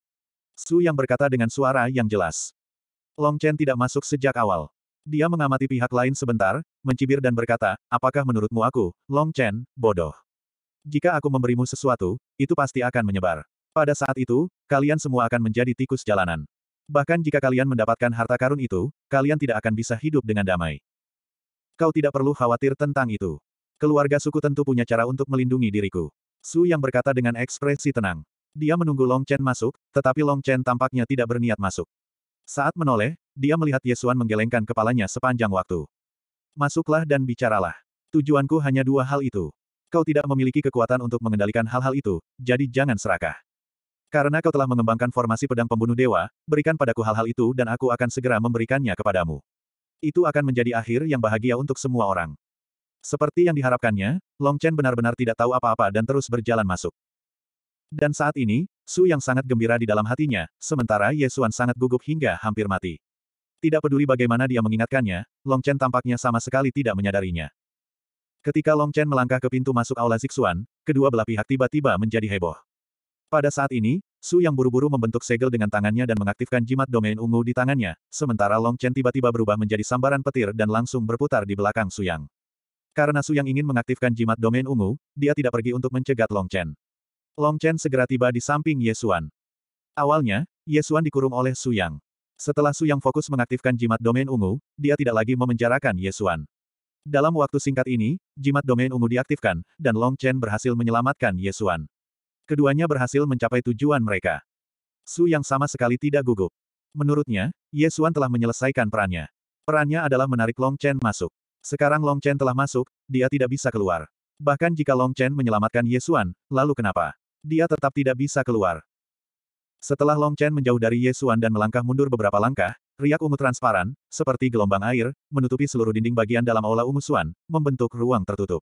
Su yang berkata dengan suara yang jelas. Long Chen tidak masuk sejak awal. Dia mengamati pihak lain sebentar, mencibir dan berkata, apakah menurutmu aku, Long Chen, bodoh? Jika aku memberimu sesuatu, itu pasti akan menyebar. Pada saat itu, kalian semua akan menjadi tikus jalanan. Bahkan jika kalian mendapatkan harta karun itu, kalian tidak akan bisa hidup dengan damai. Kau tidak perlu khawatir tentang itu. Keluarga suku tentu punya cara untuk melindungi diriku. Su yang berkata dengan ekspresi tenang. Dia menunggu Long Chen masuk, tetapi Long Chen tampaknya tidak berniat masuk. Saat menoleh, dia melihat Yesuan menggelengkan kepalanya sepanjang waktu. Masuklah dan bicaralah. Tujuanku hanya dua hal itu. Kau tidak memiliki kekuatan untuk mengendalikan hal-hal itu, jadi jangan serakah. Karena kau telah mengembangkan formasi pedang pembunuh dewa, berikan padaku hal-hal itu dan aku akan segera memberikannya kepadamu. Itu akan menjadi akhir yang bahagia untuk semua orang. Seperti yang diharapkannya, Long Chen benar-benar tidak tahu apa-apa dan terus berjalan masuk. Dan saat ini, Su yang sangat gembira di dalam hatinya, sementara Ye Xuan sangat gugup hingga hampir mati. Tidak peduli bagaimana dia mengingatkannya, Long Chen tampaknya sama sekali tidak menyadarinya. Ketika Long Chen melangkah ke pintu masuk Aula Zixuan, kedua belah pihak tiba-tiba menjadi heboh. Pada saat ini, Su yang buru-buru membentuk segel dengan tangannya dan mengaktifkan jimat domain ungu di tangannya, sementara Long Chen tiba-tiba berubah menjadi sambaran petir dan langsung berputar di belakang Su Yang. Karena Su Yang ingin mengaktifkan jimat domain ungu, dia tidak pergi untuk mencegat Long Chen. Long Chen segera tiba di samping Yesuan. Awalnya, Yesuan dikurung oleh Su Yang. Setelah Su Yang fokus mengaktifkan jimat domain ungu, dia tidak lagi memenjarakan Yesuan. Dalam waktu singkat ini, jimat domain ungu diaktifkan, dan Long Chen berhasil menyelamatkan Yesuan. Keduanya berhasil mencapai tujuan mereka. Su yang sama sekali tidak gugup. Menurutnya, Yesuan telah menyelesaikan perannya. Perannya adalah menarik Long Chen masuk. Sekarang Long Chen telah masuk, dia tidak bisa keluar. Bahkan jika Long Chen menyelamatkan Yesuan, lalu kenapa? Dia tetap tidak bisa keluar. Setelah Long Chen menjauh dari Yesuan dan melangkah mundur beberapa langkah, riak ungu transparan, seperti gelombang air, menutupi seluruh dinding bagian dalam aula ungu Xuan, membentuk ruang tertutup.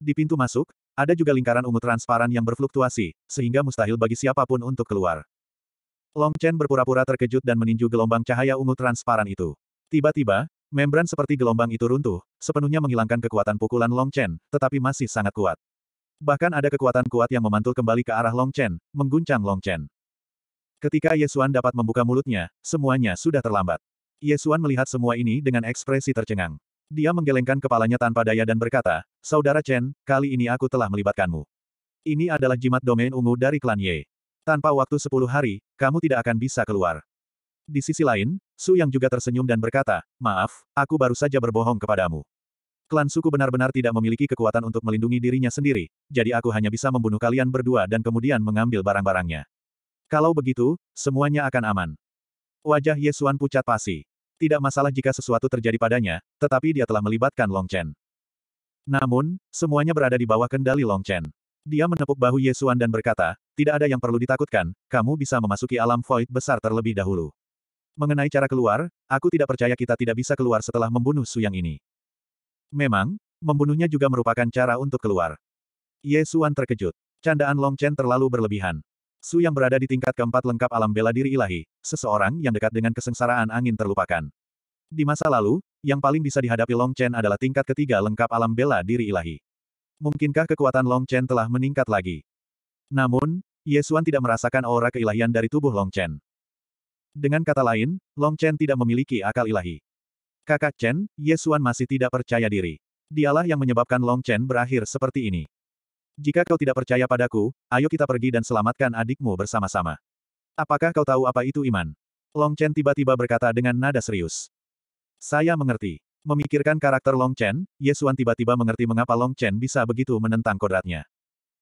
Di pintu masuk, ada juga lingkaran ungu transparan yang berfluktuasi, sehingga mustahil bagi siapapun untuk keluar. Long Chen berpura-pura terkejut dan meninju gelombang cahaya ungu transparan itu. Tiba-tiba, membran seperti gelombang itu runtuh, sepenuhnya menghilangkan kekuatan pukulan Long Chen, tetapi masih sangat kuat. Bahkan ada kekuatan kuat yang memantul kembali ke arah Long Chen, mengguncang Long Chen. Ketika Yesuan dapat membuka mulutnya, semuanya sudah terlambat. Yesuan melihat semua ini dengan ekspresi tercengang. Dia menggelengkan kepalanya tanpa daya dan berkata, Saudara Chen, kali ini aku telah melibatkanmu. Ini adalah jimat domain ungu dari klan Ye. Tanpa waktu sepuluh hari, kamu tidak akan bisa keluar. Di sisi lain, Su yang juga tersenyum dan berkata, Maaf, aku baru saja berbohong kepadamu. Klan suku benar-benar tidak memiliki kekuatan untuk melindungi dirinya sendiri, jadi aku hanya bisa membunuh kalian berdua dan kemudian mengambil barang-barangnya. Kalau begitu, semuanya akan aman. Wajah Yesuan pucat pasi. Tidak masalah jika sesuatu terjadi padanya, tetapi dia telah melibatkan Long Chen. Namun, semuanya berada di bawah kendali Long Chen. Dia menepuk bahu Yesuan dan berkata, tidak ada yang perlu ditakutkan, kamu bisa memasuki alam void besar terlebih dahulu. Mengenai cara keluar, aku tidak percaya kita tidak bisa keluar setelah membunuh Su Yang ini. Memang, membunuhnya juga merupakan cara untuk keluar. Yesuan terkejut. Candaan Long Chen terlalu berlebihan. Su yang berada di tingkat keempat lengkap alam bela diri ilahi, seseorang yang dekat dengan kesengsaraan angin terlupakan. Di masa lalu, yang paling bisa dihadapi Long Chen adalah tingkat ketiga lengkap alam bela diri ilahi. Mungkinkah kekuatan Long Chen telah meningkat lagi? Namun, Yesuan tidak merasakan aura keilahian dari tubuh Long Chen. Dengan kata lain, Long Chen tidak memiliki akal ilahi. Kakak Chen, Yesuan masih tidak percaya diri. Dialah yang menyebabkan Long Chen berakhir seperti ini. Jika kau tidak percaya padaku, ayo kita pergi dan selamatkan adikmu bersama-sama. Apakah kau tahu apa itu iman? Long Chen tiba-tiba berkata dengan nada serius. Saya mengerti. Memikirkan karakter Long Chen, Yesuan tiba-tiba mengerti mengapa Long Chen bisa begitu menentang kodratnya.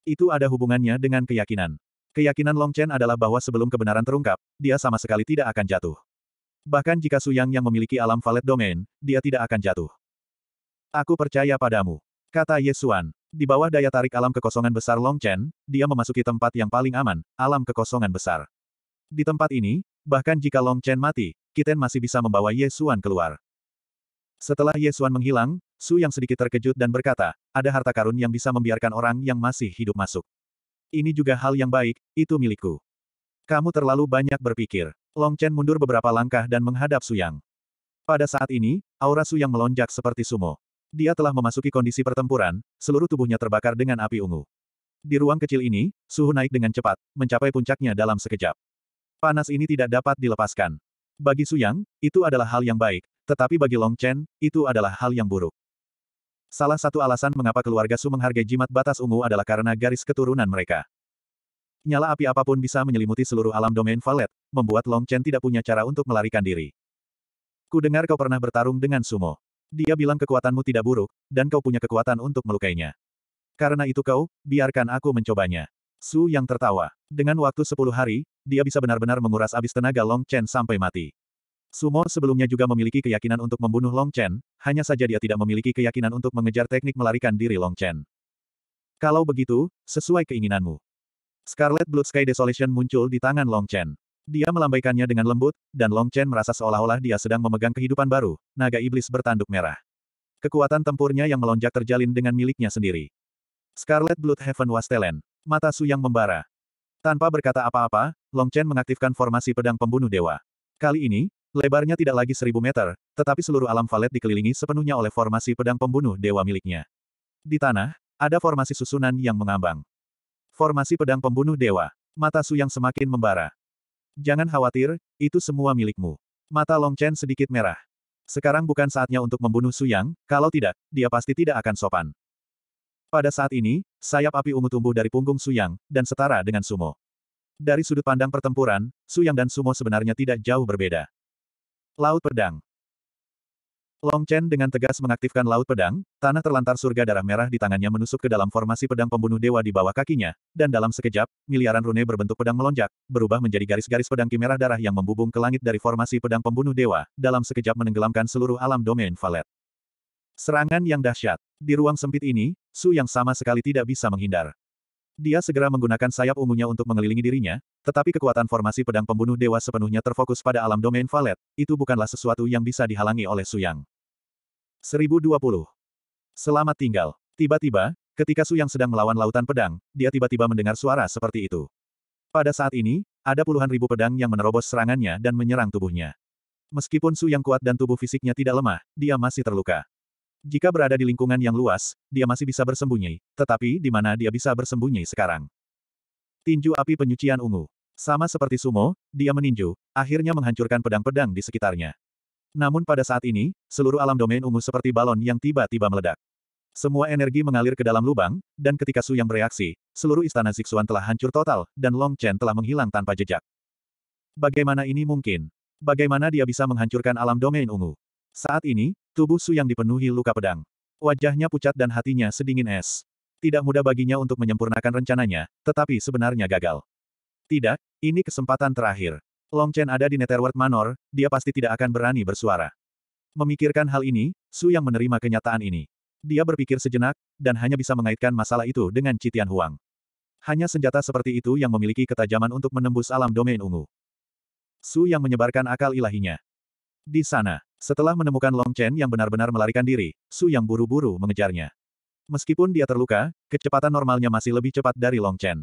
Itu ada hubungannya dengan keyakinan. Keyakinan Long Chen adalah bahwa sebelum kebenaran terungkap, dia sama sekali tidak akan jatuh. Bahkan jika Suyang yang memiliki alam valet domain, dia tidak akan jatuh. Aku percaya padamu. Kata Yesuan. Di bawah daya tarik alam kekosongan besar Long Chen, dia memasuki tempat yang paling aman, alam kekosongan besar. Di tempat ini, bahkan jika Long Chen mati, Kiten masih bisa membawa Ye Xuan keluar. Setelah Ye Xuan menghilang, Su yang sedikit terkejut dan berkata, ada harta karun yang bisa membiarkan orang yang masih hidup masuk. Ini juga hal yang baik, itu milikku. Kamu terlalu banyak berpikir. Long Chen mundur beberapa langkah dan menghadap Su Yang. Pada saat ini, aura Su Yang melonjak seperti sumo. Dia telah memasuki kondisi pertempuran, seluruh tubuhnya terbakar dengan api ungu. Di ruang kecil ini, suhu naik dengan cepat, mencapai puncaknya dalam sekejap. Panas ini tidak dapat dilepaskan. Bagi Suyang, itu adalah hal yang baik, tetapi bagi Long Chen, itu adalah hal yang buruk. Salah satu alasan mengapa keluarga Su menghargai jimat batas ungu adalah karena garis keturunan mereka. Nyala api apapun bisa menyelimuti seluruh alam domain Valet, membuat Long Chen tidak punya cara untuk melarikan diri. Ku dengar kau pernah bertarung dengan Sumo. Dia bilang kekuatanmu tidak buruk, dan kau punya kekuatan untuk melukainya. Karena itu kau, biarkan aku mencobanya. Su yang tertawa. Dengan waktu 10 hari, dia bisa benar-benar menguras abis tenaga Long Chen sampai mati. Sumo sebelumnya juga memiliki keyakinan untuk membunuh Long Chen, hanya saja dia tidak memiliki keyakinan untuk mengejar teknik melarikan diri Long Chen. Kalau begitu, sesuai keinginanmu. Scarlet Blood Sky Desolation muncul di tangan Long Chen. Dia melambaikannya dengan lembut, dan Long Chen merasa seolah-olah dia sedang memegang kehidupan baru, naga iblis bertanduk merah. Kekuatan tempurnya yang melonjak terjalin dengan miliknya sendiri. Scarlet Blood Heaven was talent. Mata Su yang membara. Tanpa berkata apa-apa, Long Chen mengaktifkan formasi pedang pembunuh dewa. Kali ini, lebarnya tidak lagi seribu meter, tetapi seluruh alam valet dikelilingi sepenuhnya oleh formasi pedang pembunuh dewa miliknya. Di tanah, ada formasi susunan yang mengambang. Formasi pedang pembunuh dewa. Mata Su yang semakin membara. Jangan khawatir, itu semua milikmu. Mata Long Chen sedikit merah. Sekarang bukan saatnya untuk membunuh Su Yang. kalau tidak, dia pasti tidak akan sopan. Pada saat ini, sayap api ungu tumbuh dari punggung Su Yang dan setara dengan Sumo. Dari sudut pandang pertempuran, Su Yang dan Sumo sebenarnya tidak jauh berbeda. Laut Pedang Long Chen dengan tegas mengaktifkan laut pedang, tanah terlantar surga darah merah di tangannya menusuk ke dalam formasi pedang pembunuh dewa di bawah kakinya, dan dalam sekejap, miliaran rune berbentuk pedang melonjak, berubah menjadi garis-garis pedang merah darah yang membubung ke langit dari formasi pedang pembunuh dewa, dalam sekejap menenggelamkan seluruh alam domain Valet. Serangan yang dahsyat. Di ruang sempit ini, Su yang sama sekali tidak bisa menghindar. Dia segera menggunakan sayap ungunya untuk mengelilingi dirinya, tetapi kekuatan formasi pedang pembunuh dewa sepenuhnya terfokus pada alam domain Valet, itu bukanlah sesuatu yang bisa dihalangi oleh Suyang. 1020. Selamat tinggal. Tiba-tiba, ketika Suyang sedang melawan lautan pedang, dia tiba-tiba mendengar suara seperti itu. Pada saat ini, ada puluhan ribu pedang yang menerobos serangannya dan menyerang tubuhnya. Meskipun Suyang kuat dan tubuh fisiknya tidak lemah, dia masih terluka. Jika berada di lingkungan yang luas, dia masih bisa bersembunyi, tetapi di mana dia bisa bersembunyi sekarang? Tinju api penyucian ungu. Sama seperti sumo, dia meninju, akhirnya menghancurkan pedang-pedang di sekitarnya. Namun pada saat ini, seluruh alam domain ungu seperti balon yang tiba-tiba meledak. Semua energi mengalir ke dalam lubang, dan ketika Su yang bereaksi, seluruh istana Zixuan telah hancur total, dan Long Chen telah menghilang tanpa jejak. Bagaimana ini mungkin? Bagaimana dia bisa menghancurkan alam domain ungu? Saat ini, tubuh Su yang dipenuhi luka pedang. Wajahnya pucat dan hatinya sedingin es. Tidak mudah baginya untuk menyempurnakan rencananya, tetapi sebenarnya gagal. Tidak, ini kesempatan terakhir. Long Chen ada di Netherworld Manor, dia pasti tidak akan berani bersuara. Memikirkan hal ini, Su yang menerima kenyataan ini. Dia berpikir sejenak, dan hanya bisa mengaitkan masalah itu dengan Citian Huang. Hanya senjata seperti itu yang memiliki ketajaman untuk menembus alam domain ungu. Su yang menyebarkan akal ilahinya. Di sana, setelah menemukan Long Chen yang benar-benar melarikan diri, Su yang buru-buru mengejarnya. Meskipun dia terluka, kecepatan normalnya masih lebih cepat dari Long Chen.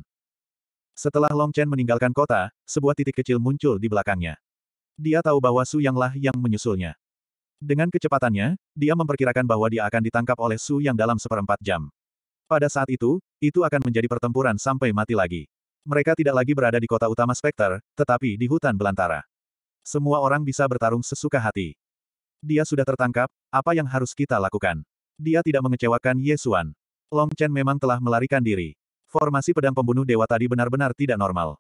Setelah Long Chen meninggalkan kota, sebuah titik kecil muncul di belakangnya. Dia tahu bahwa Su Yang lah yang menyusulnya. Dengan kecepatannya, dia memperkirakan bahwa dia akan ditangkap oleh Su Yang dalam seperempat jam. Pada saat itu, itu akan menjadi pertempuran sampai mati lagi. Mereka tidak lagi berada di kota utama Spectre, tetapi di hutan belantara. Semua orang bisa bertarung sesuka hati. Dia sudah tertangkap, apa yang harus kita lakukan? Dia tidak mengecewakan Yesuan. Long Chen memang telah melarikan diri. Formasi pedang pembunuh dewa tadi benar-benar tidak normal.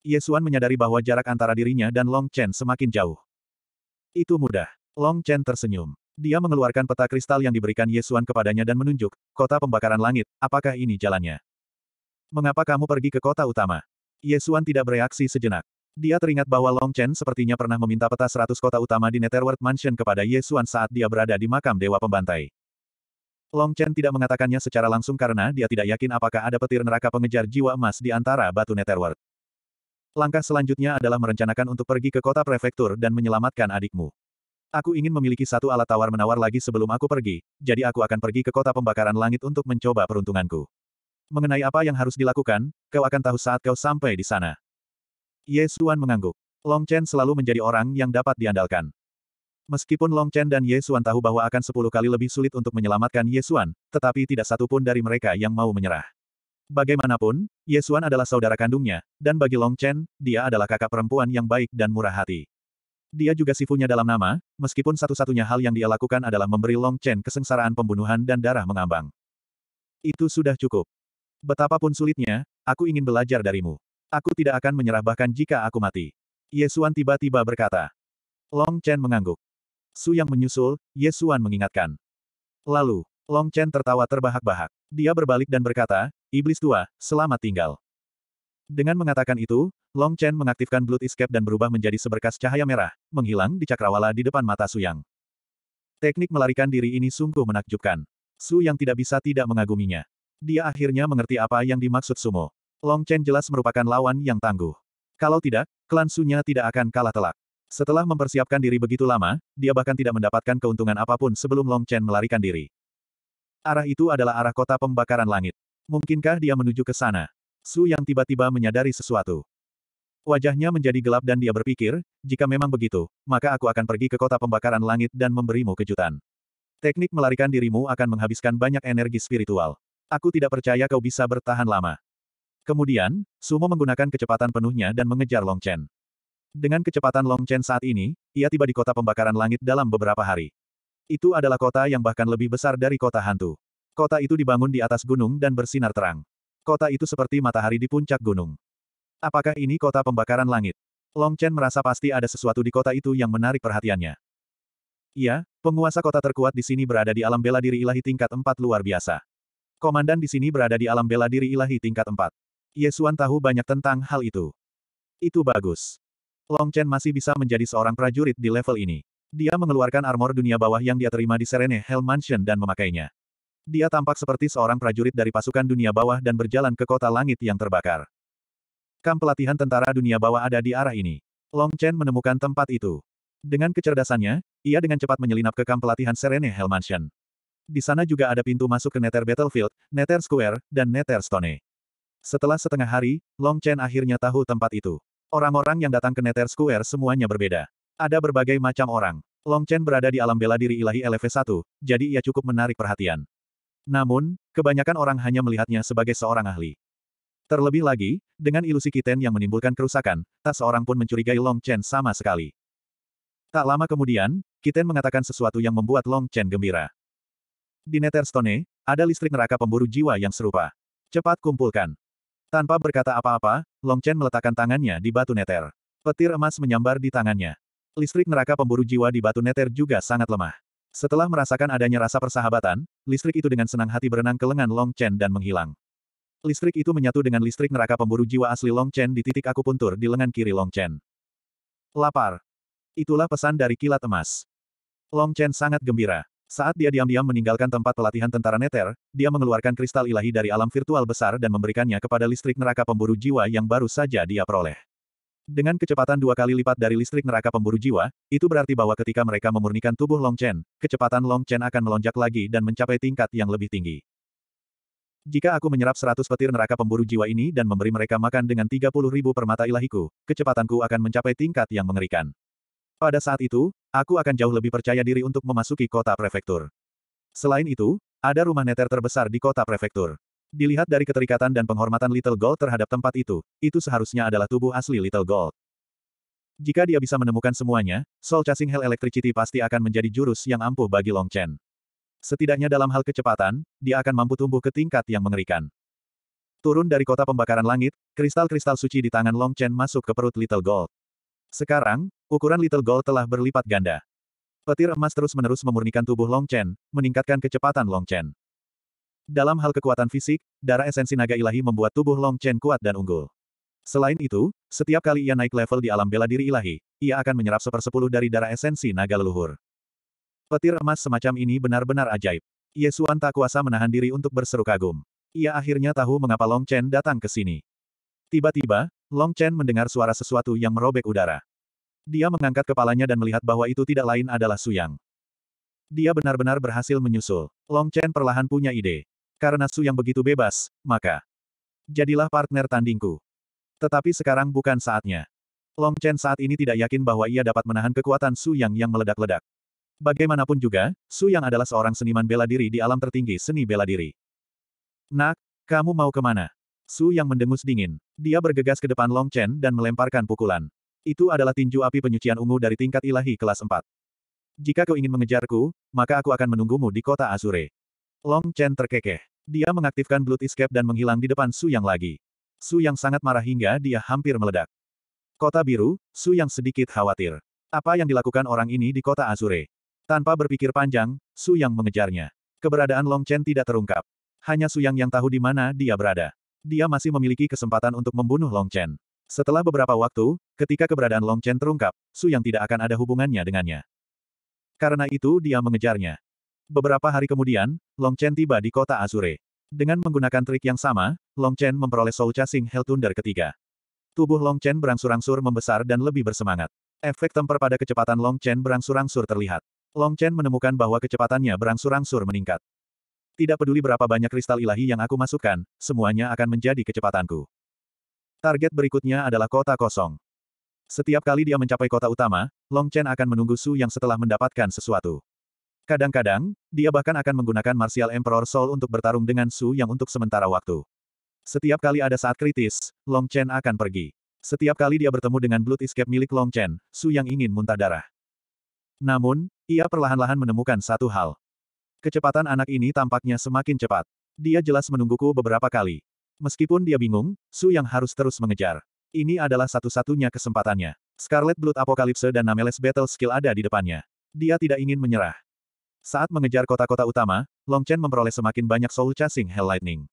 Yesuan menyadari bahwa jarak antara dirinya dan Long Chen semakin jauh. Itu mudah. Long Chen tersenyum. Dia mengeluarkan peta kristal yang diberikan Yesuan kepadanya dan menunjuk, kota pembakaran langit, apakah ini jalannya? Mengapa kamu pergi ke kota utama? Yesuan tidak bereaksi sejenak. Dia teringat bahwa Long Chen sepertinya pernah meminta peta seratus kota utama di Netherworld Mansion kepada Ye Xuan saat dia berada di makam Dewa Pembantai. Long Chen tidak mengatakannya secara langsung karena dia tidak yakin apakah ada petir neraka pengejar jiwa emas di antara batu Netherworld. Langkah selanjutnya adalah merencanakan untuk pergi ke kota prefektur dan menyelamatkan adikmu. Aku ingin memiliki satu alat tawar-menawar lagi sebelum aku pergi, jadi aku akan pergi ke kota pembakaran langit untuk mencoba peruntunganku. Mengenai apa yang harus dilakukan, kau akan tahu saat kau sampai di sana. Ye Xuan mengangguk. Long Chen selalu menjadi orang yang dapat diandalkan. Meskipun Long Chen dan Ye Xuan tahu bahwa akan sepuluh kali lebih sulit untuk menyelamatkan Ye Xuan, tetapi tidak satu pun dari mereka yang mau menyerah. Bagaimanapun, Ye Xuan adalah saudara kandungnya, dan bagi Long Chen, dia adalah kakak perempuan yang baik dan murah hati. Dia juga sifunya dalam nama, meskipun satu-satunya hal yang dia lakukan adalah memberi Long Chen kesengsaraan pembunuhan dan darah mengambang. Itu sudah cukup. Betapapun sulitnya, aku ingin belajar darimu. Aku tidak akan menyerah bahkan jika aku mati. Yesuan tiba-tiba berkata. Long Chen mengangguk. Su yang menyusul, Yesuan mengingatkan. Lalu, Long Chen tertawa terbahak-bahak. Dia berbalik dan berkata, Iblis tua, selamat tinggal. Dengan mengatakan itu, Long Chen mengaktifkan Blood Escape dan berubah menjadi seberkas cahaya merah, menghilang di cakrawala di depan mata Su Yang. Teknik melarikan diri ini sungguh menakjubkan. Su yang tidak bisa tidak mengaguminya. Dia akhirnya mengerti apa yang dimaksud sumo. Long Chen jelas merupakan lawan yang tangguh. Kalau tidak, klan Sunya tidak akan kalah telak. Setelah mempersiapkan diri begitu lama, dia bahkan tidak mendapatkan keuntungan apapun sebelum Long Chen melarikan diri. Arah itu adalah arah kota pembakaran langit. Mungkinkah dia menuju ke sana? Su yang tiba-tiba menyadari sesuatu. Wajahnya menjadi gelap dan dia berpikir, jika memang begitu, maka aku akan pergi ke kota pembakaran langit dan memberimu kejutan. Teknik melarikan dirimu akan menghabiskan banyak energi spiritual. Aku tidak percaya kau bisa bertahan lama. Kemudian, Sumo menggunakan kecepatan penuhnya dan mengejar Long Chen. Dengan kecepatan Long Chen saat ini, ia tiba di kota pembakaran langit dalam beberapa hari. Itu adalah kota yang bahkan lebih besar dari kota hantu. Kota itu dibangun di atas gunung dan bersinar terang. Kota itu seperti matahari di puncak gunung. Apakah ini kota pembakaran langit? Long Chen merasa pasti ada sesuatu di kota itu yang menarik perhatiannya. Iya, penguasa kota terkuat di sini berada di alam bela diri ilahi tingkat 4 luar biasa. Komandan di sini berada di alam bela diri ilahi tingkat 4. Yesuan tahu banyak tentang hal itu. Itu bagus. Long Chen masih bisa menjadi seorang prajurit di level ini. Dia mengeluarkan armor dunia bawah yang dia terima di Serene Hell Mansion dan memakainya. Dia tampak seperti seorang prajurit dari pasukan dunia bawah dan berjalan ke kota langit yang terbakar. Kam pelatihan tentara dunia bawah ada di arah ini. Long Chen menemukan tempat itu. Dengan kecerdasannya, ia dengan cepat menyelinap ke kamp pelatihan Serene Hell Mansion. Di sana juga ada pintu masuk ke Nether Battlefield, Nether Square, dan Nether Stone. Setelah setengah hari, Long Chen akhirnya tahu tempat itu. Orang-orang yang datang ke Nether Square semuanya berbeda. Ada berbagai macam orang. Long Chen berada di alam bela diri ilahi LV1, jadi ia cukup menarik perhatian. Namun, kebanyakan orang hanya melihatnya sebagai seorang ahli. Terlebih lagi, dengan ilusi Kiten yang menimbulkan kerusakan, tak seorang pun mencurigai Long Chen sama sekali. Tak lama kemudian, Kiten mengatakan sesuatu yang membuat Long Chen gembira. Di Netherstone, ada listrik neraka pemburu jiwa yang serupa. Cepat kumpulkan. Tanpa berkata apa-apa, Long Chen meletakkan tangannya di batu neter. Petir emas menyambar di tangannya. Listrik neraka pemburu jiwa di batu neter juga sangat lemah. Setelah merasakan adanya rasa persahabatan, listrik itu dengan senang hati berenang ke lengan Long Chen dan menghilang. Listrik itu menyatu dengan listrik neraka pemburu jiwa asli Long Chen di titik akupuntur di lengan kiri Long Chen. Lapar. Itulah pesan dari kilat emas. Long Chen sangat gembira. Saat dia diam-diam meninggalkan tempat pelatihan tentara Neter, dia mengeluarkan kristal ilahi dari alam virtual besar dan memberikannya kepada listrik neraka pemburu jiwa yang baru saja dia peroleh. Dengan kecepatan dua kali lipat dari listrik neraka pemburu jiwa, itu berarti bahwa ketika mereka memurnikan tubuh Long Chen, kecepatan Long Chen akan melonjak lagi dan mencapai tingkat yang lebih tinggi. Jika aku menyerap seratus petir neraka pemburu jiwa ini dan memberi mereka makan dengan tiga puluh ribu permata ilahiku, kecepatanku akan mencapai tingkat yang mengerikan. Pada saat itu, aku akan jauh lebih percaya diri untuk memasuki kota prefektur. Selain itu, ada rumah neter terbesar di kota prefektur. Dilihat dari keterikatan dan penghormatan Little Gold terhadap tempat itu, itu seharusnya adalah tubuh asli Little Gold. Jika dia bisa menemukan semuanya, Soul Chasing Hell Electricity pasti akan menjadi jurus yang ampuh bagi Long Chen. Setidaknya dalam hal kecepatan, dia akan mampu tumbuh ke tingkat yang mengerikan. Turun dari kota pembakaran langit, kristal-kristal suci di tangan Long Chen masuk ke perut Little Gold. Sekarang, ukuran Little Gold telah berlipat ganda. Petir emas terus-menerus memurnikan tubuh Long Chen, meningkatkan kecepatan Long Chen. Dalam hal kekuatan fisik, darah esensi naga ilahi membuat tubuh Long Chen kuat dan unggul. Selain itu, setiap kali ia naik level di alam bela diri ilahi, ia akan menyerap sepersepuluh dari darah esensi naga leluhur. Petir emas semacam ini benar-benar ajaib. Yesuan tak kuasa menahan diri untuk berseru kagum. Ia akhirnya tahu mengapa Long Chen datang ke sini. Tiba-tiba, Long Chen mendengar suara sesuatu yang merobek udara. Dia mengangkat kepalanya dan melihat bahwa itu tidak lain adalah Suyang. Dia benar-benar berhasil menyusul. Long Chen perlahan punya ide. Karena Su yang begitu bebas, maka jadilah partner tandingku. Tetapi sekarang bukan saatnya. Long Chen saat ini tidak yakin bahwa ia dapat menahan kekuatan Su Yang yang meledak-ledak. Bagaimanapun juga, Su Yang adalah seorang seniman bela diri di alam tertinggi seni bela diri. Nak, kamu mau kemana? Su yang mendengus dingin. Dia bergegas ke depan Long Chen dan melemparkan pukulan. Itu adalah tinju api penyucian ungu dari tingkat ilahi kelas 4. Jika kau ingin mengejarku, maka aku akan menunggumu di kota Azure. Long Chen terkekeh. Dia mengaktifkan Blood Escape dan menghilang di depan Su Yang lagi. Su Yang sangat marah hingga dia hampir meledak. Kota Biru, Su Yang sedikit khawatir. Apa yang dilakukan orang ini di kota Azure? Tanpa berpikir panjang, Su Yang mengejarnya. Keberadaan Long Chen tidak terungkap. Hanya Su Yang yang tahu di mana dia berada dia masih memiliki kesempatan untuk membunuh Long Chen. Setelah beberapa waktu, ketika keberadaan Long Chen terungkap, Su Yang tidak akan ada hubungannya dengannya. Karena itu dia mengejarnya. Beberapa hari kemudian, Long Chen tiba di kota Azure. Dengan menggunakan trik yang sama, Long Chen memperoleh Soul Chasing Hell Thunder ketiga. Tubuh Long Chen berangsur-angsur membesar dan lebih bersemangat. Efek temper pada kecepatan Long Chen berangsur-angsur terlihat. Long Chen menemukan bahwa kecepatannya berangsur-angsur meningkat. Tidak peduli berapa banyak kristal ilahi yang aku masukkan, semuanya akan menjadi kecepatanku. Target berikutnya adalah kota kosong. Setiap kali dia mencapai kota utama, Long Chen akan menunggu Su yang setelah mendapatkan sesuatu. Kadang-kadang, dia bahkan akan menggunakan Martial Emperor Soul untuk bertarung dengan Su Yang untuk sementara waktu. Setiap kali ada saat kritis, Long Chen akan pergi. Setiap kali dia bertemu dengan Blood Escape milik Long Chen, Su Yang ingin muntah darah. Namun, ia perlahan-lahan menemukan satu hal. Kecepatan anak ini tampaknya semakin cepat. Dia jelas menungguku beberapa kali. Meskipun dia bingung, Su yang harus terus mengejar. Ini adalah satu-satunya kesempatannya. Scarlet Blood Apocalypse dan Nameless Battle Skill ada di depannya. Dia tidak ingin menyerah. Saat mengejar kota-kota utama, Long Chen memperoleh semakin banyak soul chasing Hell Lightning.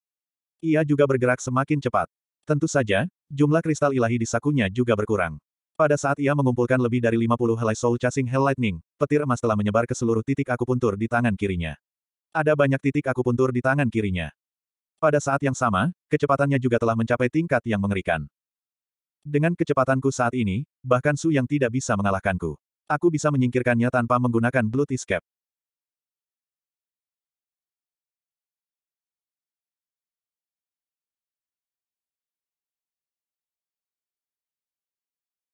Ia juga bergerak semakin cepat. Tentu saja, jumlah kristal ilahi di sakunya juga berkurang. Pada saat ia mengumpulkan lebih dari 50 helai Soul Chasing Hell Lightning, petir emas telah menyebar ke seluruh titik akupuntur di tangan kirinya. Ada banyak titik akupuntur di tangan kirinya. Pada saat yang sama, kecepatannya juga telah mencapai tingkat yang mengerikan. Dengan kecepatanku saat ini, bahkan Su yang tidak bisa mengalahkanku. Aku bisa menyingkirkannya tanpa menggunakan Blood Escape.